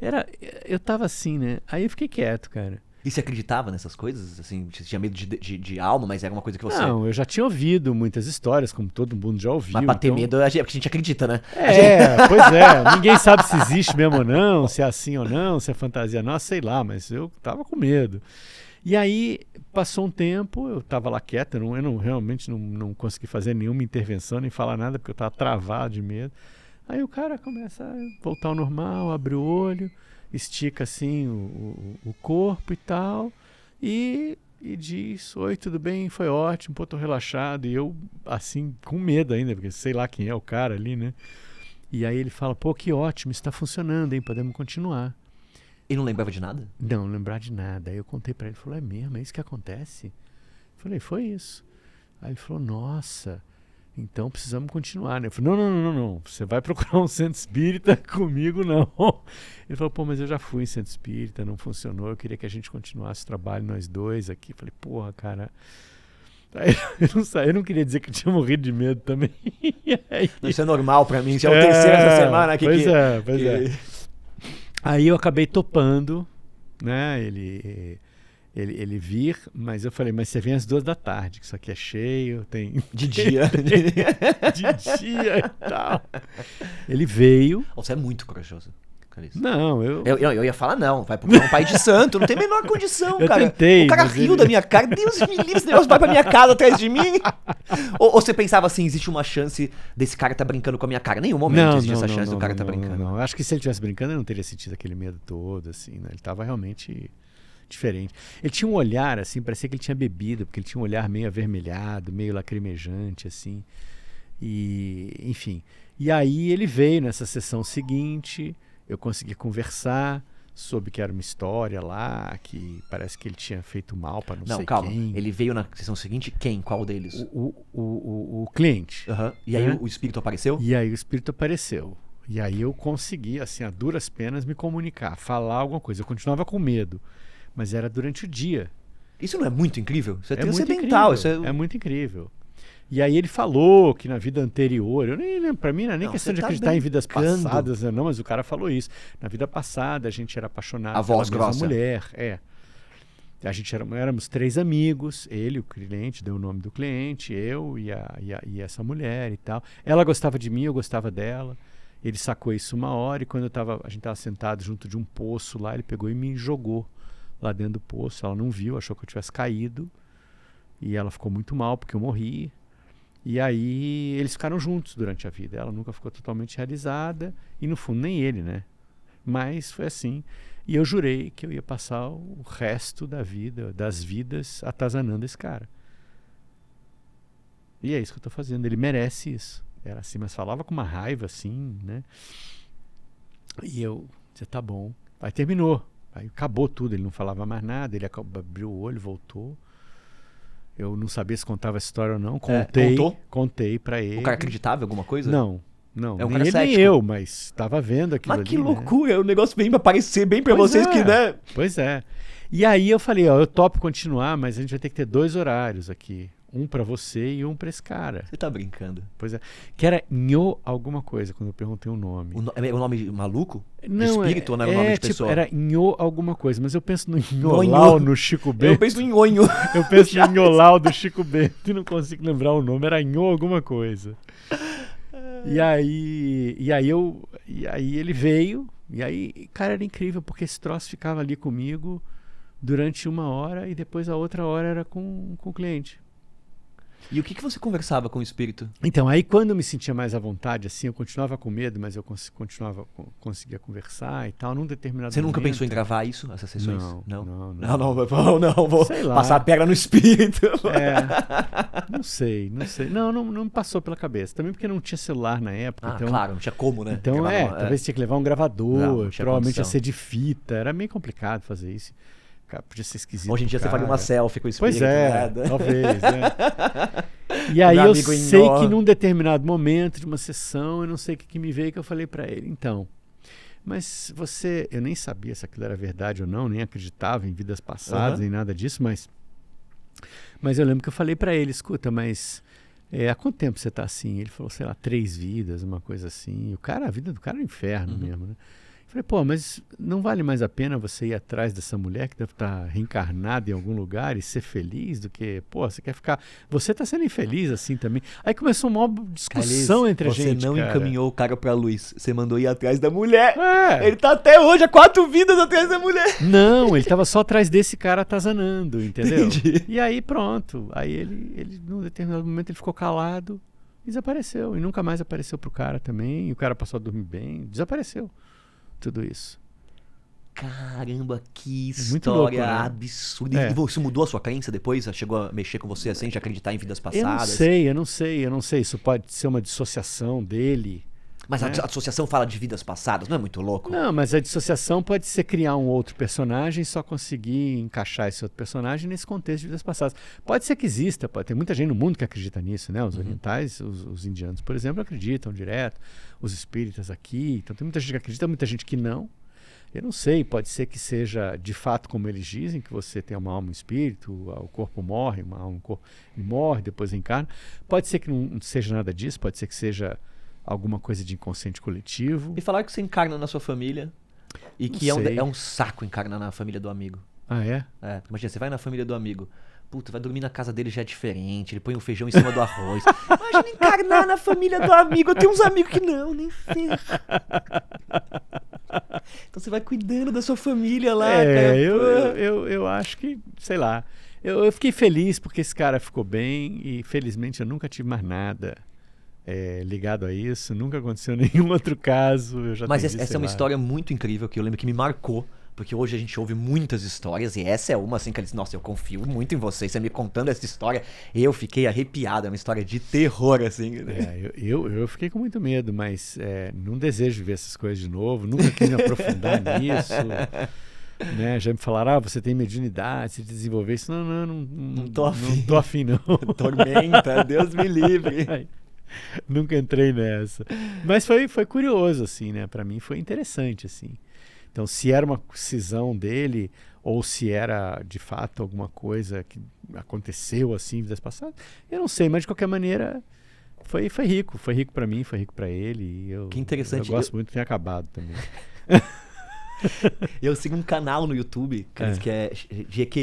Speaker 2: Era, eu tava assim, né? Aí eu fiquei quieto, cara. E você acreditava nessas
Speaker 1: coisas? Assim, você tinha medo de, de, de, alma, mas era uma coisa que você. Não,
Speaker 2: eu já tinha ouvido muitas histórias, como todo mundo já ouviu. Mas pra ter então... medo, a gente, é porque a gente acredita, né? É, gente... pois é. Ninguém sabe se existe mesmo ou não, se é assim ou não, se é fantasia nossa, sei lá, mas eu tava com medo. E aí passou um tempo, eu tava lá quieto, eu, não, eu não, realmente não, não consegui fazer nenhuma intervenção, nem falar nada, porque eu tava travado de medo. Aí o cara começa a voltar ao normal, abre o olho estica assim o, o, o corpo e tal, e, e diz: Oi, tudo bem? Foi ótimo, pô, tô relaxado. E eu, assim, com medo ainda, porque sei lá quem é o cara ali, né? E aí ele fala: Pô, que ótimo, está funcionando, hein? Podemos continuar. Ele não lembrava de nada? Não, não lembrava de nada. Aí eu contei para ele: Falou, é mesmo? É isso que acontece? Eu falei: Foi isso. Aí ele falou: Nossa. Então precisamos continuar, né? Eu falei, não, não, não, não, você vai procurar um centro espírita comigo, não. Ele falou, pô, mas eu já fui em centro espírita, não funcionou, eu queria que a gente continuasse o trabalho, nós dois aqui. Eu falei, porra, cara, eu não, sa... eu não queria dizer que eu tinha morrido de medo também. Aí... Isso é normal para mim, já é o é, terceiro essa semana aqui. Pois que, é, pois que... é. Aí eu acabei topando, né? Ele ele, ele vir, mas eu falei, mas você vem às duas da tarde, que isso aqui é cheio, tem. De dia. de dia e tal. Ele veio. Você é muito corajoso.
Speaker 1: Não, eu... eu... eu. ia falar, não, vai procurar é um pai de santo, não tem a menor condição, eu cara. Tentei, o cara riu ele... da minha cara, Deus me livre, esse negócio vai pra minha casa atrás de mim. Ou, ou, você pensava assim, existe uma chance desse cara tá brincando com a minha cara? Nenhum momento não, existe não, essa não, chance do cara tá brincando.
Speaker 2: Não, Acho que se ele tivesse brincando, eu não teria sentido aquele medo todo, assim, né? Ele tava realmente diferente. Ele tinha um olhar, assim, parecia que ele tinha bebido, porque ele tinha um olhar meio avermelhado, meio lacrimejante, assim. E, enfim. E aí ele veio nessa sessão seguinte, eu consegui conversar, soube que era uma história lá, que parece que ele tinha feito mal para não, não sei calma. quem. Ele veio na sessão seguinte, quem? Qual deles? O, o, o, o cliente. Uhum. E aí né? o espírito apareceu? E aí o espírito apareceu. E aí eu consegui, assim, a duras penas, me comunicar, falar alguma coisa. Eu continuava com medo. Mas era durante o dia. Isso não é muito incrível? Isso é, é transcendental. Isso é... é muito incrível. E aí ele falou que na vida anterior, eu nem para mim não é nem não, questão de tá acreditar em vidas passadas, né, não, mas o cara falou isso. Na vida passada a gente era apaixonado a voz grossa. mulher, é. A gente era, éramos três amigos, ele, o cliente, deu o nome do cliente, eu e, a, e, a, e essa mulher e tal. Ela gostava de mim, eu gostava dela. Ele sacou isso uma hora e quando eu tava, a gente estava sentado junto de um poço lá, ele pegou e me jogou lá dentro do poço. Ela não viu, achou que eu tivesse caído. E ela ficou muito mal porque eu morri. E aí eles ficaram juntos durante a vida. Ela nunca ficou totalmente realizada. E no fundo, nem ele, né? Mas foi assim. E eu jurei que eu ia passar o resto da vida, das vidas, atazanando esse cara. E é isso que eu estou fazendo. Ele merece isso. Era assim, mas falava com uma raiva assim, né? E eu dizia, tá bom. Aí terminou. Aí acabou tudo, ele não falava mais nada, ele abriu o olho, voltou. Eu não sabia se contava a história ou não. É, contei, é, contou? contei para ele. O cara acreditava em alguma coisa? Não, não. É um nem ele nem eu, mas tava vendo aquilo Mas ali, que né? loucura, né? o negócio vem pra parecer bem para vocês é, que, né? Pois é. E aí eu falei, ó, eu topo continuar, mas a gente vai ter que ter dois horários aqui. Um para você e um para esse cara. Você tá brincando. Pois é. Que era Nho alguma coisa, quando eu perguntei o nome. O, no, é o nome de maluco? Não, espírito é, ou não era é, o nome é, de tipo, pessoa? Era Nho alguma coisa, mas eu penso no Nholau, no Chico Bento. Eu penso em Nhonho. Eu penso no Nholau do Chico Bento e não consigo lembrar o nome. Era Nho alguma coisa. E é. aí, e aí eu, e aí ele veio, e aí, cara, era incrível porque esse troço ficava ali comigo durante uma hora e depois a outra hora era com, com o cliente. E o que, que você conversava com o espírito? Então, aí quando eu me sentia mais à vontade, assim, eu continuava com medo, mas eu cons continuava, conseguia conversar e tal, num determinado Você nunca momento, pensou em gravar isso, essas sessões? Não, não, não. Não, não, não, não vou passar a pedra no espírito. É, não sei, não sei. Não, não, não me passou pela cabeça. Também porque não tinha celular na época. Ah, então, claro, não tinha como, né? Então, é, uma, é, talvez tinha que levar um gravador, não, não provavelmente condição. ia ser de fita, era meio complicado fazer isso. Cara, podia ser esquisito. Hoje em dia cara. você faria uma selfie com isso. Pois é, talvez, né? E aí eu sei que num determinado momento de uma sessão, eu não sei o que, que me veio, que eu falei para ele, então, mas você, eu nem sabia se aquilo era verdade ou não, nem acreditava em vidas passadas, uhum. nada disso, mas mas eu lembro que eu falei para ele, escuta, mas é, há quanto tempo você tá assim? Ele falou, sei lá, três vidas, uma coisa assim. E o cara, a vida do cara é um inferno uhum. mesmo, né? Falei, pô, mas não vale mais a pena você ir atrás dessa mulher que deve estar tá reencarnada em algum lugar e ser feliz do que, pô, você quer ficar. Você está sendo infeliz assim também. Aí começou uma discussão entre a gente. Você não cara. encaminhou o cara pra luz, você mandou ir atrás da mulher. É. Ele está até hoje há quatro vidas atrás da mulher. Não, ele estava só atrás desse cara atazanando, entendeu? Entendi. E aí pronto. Aí ele, ele, num determinado momento, ele ficou calado. Desapareceu e nunca mais apareceu pro cara também. o cara passou a dormir bem, desapareceu tudo isso. Caramba, que é história louco, né? absurda. É. E você
Speaker 1: mudou a sua crença depois? Chegou a mexer com você assim, de acreditar em vidas passadas? Eu não sei,
Speaker 2: eu não sei, eu não sei. Isso pode ser uma dissociação dele. Mas né? a
Speaker 1: dissociação fala de vidas passadas, não é muito louco?
Speaker 2: Não, mas a dissociação pode ser criar um outro personagem e só conseguir encaixar esse outro personagem nesse contexto de vidas passadas. Pode ser que exista, pode ter muita gente no mundo que acredita nisso, né? Os uhum. orientais, os, os, indianos, por exemplo, acreditam direto, os espíritas aqui. Então tem muita gente que acredita, muita gente que não. Eu não sei, pode ser que seja de fato como eles dizem, que você tem uma alma, um espírito, o corpo morre, uma alma, um corpo morre, depois encarna. Pode ser que não seja nada disso, pode ser que seja alguma coisa de inconsciente coletivo.
Speaker 1: E falar que você encarna na sua família e que é um, é um, saco encarnar na família do amigo. Ah, é? É. Imagina, você vai na família do amigo. Puta, vai dormir na casa dele já é diferente. Ele põe o um feijão em cima do arroz. Imagina encarnar na família do amigo. Eu tenho uns amigos que não, nem sei Então você vai cuidando da sua família lá, é, cara. Eu, eu,
Speaker 2: eu, eu acho que, sei lá. Eu, eu fiquei feliz porque esse cara ficou bem e felizmente eu nunca tive mais nada é, ligado a isso. Nunca aconteceu nenhum outro caso. Mas essa é uma história muito
Speaker 1: incrível que eu lembro que me marcou. Porque hoje a gente ouve muitas histórias e essa é uma assim que ela diz Nossa, eu confio
Speaker 2: muito em você. Você me contando essa história, eu fiquei arrepiado. É uma história de terror, assim. Né? É, eu, eu, fiquei com muito medo, mas é, não desejo ver essas coisas de novo. Nunca quis me aprofundar nisso. Né? Já me falaram, ah, você tem mediunidade, se desenvolver isso. Não, não, não, não, tô afim. Não tô afim, não. Tormenta, Deus me livre. Nunca entrei nessa. Mas foi, foi curioso, assim, né? Para mim foi interessante, assim. Então, se era uma cisão dele ou se era de fato alguma coisa que aconteceu assim vidas passadas, eu não sei, mas de qualquer maneira foi, foi rico, foi rico para mim, foi rico para ele. eu, que interessante. Eu gosto eu... muito de ter acabado também.
Speaker 1: eu sigo um canal no YouTube que é, que é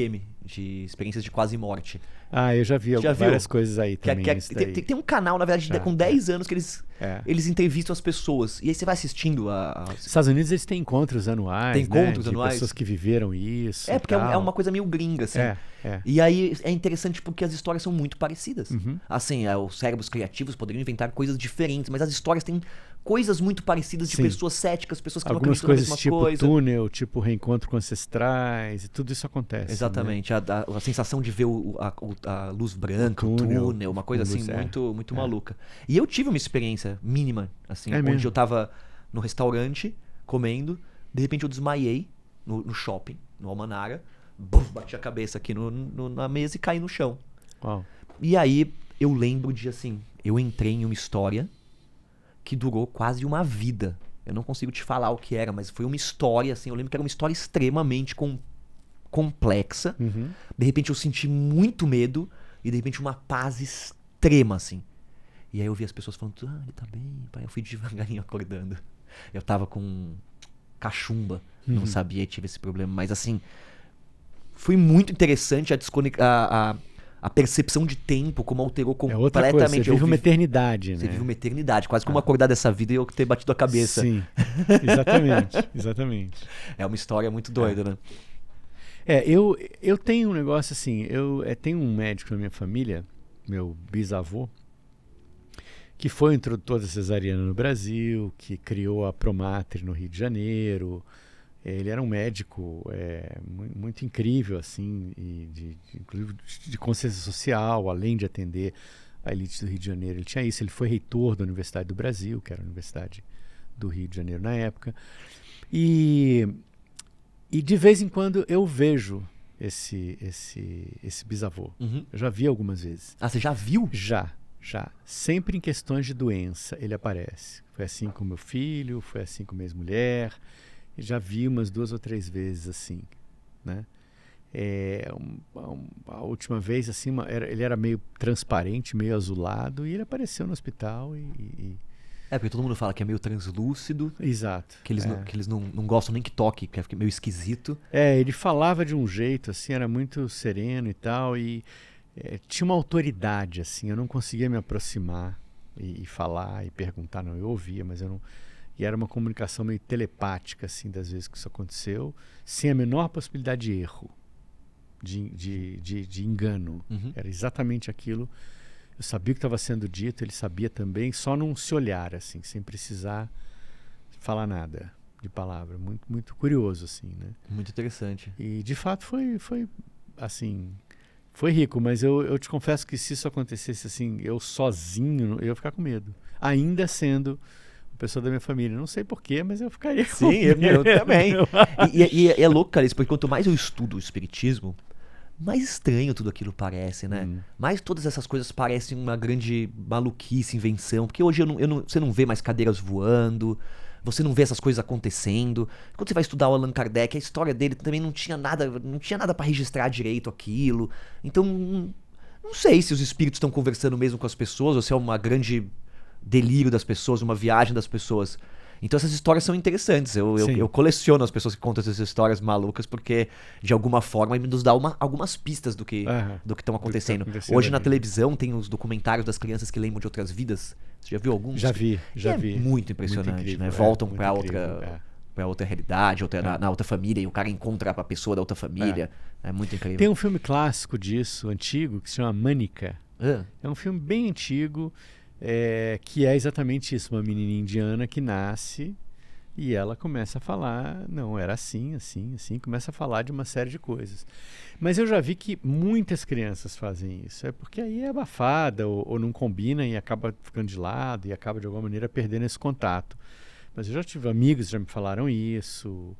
Speaker 1: GQM, de experiências de quase morte. Ah, eu já vi já várias coisas aí é também. Que, é que, tem, tem, um canal, na verdade, já, ah, com 10 tá. é. anos que eles, é. eles entrevistam as pessoas. E aí você vai assistindo a. Os
Speaker 2: Estados Unidos eles têm encontros anuais. Tem né, encontros né? anuais. De pessoas que viveram isso. É, porque é tal. é uma
Speaker 1: coisa meio gringa, assim. É, é. E aí é interessante porque as histórias são muito parecidas. Uhum. Assim, os cérebros criativos poderiam inventar coisas diferentes, mas as histórias têm coisas muito parecidas de Sim. pessoas céticas, pessoas que Algumas não acreditam coisas, na mesma tipo coisa.
Speaker 2: túnel, tipo reencontro com ancestrais, e tudo isso acontece. Né? Exatamente. Né? A, a, a,
Speaker 1: sensação de ver o, a, a, luz branca, o túnel, túnel uma coisa assim é, muito, muito é. maluca. E eu tive uma experiência mínima, assim, é onde mesmo? eu tava no restaurante comendo, de repente eu desmaiei no, no shopping, no Almanara, buf, bati a cabeça aqui no, no, na mesa e caí no chão. Uau. E aí eu lembro de assim, eu entrei em uma história que durou quase uma vida. Eu não consigo te falar o que era, mas foi uma história, assim. Eu lembro que era uma história extremamente com, complexa. Uhum. De repente eu senti muito medo e de repente uma paz extrema, assim. E aí eu vi as pessoas falando, ah, ele tá bem, pai. Eu fui devagarinho acordando. Eu tava com cachumba, uhum. não sabia, tive esse problema. Mas assim, foi muito interessante a, desconexão. a, a a percepção de tempo, como alterou é completamente. É coisa, você vive vivo... uma
Speaker 2: eternidade,
Speaker 1: né? Você vive uma eternidade, quase como ah. acordar dessa vida e eu ter batido a cabeça. Sim, exatamente,
Speaker 2: exatamente. É uma história muito doida, é. né? É, eu, eu tenho um negócio assim, eu, é tenho um médico na minha família, meu bisavô, que foi o introdutor da cesariana no Brasil, que criou a Promatre no Rio de Janeiro, ele era um médico é, muito incrível, assim, e de, inclusive de, de consciência social, além de atender a elite do Rio de Janeiro. Ele tinha isso, ele foi reitor da Universidade do Brasil, que era a Universidade do Rio de Janeiro na época. E, e de vez em quando eu vejo esse esse esse bisavô. Uhum. Eu já vi algumas vezes. Ah, você já viu? Já, já. Sempre em questões de doença ele aparece. Foi assim com meu filho, foi assim com minha ex-mulher já vi umas duas ou três vezes assim, né? É, um, um, a última vez assim, uma, era, ele era meio transparente, meio azulado e ele apareceu no hospital e, e é, porque todo mundo fala que é meio translúcido. Exato. Que eles, é. não, que eles não, não gostam nem que toque, é que é meio esquisito. É, ele falava de um jeito, assim, era muito sereno e tal, e é, tinha uma autoridade, assim, eu não conseguia me aproximar e, e, falar e perguntar, não, eu ouvia, mas eu não, e era uma comunicação meio telepática, assim, das vezes que isso aconteceu, sem a menor possibilidade de erro, de, de, de, de engano. Uhum. Era exatamente aquilo. Eu sabia o que estava sendo dito, ele sabia também, só não se olhar, assim, sem precisar falar nada de palavra. Muito, muito curioso, assim, né? Muito interessante. E, de fato, foi, foi assim, foi rico, mas eu, eu te confesso que se isso acontecesse, assim, eu sozinho, eu ia ficar com medo. Ainda sendo uma pessoa da minha família. Não sei porquê, mas eu ficaria. Sim, eu, eu, também. E, e, é louco, cara, isso, porque quanto mais eu estudo o Espiritismo, mais
Speaker 1: estranho tudo aquilo parece, né? Hum. Mais todas essas coisas parecem uma grande maluquice, invenção. Porque hoje eu não, eu não, você não vê mais cadeiras voando, você não vê essas coisas acontecendo. Quando você vai estudar o Allan Kardec, a história dele também não tinha nada, não tinha nada para registrar direito aquilo. Então, hum, não sei se os espíritos estão conversando mesmo com as pessoas ou se é uma grande delírio das pessoas, uma viagem das pessoas. Então essas histórias são interessantes. Eu, eu, eu, coleciono as pessoas que contam essas histórias malucas porque, de alguma forma, nos dá uma, algumas pistas do que uhum. do que estão tá acontecendo. acontecendo. Hoje na televisão tem os documentários das crianças que lembram de outras vidas. Você já viu alguns? Já vi, já é vi. Muito impressionante, né? é, muito incrível, né? Voltam é, para outra. É para outra realidade, outra, é. na, na, outra família, e o cara encontra a pessoa da outra família. É. é muito incrível. Tem
Speaker 2: um filme clássico disso, antigo, que se chama Mânica. É. é um filme bem antigo é, que é exatamente isso, uma menina indiana que nasce e ela começa a falar, não, era assim, assim, assim, começa a falar de uma série de coisas. Mas eu já vi que muitas crianças fazem isso, é porque aí é abafada ou, ou não combina e acaba ficando de lado e acaba de alguma maneira perdendo esse contato. Mas eu já tive amigos que já me falaram isso.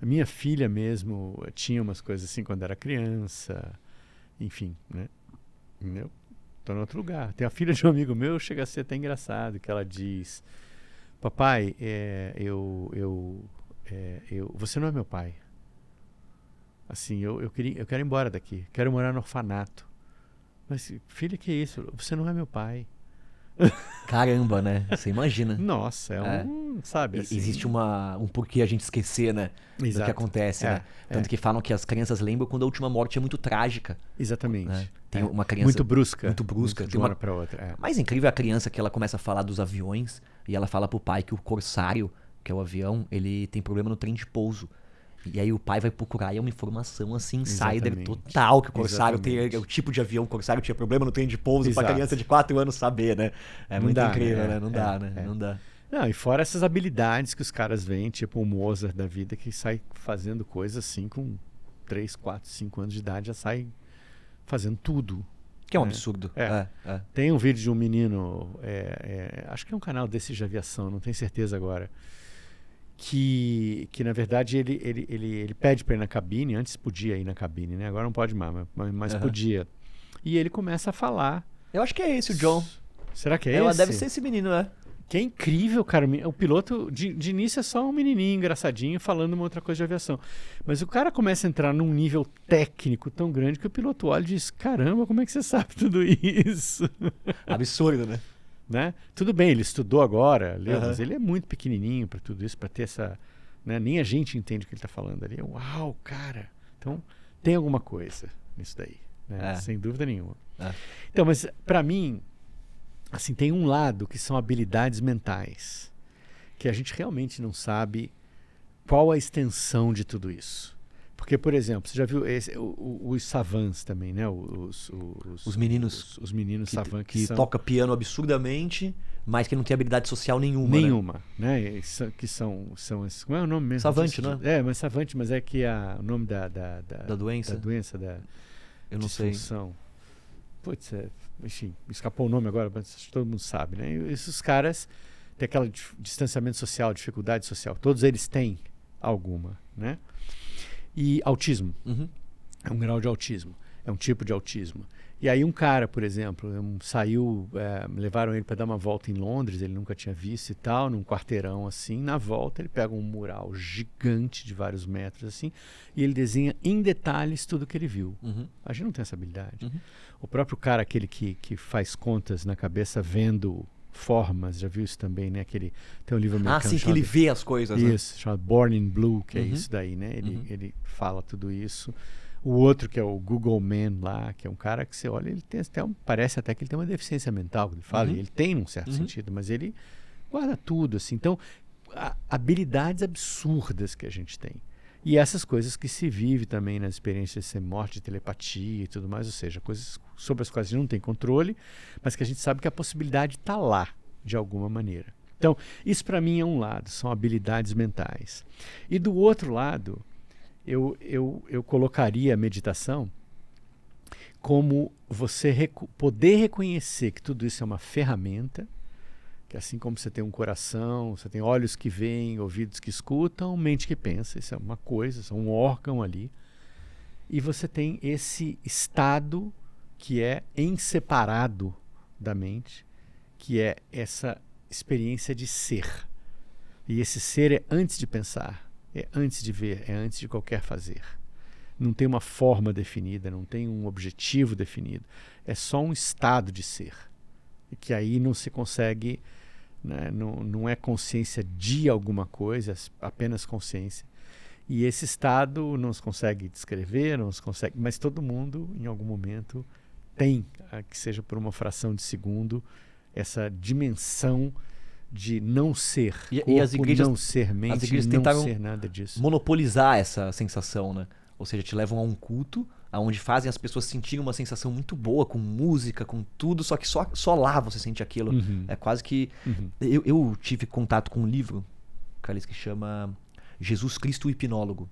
Speaker 2: A minha filha mesmo tinha umas coisas assim quando era criança. Enfim, né? Entendeu? estou em outro lugar. Tem a filha de um amigo meu, chega a ser até engraçado, que ela diz: Papai, é, eu, eu, é, eu, você não é meu pai. Assim, eu, eu, queria, eu quero ir embora daqui, quero morar no orfanato. Mas, filha, que é isso? Você não é meu pai. Caramba, né? Você imagina. Nossa, é um. É. Sabe? Assim... Existe uma, um porquê a gente esquecer,
Speaker 1: né? Exato. Do que acontece, é, né? É. Tanto é. que falam que as crianças lembram quando a última morte é muito trágica.
Speaker 2: Exatamente. Né?
Speaker 1: Tem é. uma criança. Muito brusca. Muito brusca. Muito de uma hora para outra. Mais incrível é a criança que ela começa a falar dos aviões e ela fala pro pai que o corsário, que é o avião, ele tem problema no trem de pouso. E aí o pai vai procurar e é uma informação assim, insider Exatamente. total, que o Corsário tem, o tipo de avião, o Corsário tinha problema no trem de pouso para criança de 4 anos saber, né? É não muito dá, incrível, é, né? Não é, dá, é. né? Não dá.
Speaker 2: Não, e fora essas habilidades que os caras vêm, tipo o Mozart da vida, que sai fazendo coisas assim com 3, 4, 5 anos de idade, já sai fazendo tudo. Que é um né? absurdo. É. É, é. Tem um vídeo de um menino, é, é, acho que é um canal desse de aviação, não tenho certeza agora, que, que na verdade ele, ele, ele, ele pede para ir na cabine, antes podia ir na cabine, né? Agora não pode mais, mas, mas uhum. podia. E ele começa a falar. Eu acho que é esse o John. Será que é Ela esse? Deve ser esse menino, né? Que é incrível, cara. O piloto, de, de início, é só um menininho engraçadinho falando uma outra coisa de aviação. Mas o cara começa a entrar num nível técnico tão grande que o piloto olha e diz: caramba, como é que você sabe tudo isso? Absurdo, né? Né? Tudo bem, ele estudou agora, leu, uhum. mas ele é muito pequenininho para tudo isso, para ter essa. Né? Nem a gente entende o que ele está falando ali. Uau, cara! Então, tem alguma coisa nisso daí, né? é. sem dúvida nenhuma. É. Então, mas para mim, assim, tem um lado que são habilidades mentais, que a gente realmente não sabe qual a extensão de tudo isso. Porque, por exemplo, você já viu esse, o, o, os savans também, né? Os, os, os meninos. Os, os, meninos que, que, que são... toca piano absurdamente,
Speaker 1: mas que não tem habilidade social nenhuma. Né? Nenhuma,
Speaker 2: né? né? Que são, são esses. qual é o nome mesmo? Savante, né? É, mas savante, mas é que a, o nome da, da, da, da doença. Da doença, da. Eu não sei. Putz, é, enfim, escapou o nome agora, mas todo mundo sabe, né? E esses caras têm aquele distanciamento social, dificuldade social. Todos eles têm alguma, né? e autismo. Uhum. É um grau de autismo, é um tipo de autismo. E aí um cara, por exemplo, um, saiu, é, levaram ele para dar uma volta em Londres, ele nunca tinha visto e tal, num quarteirão assim. Na volta ele pega um mural gigante de vários metros assim e ele desenha em detalhes tudo que ele viu. Uhum. A gente não tem essa habilidade. Uhum. O próprio cara, aquele que, que faz contas na cabeça vendo formas, já viu isso também, né? Aquele, tem um livro ah, americano. Ah, sim, que ele vê as coisas. Né? Isso, né? chamado Born in Blue, que é uhum. é isso daí, né? Ele, uhum. ele fala tudo isso. O outro, que é o Google Man lá, que é um cara que você olha, ele tem até um, parece até que ele tem uma deficiência mental, ele fala, uhum. ele tem num certo uhum. sentido, mas ele guarda tudo, assim. Então, habilidades absurdas que a gente tem. E essas coisas que se vive também nas experiências de ser morte, de telepatia e tudo mais, ou seja, coisas sobre as quais a gente não tem controle, mas que a gente sabe que a possibilidade está lá, de alguma maneira. Então, isso para mim é um lado, são habilidades mentais. E do outro lado, eu, eu, eu colocaria a meditação como você recu poder reconhecer que tudo isso é uma ferramenta que assim como você tem um coração, você tem olhos que veem, ouvidos que escutam, mente que pensa, isso é uma coisa, isso é um órgão ali. E você tem esse estado que é inseparado da mente, que é essa experiência de ser. E esse ser é antes de pensar, é antes de ver, é antes de qualquer fazer. Não tem uma forma definida, não tem um objetivo definido. É só um estado de ser que aí não se consegue, né, não, não é consciência de alguma coisa, é apenas consciência. E esse estado não se consegue descrever, não se consegue, mas todo mundo em algum momento tem, ah, que seja por uma fração de segundo, essa dimensão de não ser e, corpo, e as igrejas, não ser mente, as igrejas não ser nada disso.
Speaker 1: Monopolizar essa sensação, né? Ou seja, te levam a um culto aonde fazem as pessoas sentirem uma sensação muito boa com música, com tudo, só que só, só lá você sente aquilo. Uhum. É quase que. Uhum. Eu, eu, tive contato com um livro, Carlos, que chama Jesus Cristo o Hipnólogo,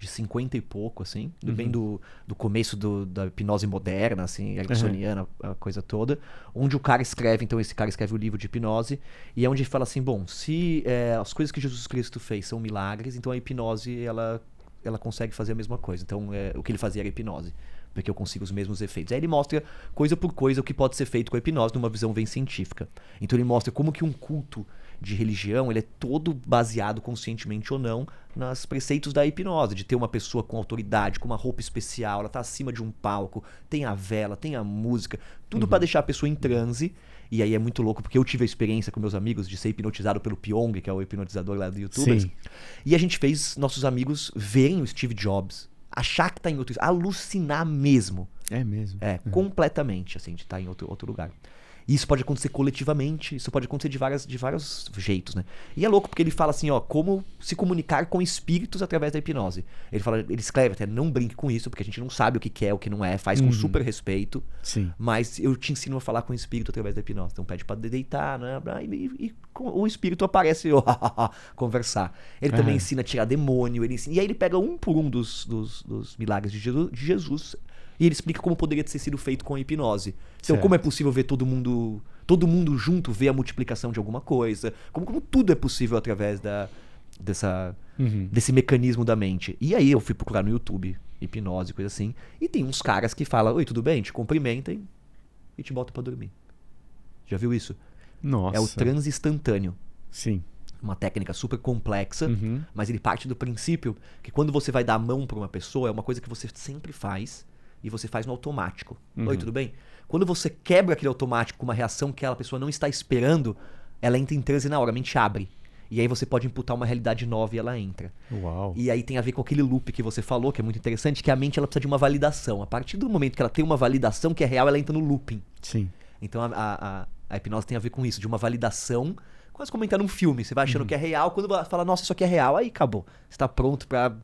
Speaker 1: de 50 e pouco, assim, uhum. bem do, do começo do, da hipnose moderna, assim, ericksoniana, a coisa toda, onde o cara escreve, então esse cara escreve o livro de hipnose, e é onde ele fala assim: bom, se é, as coisas que Jesus Cristo fez são milagres, então a hipnose, ela ela consegue fazer a mesma coisa. Então, é, o que ele fazia era hipnose, porque eu consigo os mesmos efeitos. Aí ele mostra, coisa por coisa, o que pode ser feito com a hipnose numa visão bem científica. Então, ele mostra como que um culto de religião, ele é todo baseado, conscientemente ou não, nos preceitos da hipnose, de ter uma pessoa com autoridade, com uma roupa especial, ela está acima de um palco, tem a vela, tem a música, tudo uhum. para deixar a pessoa em transe e aí é muito louco, porque eu tive a experiência com meus amigos de ser hipnotizado pelo Pyong, que é o hipnotizador lá do YouTube. E a gente fez nossos amigos verem o Steve Jobs, achar que tá em outro... Alucinar mesmo. É mesmo. É, uhum. completamente, assim, de estar tá em outro, outro lugar. E isso pode acontecer coletivamente, isso pode acontecer de, várias, de vários jeitos, né? E é louco porque ele fala assim, ó, como se comunicar com espíritos através da hipnose. Ele fala, ele escreve até, não brinque com isso, porque a gente não sabe o que é, o que não é, faz uhum. com super respeito. Sim. Mas eu te ensino a falar com o espírito através da hipnose. Então pede para deitar, né? E, e, o espírito aparece, ó, conversar. Ele também ensina a tirar demônio, ele ensina... E aí ele pega um por um dos, dos, dos milagres de Jesus, de Jesus e ele explica como poderia ter sido feito com a hipnose. Então, certo. como é possível ver todo mundo. Todo mundo junto ver a multiplicação de alguma coisa. Como, como tudo é possível através da, dessa, uhum. desse mecanismo da mente. E aí eu fui procurar no YouTube, hipnose, coisa assim. E tem uns caras que falam, oi, tudo bem? Te cumprimentem e te botam para dormir. Já viu isso? Nossa. É o transe instantâneo. Sim uma técnica super complexa, uhum. mas ele parte do princípio que quando você vai dar a mão para uma pessoa, é uma coisa que você sempre faz e você faz no automático. Uhum. Oi, tudo bem? Quando você quebra aquele automático com uma reação que a pessoa não está esperando, ela entra em transe na hora, a mente abre. E aí você pode imputar uma realidade nova e ela entra. Uau. E aí tem a ver com aquele loop que você falou, que é muito interessante, que a mente ela precisa de uma validação. A partir do momento que ela tem uma validação que é real, ela entra no looping. Sim. Então a, a, a hipnose tem a ver com isso, de uma validação. Quase como entrar num filme. Você vai achando uhum. que é real, quando fala, nossa, isso aqui é real, aí acabou. Você está pronto para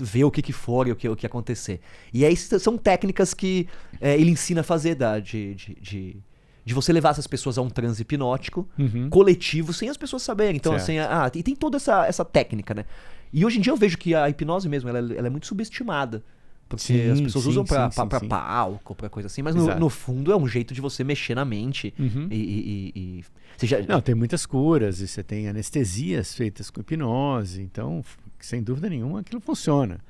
Speaker 1: ver o que, que for e o que, o que acontecer. E aí são técnicas que é, ele ensina a fazer da, de, de, de, de, você levar essas pessoas a um transe hipnótico uhum. coletivo sem as pessoas saberem. Então, assim, certo. assim, ah, e tem toda essa, essa técnica, né? E hoje em dia eu vejo que a hipnose mesmo, ela, é, ela é muito subestimada. Porque sim, as pessoas sim, usam pra, sim, pra, pra palco,
Speaker 2: pra coisa assim, mas no, no, fundo é um jeito de você mexer na mente. Uhum. E, e, e, e já... Não, tem muitas curas, e você tem anestesias feitas com hipnose, então sem dúvida nenhuma aquilo funciona.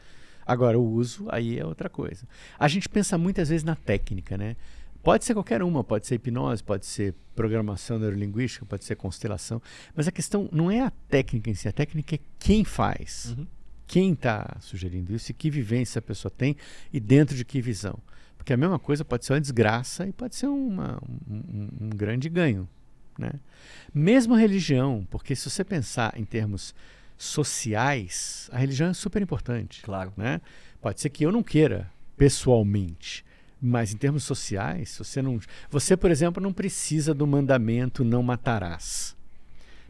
Speaker 2: Agora, o uso aí é outra coisa. A gente pensa muitas vezes na técnica, né? Pode ser qualquer uma, pode ser hipnose, pode ser programação neurolinguística, pode ser constelação, mas a questão não é a técnica em si, a técnica é quem faz, uhum. quem está sugerindo isso e que vivência a pessoa tem e dentro de que visão. Porque a mesma coisa pode ser uma desgraça e pode ser uma, um, um grande ganho. Né? Mesmo religião, porque se você pensar em termos sociais, a religião é super importante. Claro. Né? Pode ser que eu não queira pessoalmente, mas em termos sociais, você não, você por exemplo não precisa do mandamento não matarás.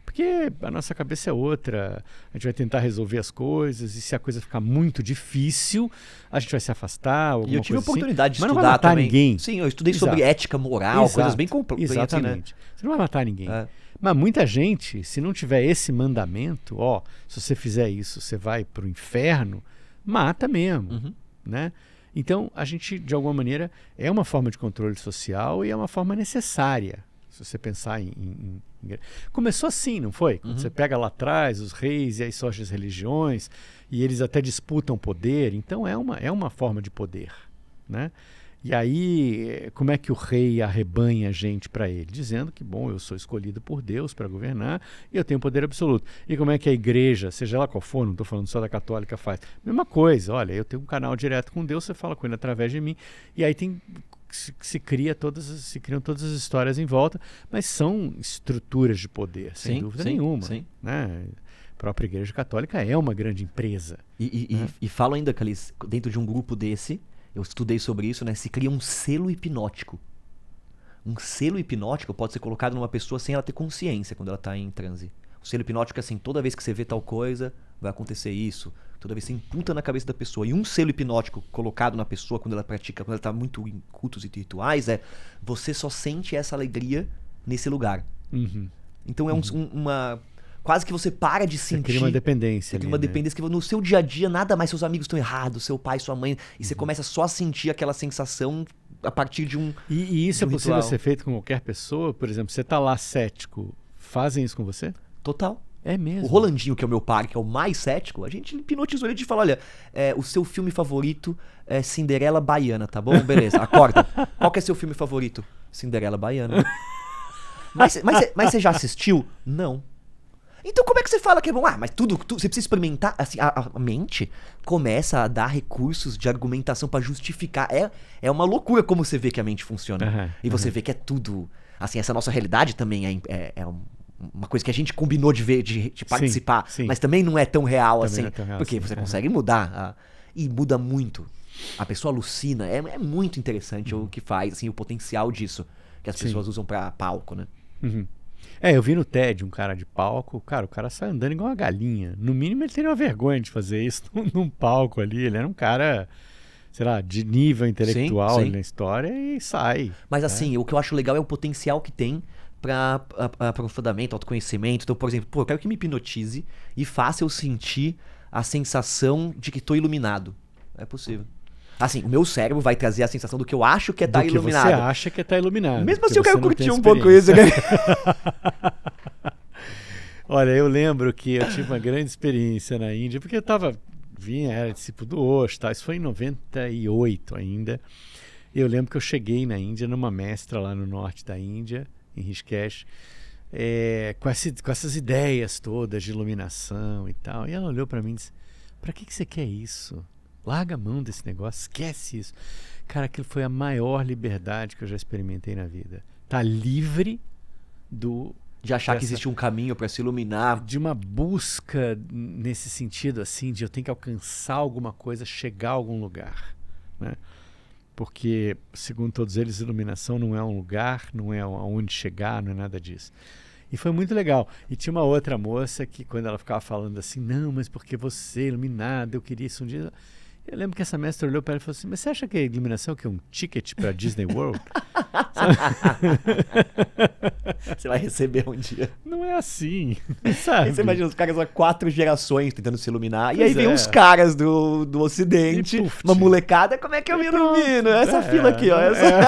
Speaker 2: Porque a nossa cabeça é outra, a gente vai tentar resolver as coisas, e se a coisa ficar muito difícil, a gente vai se afastar. E eu tive a assim. oportunidade assim. de estudar também. ninguém. Sim, eu estudei Exato. sobre ética, moral, Exato. coisas bem complexas. Né? Exatamente. Assim, né? Você não vai matar ninguém. É. Mas muita gente, se não tiver esse mandamento, ó, se você fizer isso, você vai para o inferno, mata mesmo, uhum. né? Então, a gente, de alguma maneira, é uma forma de controle social e é uma forma necessária. Se você pensar em, em, em... Começou assim, não foi? uhum. você pega lá atrás os reis e as suas religiões, e eles até disputam poder, então é uma, é uma forma de poder. Né? E aí, eh, como é que o rei arrebanha a gente para ele? Dizendo que, bom, eu sou escolhido por Deus para governar e eu tenho poder absoluto. E como é que a igreja, seja lá qual for, não estou falando só da católica, faz? Mesma coisa, olha, eu tenho um canal direto com Deus, você fala com ele através de mim. E aí tem se, se cria todas se criam todas as histórias em volta mas são estruturas de poder sem sim, dúvida sim, nenhuma sim. Né? a própria igreja católica é uma grande empresa
Speaker 1: e, e, né? e, e falo ainda Calis, dentro de um grupo desse eu estudei sobre isso né se cria um selo hipnótico um selo hipnótico pode ser colocado numa pessoa sem ela ter consciência quando ela está em transe o selo hipnótico é assim toda vez que você vê tal coisa vai acontecer isso. Toda vez você imputa na cabeça da pessoa. E um selo hipnótico colocado na pessoa quando ela pratica, quando ela está muito em cultos e rituais, é você só sente essa alegria nesse lugar. Uhum. Então é um, uhum. uma. Quase que você para de sentir. Você cria uma dependência. Você cria ali, uma né? dependência que no seu dia a dia nada mais seus amigos estão errados, seu pai, sua mãe. E uhum. você começa só a sentir aquela sensação
Speaker 2: a partir de um. E, e isso é um é possível ritual. ser feito com qualquer pessoa? Por exemplo, você está lá cético, fazem isso com você? Total. É mesmo. O Rolandinho, que é o meu par, que é o mais cético, a gente
Speaker 1: hipnotizou ele de falar: olha, é, o seu filme favorito é Cinderela Baiana, tá bom? Beleza, acorda. Qual que é seu filme favorito? Cinderela Baiana. mas, mas, mas você já assistiu? Não. Então como é que você fala que é bom? Ah, mas tudo, tudo você precisa experimentar. Assim, a, a, mente começa a dar recursos de argumentação para justificar. É, é uma loucura como você vê que a mente funciona. Uhum, e você uhum. vê que é tudo. Assim, essa nossa realidade também é, é, é um uma coisa que a gente combinou de ver, de, de participar, sim, sim. mas também não é tão real também assim. É tão real porque assim, você é. consegue mudar a, e muda muito. A pessoa alucina, é, é muito interessante
Speaker 2: uhum. o que faz, assim, o potencial disso que as sim. pessoas usam para palco, né? Uhum. É, eu vi no TED um cara de palco, cara, o cara sai andando igual uma galinha. No mínimo ele teria uma vergonha de fazer isso num palco ali. Ele era um cara, sei lá, de nível intelectual sim, sim. na história e sai. Mas né? assim, o que eu acho legal é o potencial que tem para
Speaker 1: aprofundamento, autoconhecimento. Então, por exemplo, pô, eu quero que me hipnotize e faça eu sentir a sensação de que estou iluminado. É possível. Assim, o meu cérebro vai trazer a sensação do que eu acho que é estar tá iluminado. Você acha que é estar tá iluminado. Mesmo assim, eu quero curtir um pouco isso. Né?
Speaker 2: Olha, eu lembro que eu tive uma grande experiência na Índia, porque eu estava. Vinha, era discípulo do Osho, tá? isso foi em 98 ainda. Eu lembro que eu cheguei na Índia, numa mestra lá no norte da Índia em Risqueche, é, eh, com, com, essas ideias todas de iluminação e tal. E ela olhou para mim e disse: Para que, que você quer isso? Larga a mão desse negócio, esquece isso. Cara, aquilo foi a maior liberdade que eu já experimentei na vida. Tá livre do de achar que existe um caminho para se iluminar. De uma busca nesse sentido, assim, de eu tenho que alcançar alguma coisa, chegar a algum lugar. Né? porque, segundo todos eles, iluminação não é um lugar, não é aonde chegar, não é nada disso. E foi muito legal. E tinha uma outra moça que, quando ela ficava falando assim, não, mas porque você, iluminada, eu queria isso um dia. Eu lembro que essa mestra olhou para ele e falou assim: Mas você acha que a iluminação que é um ticket para Disney World? você vai receber um dia.
Speaker 1: Não é assim. Sabe? você imagina os caras há quatro gerações tentando se iluminar. Pois e aí é. vem uns caras do, do
Speaker 2: Ocidente, uma molecada.
Speaker 1: Como é que eu me ilumino? Essa é, fila aqui, ó. É. Essa... É.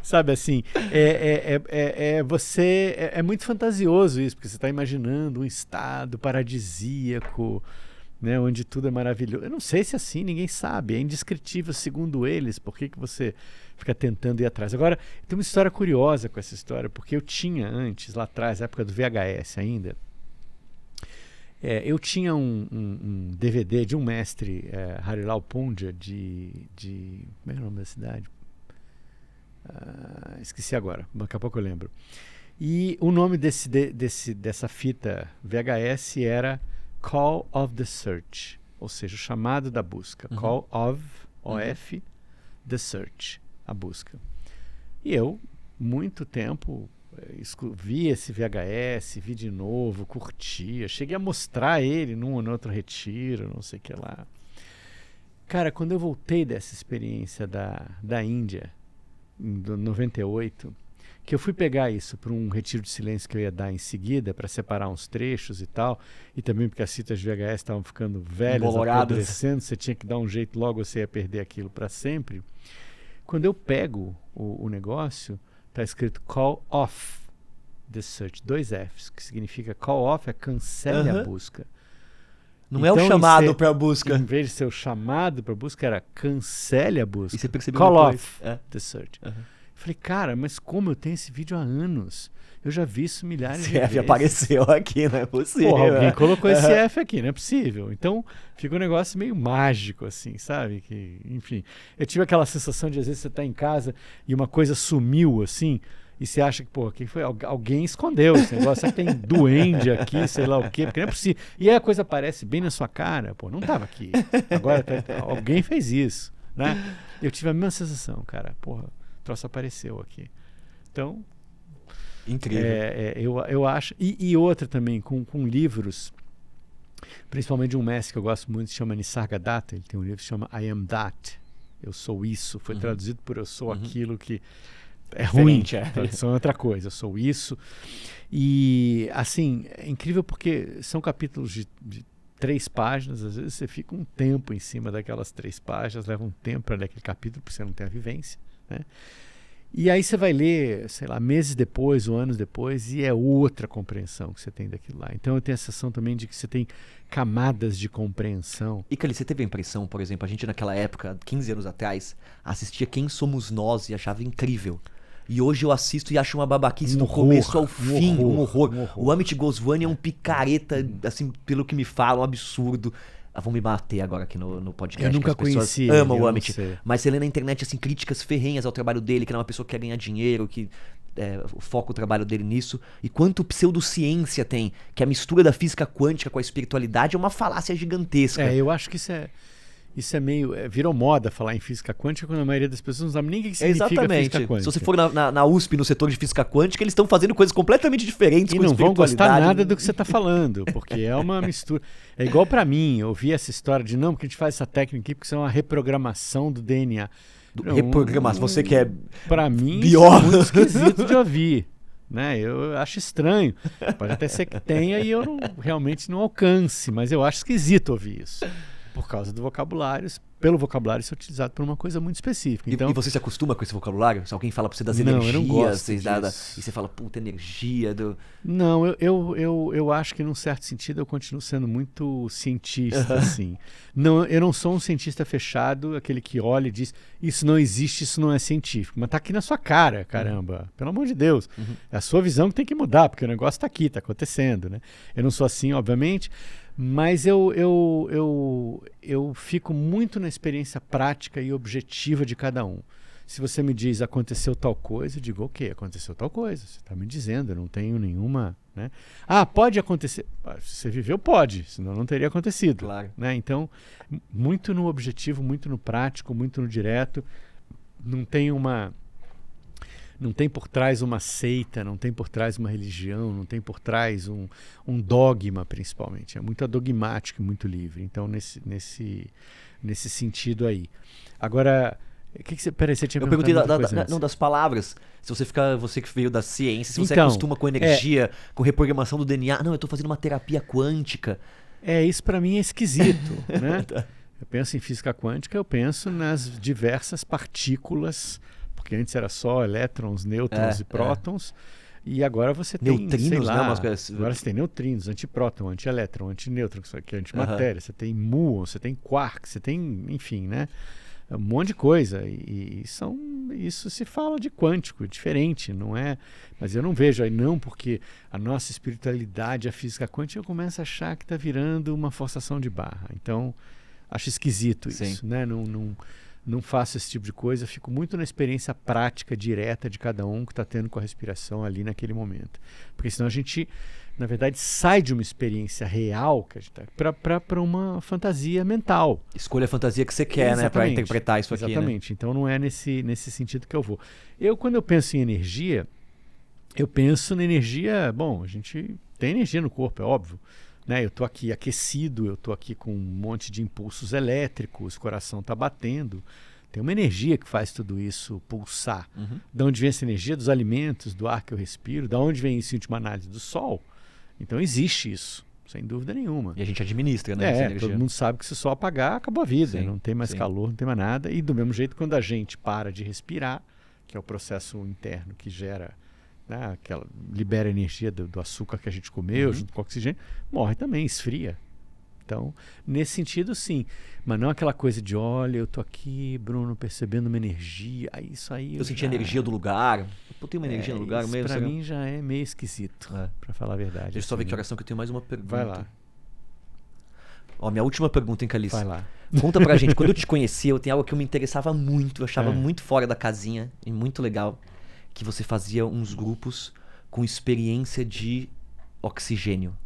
Speaker 2: Sabe assim, é, é, é, é você. É, muito fantasioso isso, porque você está imaginando um estado paradisíaco né, onde tudo é maravilhoso. Eu não sei se é assim, ninguém sabe. É indescritível, segundo eles, por que, que você fica tentando ir atrás. Agora, tem uma história curiosa com essa história, porque eu tinha antes, lá atrás, na época do VHS ainda, é, eu tinha um, um, um, DVD de um mestre, é, eh, Harilal Punja, de, de. Como é o nome da cidade? Ah, esqueci agora, daqui a pouco eu lembro. E o nome desse, desse, dessa fita VHS era Call of the Search, ou seja, o chamado da busca. Uhum. Call of, OF, uhum. the Search, a busca. E eu, muito tempo, eh, vi esse VHS, vi de novo, curtia, cheguei a mostrar ele num ou no outro retiro, não sei o que lá. Cara, quando eu voltei dessa experiência da, da Índia, em 98, que eu fui pegar isso para um retiro de silêncio que eu ia dar em seguida, para separar uns trechos e tal, e também porque as citas VHS estavam ficando velhas, Boloradas. apodrecendo, você tinha que dar um jeito, logo você ia perder aquilo para sempre. Quando eu pego o, o negócio, está escrito call off the search, dois Fs, que significa call off é cancele uhum. a busca. Não então, é o então, chamado para a busca. Em vez de ser o chamado para a busca, era cancele a busca. E você percebeu call off é. the search. Uhum. Falei, cara, mas como eu tenho esse vídeo há anos? Eu já vi isso milhares CF de vezes. CF apareceu aqui, não é possível. Porra, alguém colocou colocou esse F aqui, não é possível. Então, fica um negócio meio mágico, assim, sabe? Que, enfim, eu tive aquela sensação de às vezes você está em casa e uma coisa sumiu, assim, e você acha que, pô, que foi? alguém escondeu esse negócio, será que tem duende aqui, sei lá o quê, porque não é possível. E aí a coisa aparece bem na sua cara, pô, não estava aqui. Agora, tá, alguém fez isso, né? Eu tive a mesma sensação, cara, porra o troço apareceu aqui. Então. Incrível. É, é, eu, eu acho. E, e outra também, com, com livros, principalmente um mestre que eu gosto muito, se chama Nisargadatta. Ele tem um livro que se chama I Am That. Eu sou isso. Foi uhum. traduzido por Eu sou uhum. aquilo que. É Diferente, ruim, é. tradução é outra coisa, eu sou isso. E, assim, é incrível porque são capítulos de, de três páginas, às vezes você fica um tempo em cima daquelas três páginas, leva um tempo para ler aquele capítulo, porque você não tem a vivência. Né? E aí você vai ler, sei lá, meses depois ou anos depois, e é outra compreensão que você tem daquilo lá. Então eu tenho a sensação também de que você tem camadas de compreensão. E Cali, você teve a impressão, por exemplo, a gente naquela época, 15 anos atrás, assistia
Speaker 1: Quem Somos Nós e achava incrível. E hoje eu assisto e acho uma babaquice um do horror, começo ao um fim, horror, um, horror. um horror. O Amit Goswami é um picareta, assim, pelo que me falam, um absurdo. Ah, vão me bater agora aqui no, no podcast. Eu nunca conheci. Amam o Amit. Mas você lê na internet assim, críticas ferrenhas ao trabalho dele, que ele é uma pessoa que quer ganhar dinheiro, que é, foca o trabalho dele nisso.
Speaker 2: E quanto pseudociência tem, que a mistura da física quântica com a espiritualidade é uma falácia gigantesca. É, eu acho que isso é. Isso é meio. É, virou moda falar em física quântica quando a maioria das pessoas não sabe nem o que significa Exatamente. física quântica. Se você for na, na, na USP, no setor de física quântica, eles estão fazendo coisas
Speaker 1: completamente diferentes. E não vão gostar nada
Speaker 2: do que você está falando, porque é uma mistura. É igual para mim, ouvir essa história de não, porque a gente faz essa técnica aqui porque isso é uma reprogramação do DNA. Do, não, reprogramação, você que é. Para mim, Isso é muito esquisito de ouvir. Né? Eu acho estranho. Pode até ser que tenha e eu não, realmente não alcance, mas eu acho esquisito ouvir isso. Por causa do vocabulário, pelo vocabulário ser utilizado por uma coisa muito específica. Então, e, e, você se acostuma com esse vocabulário? Se alguém fala para você das não, energias, eu não gosto e
Speaker 1: você fala, puta, energia do.
Speaker 2: Não, eu, eu, eu, eu, acho que num certo sentido eu continuo sendo muito cientista, assim. Não, eu não sou um cientista fechado, aquele que olha e diz, isso não existe, isso não é científico. Mas tá aqui na sua cara, uhum. caramba. Uhum. Pelo amor de Deus. Uhum. É a sua visão que tem que mudar, porque o negócio tá aqui, tá acontecendo, né? Eu não sou assim, obviamente. Mas eu, eu, eu, eu fico muito na experiência prática e objetiva de cada um. Se você me diz aconteceu tal coisa, eu digo, ok, aconteceu tal coisa. Você está me dizendo, eu não tenho nenhuma. Né? Ah, pode acontecer. Ah, se você viveu, pode, senão não teria acontecido. Claro. Né? Então, muito no objetivo, muito no prático, muito no direto. Não tem uma não tem por trás uma seita, não tem por trás uma religião, não tem por trás um, um dogma, principalmente. É muito dogmático e muito livre. Então, nesse, nesse, nesse sentido aí. Agora, que que você, peraí, você tinha Eu perguntei da, da, não,
Speaker 1: das palavras. Se você ficar, você que veio da ciência, se então, você acostuma com energia,
Speaker 2: é, com reprogramação do DNA. Não, eu estou fazendo uma terapia quântica. É, isso para mim é esquisito, né? Tá. Eu penso em física quântica, eu penso nas diversas partículas porque antes era só elétrons, nêutrons é, e prótons. É. E agora você tem. Neutrinos, né? lá, né? coisas... Agora você tem neutrinos, antipróton, antielétron, antinêutron, que é antimatéria. Uhum. Você tem muon, você tem quark, você tem, enfim, né? É um monte de coisa. E, e, são, isso se fala de quântico, diferente, não é? Mas eu não vejo aí, não, porque a nossa espiritualidade, a física quântica, começa a achar que está virando uma forçação de barra. Então, acho esquisito Sim. isso, né? Não. não não faço esse tipo de coisa, fico muito na experiência prática, direta de cada um que está tendo com a respiração ali naquele momento. Porque senão a gente, na verdade, sai de uma experiência real que a gente tá, para uma fantasia mental. Escolha a fantasia que você quer, né, Exatamente. né? Para interpretar isso aqui. Né? Exatamente. Né? Então não é nesse, nesse sentido que eu vou. Eu, quando eu penso em energia, eu penso na energia. Bom, a gente tem energia no corpo, é óbvio. Né? Eu estou aqui aquecido, eu estou aqui com um monte de impulsos elétricos, o coração está batendo. Tem uma energia que faz tudo isso pulsar. Uhum. onde vem essa energia? Dos alimentos, do ar que eu respiro. Da onde vem isso em última análise? Do sol. Então existe isso, sem dúvida nenhuma. E a gente administra, né? É, todo mundo sabe que se só apagar, acabou a vida. Sim, não tem mais sim. calor, não tem mais nada. E do mesmo jeito, quando a gente para de respirar, que é o processo interno que gera né, aquela, libera energia do, do, açúcar que a gente comeu uhum. junto com o oxigênio, morre também, esfria. Então, nesse sentido, sim. Mas não aquela coisa de, olha, eu tô aqui, Bruno, percebendo uma energia. Aí, isso aí. Eu, eu senti já... a energia do lugar. Eu tenho uma é, energia é, no lugar mesmo. Pra mim já é meio esquisito, é. pra falar a verdade. Deixa eu assim. só ver assim. que oração que eu tenho mais uma pergunta. Vai lá.
Speaker 1: Ó, minha última pergunta, hein, Calice? Vai lá. Conta pra gente, quando eu te conheci, eu tenho algo que eu me interessava muito, eu achava é. muito fora da casinha e muito legal que você fazia uns grupos com experiência
Speaker 2: de oxigênio.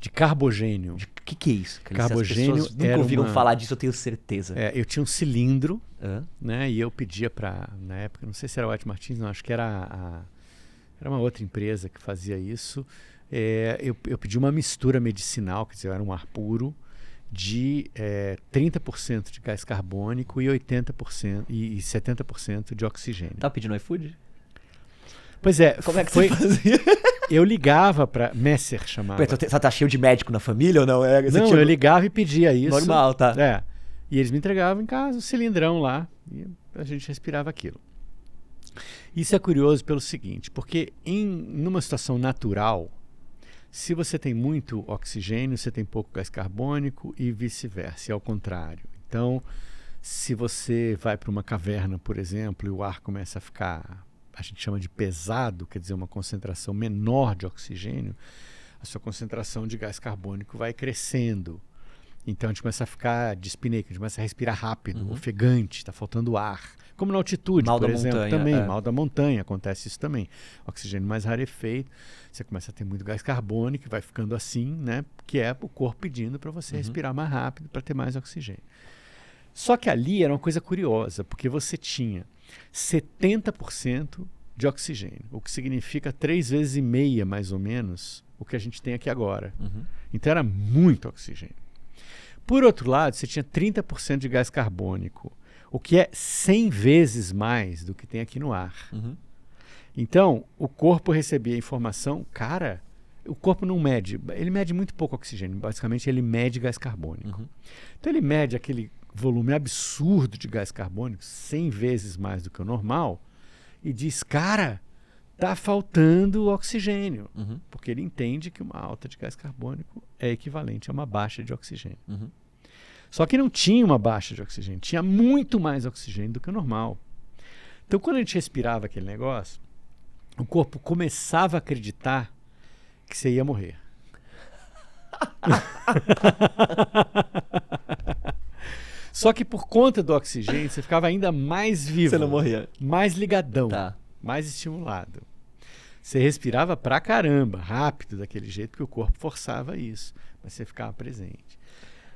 Speaker 2: De carbogênio. O que, que é isso? Carbogênio. As nunca ouviram uma... falar disso, eu tenho certeza. É, eu tinha um cilindro, Hã? né? E eu pedia para, na época, não sei se era o White Martins, não, acho que era a, era uma outra empresa que fazia isso. É, eu, eu pedi uma mistura medicinal, quer dizer, era um ar puro de é, eh, 30% de gás carbônico e 80% e 70% de oxigênio. Tá pedindo iFood? Pois é. Como é que foi... você fazia? Eu ligava para Messer chamava. Então você tá cheio de médico na família ou não? É, não, eu ligava e pedia isso. Normal, tá? É. E eles me entregavam em casa, o um cilindrão lá, e a gente respirava aquilo. Isso é curioso pelo seguinte, porque em numa situação natural, se você tem muito oxigênio, você tem pouco gás carbônico e vice-versa, é ao contrário. Então, se você vai para uma caverna, por exemplo, e o ar começa a ficar, a gente chama de pesado, quer dizer, uma concentração menor de oxigênio, a sua concentração de gás carbônico vai crescendo. Então a gente começa a ficar espineca, a gente começa a respirar rápido, uhum. ofegante, está faltando ar. Como na altitude, mal por exemplo, montanha, também. É. Mal da montanha, acontece isso também. Oxigênio mais rarefeito, você começa a ter muito gás carbônico, vai ficando assim, né? Que é o corpo pedindo para você uhum. respirar mais rápido, para ter mais oxigênio. Só que ali era uma coisa curiosa, porque você tinha 70% de oxigênio, o que significa três vezes e meia, mais ou menos, o que a gente tem aqui agora. Uhum. Então era muito oxigênio. Por outro lado, você tinha 30% de gás carbônico o que é 100 vezes mais do que tem aqui no ar. Uhum. Então, o corpo recebia informação, cara, o corpo não mede, ele mede muito pouco oxigênio, basicamente ele mede gás carbônico. Uhum. Então ele mede aquele volume absurdo de gás carbônico, 100 vezes mais do que o normal, e diz, cara, tá faltando oxigênio, uhum. porque ele entende que uma alta de gás carbônico é equivalente a uma baixa de oxigênio. Uhum. Só que não tinha uma baixa de oxigênio, tinha muito mais oxigênio do que o normal. Então, quando a gente respirava aquele negócio, o corpo começava a acreditar que você ia morrer. Só que por conta do oxigênio, você ficava ainda mais vivo. Você não morria. Mais ligadão. Tá. Mais estimulado. Você respirava pra caramba, rápido daquele jeito, porque o corpo forçava isso. Mas você ficava presente.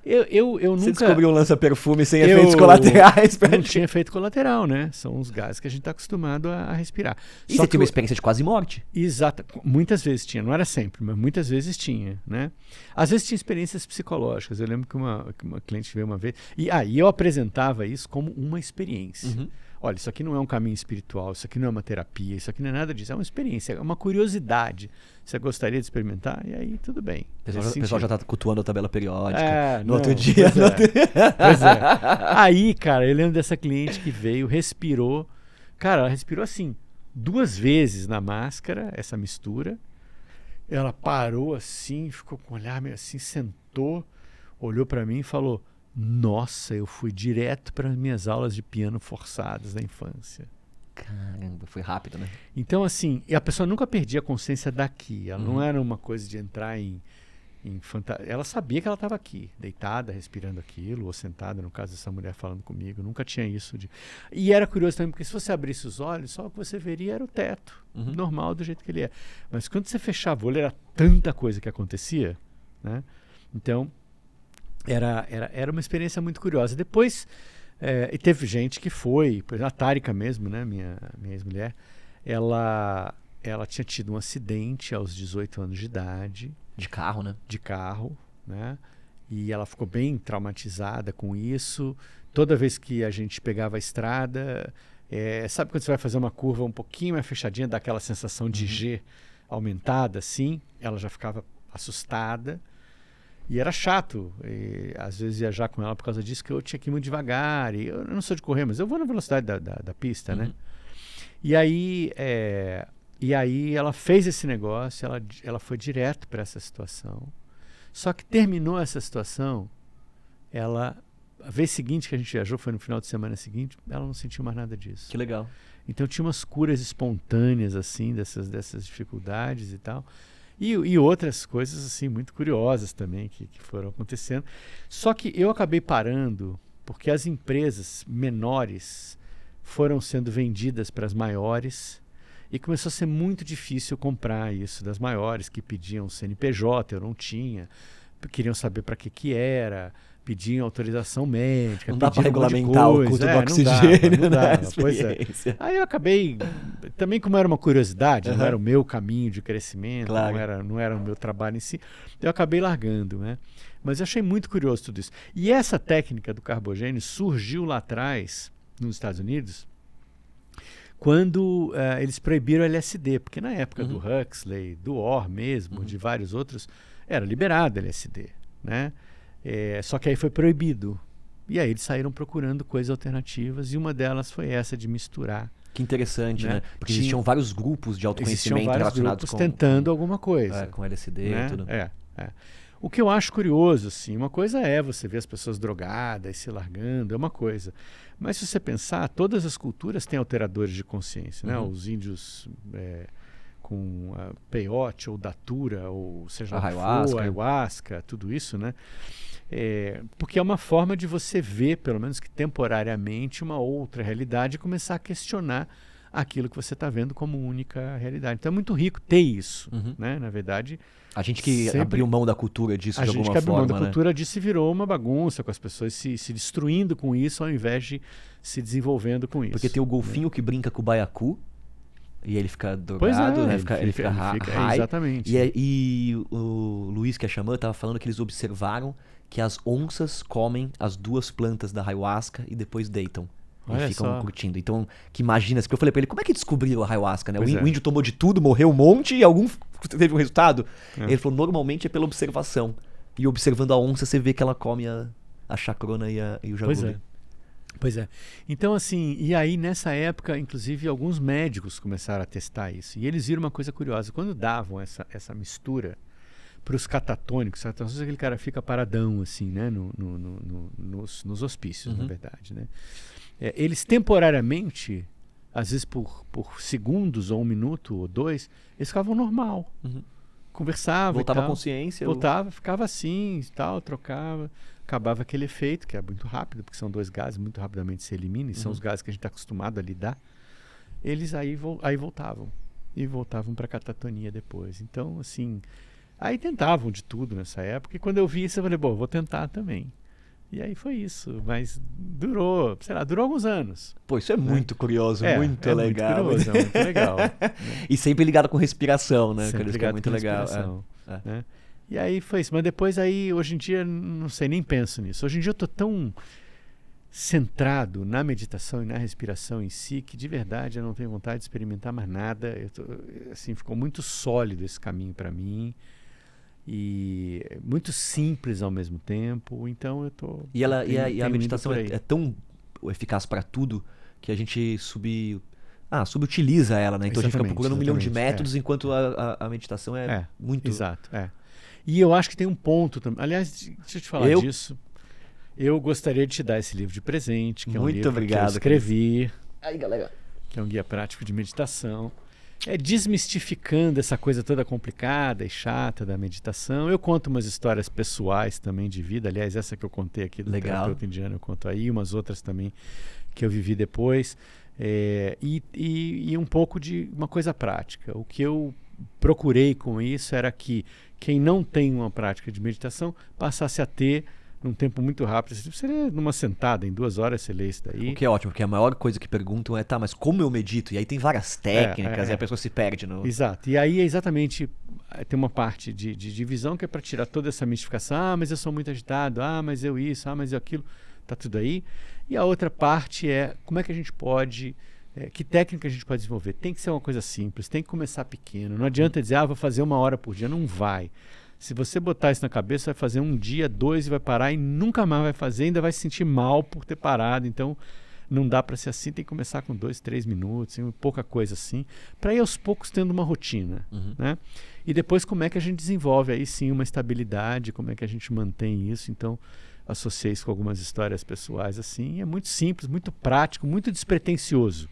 Speaker 2: Eu, eu, eu Você nunca... descobriu um lança-perfume sem eu... efeitos colaterais? Não tinha efeito colateral, né? São os gases que a gente está acostumado a, a, respirar. E Só você que... tinha uma experiência de quase morte? Exato. Muitas vezes tinha. Não era sempre, mas muitas vezes tinha, né? Às vezes tinha experiências psicológicas. Eu lembro que uma, que uma cliente veio uma vez... E aí ah, eu apresentava isso como uma experiência. Uhum olha, isso aqui não é um caminho espiritual, isso aqui não é uma terapia, isso aqui não é nada disso, é uma experiência, é uma curiosidade. Você gostaria de experimentar? E aí, tudo bem. O pessoal, já, pessoal já tá cultuando a tabela periódica. É, no não, outro dia. Pois, no é. Outro... pois é. Aí, cara, eu lembro dessa cliente que veio, respirou. Cara, ela respirou assim, duas vezes na máscara, essa mistura. Ela parou assim, ficou com o olhar meio assim, sentou, olhou para mim e falou: nossa, eu fui direto para minhas aulas de piano forçadas da infância.
Speaker 1: Caramba, foi rápido, né?
Speaker 2: Então, assim, a pessoa nunca perdia a consciência daqui. Ela uhum. não era uma coisa de entrar em, em fantasia. Ela sabia que ela estava aqui, deitada, respirando aquilo, ou sentada, no caso dessa mulher falando comigo. Nunca tinha isso. De... E era curioso também, porque se você abrisse os olhos, só o que você veria era o teto, uhum. normal do jeito que ele é. Mas quando você fechava o olho, era tanta coisa que acontecia, né? Então, era, era, era uma experiência muito curiosa. Depois, é, e teve gente que foi, a Tárica mesmo, né, minha, minha ex-mulher, ela, ela tinha tido um acidente aos 18 anos de idade. De carro, né? De carro, né? E ela ficou bem traumatizada com isso. Toda vez que a gente pegava a estrada, é, sabe quando você vai fazer uma curva um pouquinho mais fechadinha, dá aquela sensação de uhum. G aumentada, assim? Ela já ficava assustada. E era chato, e, às vezes viajar com ela por causa disso, que eu tinha que ir muito devagar. E eu, não sou de correr, mas eu vou na velocidade da, da, da pista, né? uhum. né? E aí, é, e aí ela fez esse negócio, ela, ela foi direto para essa situação. Só que terminou essa situação, ela. A vez seguinte que a gente viajou, foi no final de semana seguinte, ela não sentiu mais nada disso. Que legal. Então tinha umas curas espontâneas, assim, dessas, dessas dificuldades e tal. E, e outras coisas assim muito curiosas também que, que foram acontecendo. Só que eu acabei parando porque as empresas menores foram sendo vendidas para as maiores e começou a ser muito difícil comprar isso das maiores que pediam CNPJ, eu não tinha, queriam saber para que que era, pedindo autorização médica. Não dá para regulamentar coisa o custo é, do oxigênio, não dava, não dava, Pois é. Aí eu acabei, também como era uma curiosidade, uhum. não era o meu caminho de crescimento, claro. não, era, não era o meu trabalho em si, eu acabei largando, né? Mas eu achei muito curioso tudo isso. E essa técnica do carbogênio surgiu lá atrás, nos Estados Unidos, quando uh, eles proibiram o LSD, porque na época uhum. do Huxley, do Orr mesmo, uhum. de vários outros, era liberado LSD, né? É, só que aí foi proibido. E aí eles saíram procurando coisas alternativas e uma delas foi essa de misturar. Que interessante, né? né? Porque Tinha... existiam vários grupos de autoconhecimento relacionados com tentando alguma coisa. É, com LSD né? e tudo. É, é. O que eu acho curioso, assim, uma coisa é você ver as pessoas drogadas, se largando, é uma coisa. Mas se você pensar, todas as culturas têm alteradores de consciência, né? Uhum. Os índios é, com peyote ou datura ou seja lá, ayahuasca. ayahuasca, tudo isso, né? É, porque é uma forma de você ver, pelo menos que temporariamente, uma outra realidade e começar a questionar aquilo que você está vendo como única realidade. Então é muito rico ter isso, uhum. né? Na verdade, a gente que sempre... abriu mão da cultura disso a de alguma forma. A gente que abriu mão da né? cultura disso e virou uma bagunça com as pessoas se, se destruindo com isso ao invés de se desenvolvendo com isso. Porque tem o né? golfinho né? que brinca com o baiacu e ele fica drogado, é, né? Ele fica, ele fica, ele fica high. É, exatamente.
Speaker 1: E, e, o Luiz, que é xamã, tava falando que eles observaram que as onças comem as duas plantas da ayahuasca e depois deitam. Olha e ficam só. curtindo. Então, que imagina, porque eu falei pra ele, como é que descobriu a ayahuasca, né? O, é. o, índio tomou de tudo, morreu um monte e algum teve um resultado? É. Ele falou, normalmente é pela observação. E observando a onça, você vê que ela come
Speaker 2: a, a chacrona e, a, e o é. jagulho. Pois é. Então, assim, e aí nessa época, inclusive, alguns médicos começaram a testar isso. E eles viram uma coisa curiosa. Quando davam essa, essa mistura para os catatônicos, catatônicos aquele cara fica paradão, assim, né? No, no, no, nos, nos hospícios, uhum. na verdade, né? É, eles temporariamente, às vezes por, por segundos ou um minuto ou dois, eles ficavam normal. Uhum conversava. Voltava a consciência. Voltava, ficava assim e tal, trocava. Acabava aquele efeito, que é muito rápido, porque são dois gases, muito rapidamente se elimina, e uhum. são os gases que a gente está acostumado a lidar. Eles aí, vo aí voltavam. E voltavam para a catatonia depois. Então, assim. Aí tentavam de tudo nessa época. E quando eu vi isso, eu falei, bom, vou tentar também. E aí foi isso, mas durou, sei lá, durou alguns anos. Pô, isso é né? muito curioso, é, muito é legal. Muito curioso, é muito legal. Né? E sempre ligado com respiração, né? Sempre ligado que é muito com legal. É. é. Né? E aí foi isso, mas depois aí, hoje em dia, não sei, nem penso nisso. Hoje em dia eu tô tão centrado na meditação e na respiração em si que de verdade eu não tenho vontade de experimentar mais nada. Eu tô, assim, ficou muito sólido esse caminho para mim e muito simples ao mesmo tempo. Então eu tô. E ela tenho, e a, e a meditação é, é, tão eficaz para tudo que a gente
Speaker 1: subi ah, subutiliza ela, né? Então exatamente, a gente fica procurando um milhão de é. métodos,
Speaker 2: é. enquanto a, a, a, meditação é, é muito. Exato, é. E eu acho que tem um ponto também. Aliás, deixa eu te falar eu... disso. Eu gostaria de te dar esse livro de presente, que é um muito livro obrigado, que eu escrevi. Aí, galera. Que é um guia prático de meditação é desmistificando essa coisa toda complicada e chata da meditação. Eu conto umas histórias pessoais também de vida. Aliás, essa que eu contei aqui do Legal. terapeuta indiano eu conto aí, umas outras também que eu vivi depois. É, e, e, e um pouco de uma coisa prática. O que eu procurei com isso era que quem não tem uma prática de meditação passasse a ter num tempo muito rápido. Você lê numa sentada, em duas horas você lê isso daí. O que é ótimo, porque a maior coisa que perguntam é, tá, mas
Speaker 1: como eu medito? E aí tem várias
Speaker 2: é, técnicas é, é, e a pessoa se perde. No... Exato. E aí é exatamente, é, tem uma parte de, de divisão que é para tirar toda essa mistificação. Ah, mas eu sou muito agitado. Ah, mas eu isso. Ah, mas eu aquilo. Tá tudo aí. E a outra parte é como é que a gente pode... É, que técnica a gente pode desenvolver? Tem que ser uma coisa simples, tem que começar pequeno. Não adianta dizer, ah, vou fazer uma hora por dia. Não vai. Se você botar isso na cabeça, vai fazer um dia, dois e vai parar e nunca mais vai fazer, ainda vai se sentir mal por ter parado. Então, não dá para ser assim, tem que começar com dois, três minutos, pouca coisa assim, para ir aos poucos tendo uma rotina. Uhum. Né? E depois, como é que a gente desenvolve aí sim uma estabilidade, como é que a gente mantém isso? Então, associei isso com algumas histórias pessoais assim. É muito simples, muito prático, muito despretensioso.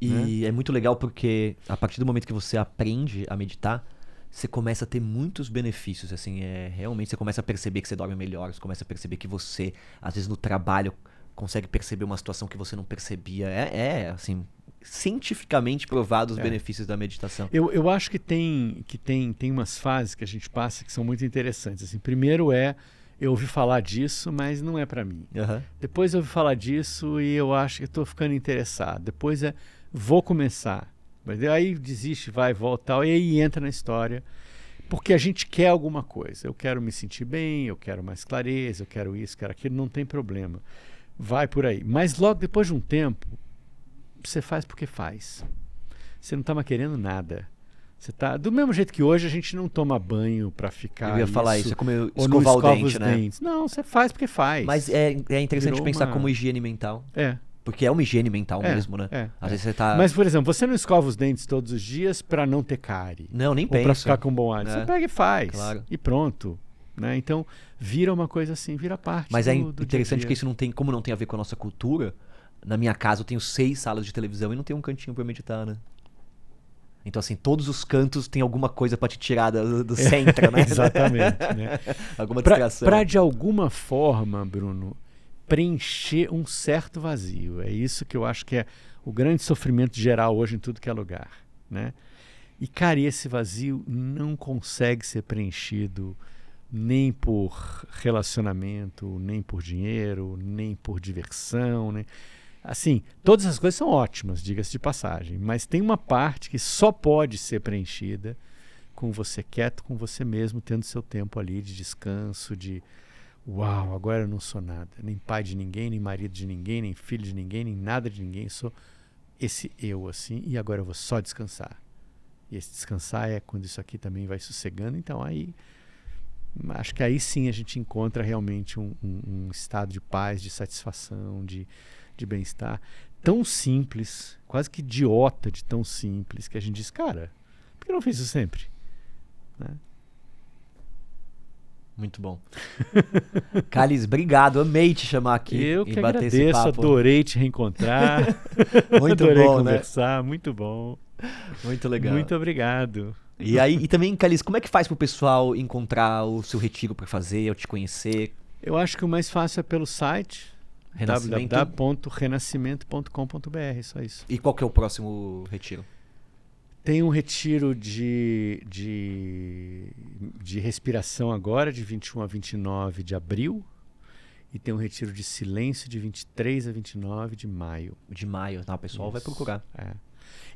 Speaker 2: E né? é muito legal porque a partir do momento que você aprende a meditar,
Speaker 1: você começa a ter muitos benefícios, assim, é, realmente você começa a perceber que você dorme melhor, você começa a perceber que você, às vezes no trabalho, consegue perceber uma situação que você não percebia. É, é assim, cientificamente provados os é. benefícios da meditação.
Speaker 2: Eu, eu acho que tem que tem, tem umas fases que a gente passa que são muito interessantes. Assim, primeiro é eu ouvi falar disso, mas não é para mim. Uhum. Depois eu ouvi falar disso e eu acho que estou ficando interessado. Depois é vou começar. Mas aí desiste, vai, volta, tal, e aí entra na história. Porque a gente quer alguma coisa. Eu quero me sentir bem, eu quero mais clareza, eu quero isso, quero aquilo, não tem problema. Vai por aí. Mas logo depois de um tempo, você faz porque faz. Você não estava tá querendo nada. Você tá do mesmo jeito que hoje a gente não toma banho para ficar. Eu ia falar isso, isso é como eu escovar o dente, né? Dentes. Não, você faz porque faz. Mas é, é interessante Virou pensar uma... como higiene mental. É, porque é uma higiene mental é, mesmo, né? É, Às é. vezes você tá. Mas, por exemplo, você não escova os dentes todos os dias para não ter cárie. Não, nem ou pensa. Pra ficar com bom ar. Você é. pega e faz. Claro. E pronto. Né? Então, vira uma coisa assim, vira parte.
Speaker 1: Mas é do, é interessante dia -dia. que isso não tem, como não tem a ver com a nossa cultura, na minha casa eu tenho seis salas de televisão e não tem um cantinho para meditar, né? Então, assim, todos os cantos tem alguma coisa para te
Speaker 2: tirar do, do centro, né? Exatamente. Né? alguma pra, distração. Pra, de alguma forma, Bruno, preencher um certo vazio. É isso que eu acho que é o grande sofrimento geral hoje em tudo que é lugar, né? E cara, esse vazio não consegue ser preenchido nem por relacionamento, nem por dinheiro, nem por diversão, né? Assim, todas as coisas são ótimas, diga-se de passagem, mas tem uma parte que só pode ser preenchida com você quieto, com você mesmo, tendo seu tempo ali de descanso, de Uau, agora eu não sou nada. Nem pai de ninguém, nem marido de ninguém, nem filho de ninguém, nem nada de ninguém. Sou esse eu assim e agora eu vou só descansar. E esse descansar é quando isso aqui também vai sossegando. Então aí acho que aí sim a gente encontra realmente um, um, um estado de paz, de satisfação, de, de bem-estar. Tão simples, quase que idiota de tão simples, que a gente diz, cara, por que não fiz isso sempre? Né? Muito bom. Calis,
Speaker 1: obrigado. Amei te chamar aqui. Eu que bater agradeço, adorei te reencontrar. muito adorei bom, né?
Speaker 2: conversar, né? muito bom. Muito legal. Muito obrigado. E aí, e também,
Speaker 1: Calis, como é que faz pro pessoal encontrar o seu retiro para fazer, ou te conhecer? Eu acho que o mais
Speaker 2: fácil é pelo site www.renascimento.com.br, só isso. E qual que é o próximo retiro? Tem um retiro de, de, de respiração agora, de 21 a 29 de abril. E tem um retiro de silêncio de 23 a 29 de maio. De maio, tá? O pessoal Isso. vai procurar. É.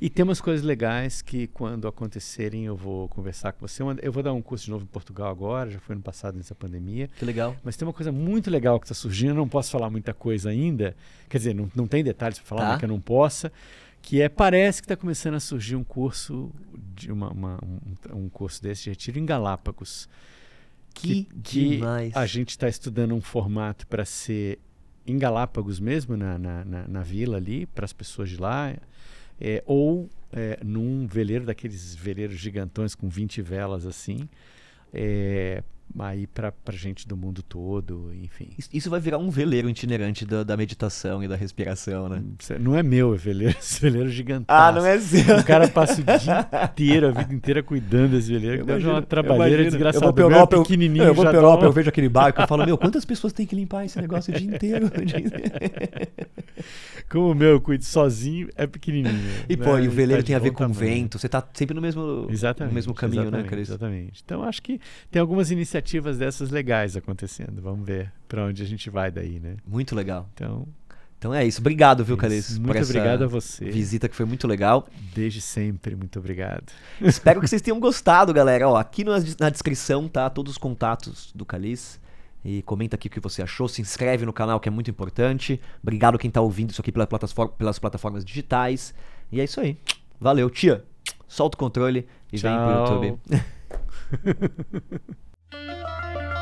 Speaker 2: E tem umas coisas legais que, quando acontecerem, eu vou conversar com você. Eu vou dar um curso de novo em Portugal agora, já foi ano passado, nessa pandemia. Que legal. Mas tem uma coisa muito legal que está surgindo, eu não posso falar muita coisa ainda. Quer dizer, não, não tem detalhes para falar, tá. Né, que eu não possa que é parece que está começando a surgir um curso de uma, uma um, um, curso desse de retiro em Galápagos que, que, que a gente está estudando um formato para ser em Galápagos mesmo na, na, na, na vila ali para as pessoas de lá é, ou é, num veleiro daqueles veleiros gigantões com 20 velas assim é, aí para gente do mundo todo, enfim.
Speaker 1: Isso vai virar um veleiro itinerante da, da meditação e da respiração, né? É, não é meu, é veleiro,
Speaker 2: esse veleiro gigantesco. Ah, não é seu. O cara passa o dia inteiro, a vida inteira cuidando desse veleiro, eu vejo uma trabalheira desgraçada. Eu vou pra Europa, eu, pequenininho, eu, eu vou pra Europa, eu vejo aquele barco, eu falo, meu, quantas pessoas tem que limpar esse negócio o dia inteiro? Como o meu, eu cuido sozinho, é pequenininho. E né? pô, e o veleiro tá tem a ver com tamanho. vento, você tá sempre no mesmo, exatamente, no mesmo caminho, né, Cris? Exatamente. Então acho que tem algumas iniciativas iniciativas dessas legais acontecendo. Vamos ver para onde a gente vai daí, né? Muito legal. Então, então é isso. Obrigado, viu, é Calice? Muito obrigado a você.
Speaker 1: Visita que foi muito legal. Desde sempre, muito obrigado. Espero que vocês tenham gostado, galera. Ó, aqui na, na descrição tá todos os contatos do Calice. E comenta aqui o que você achou, se inscreve no canal que é muito importante. Obrigado quem tá ouvindo isso aqui pela plataforma, pelas plataformas digitais. E é isso aí. Valeu, tia. Solta o controle e Tchau. vem pro
Speaker 2: YouTube. Música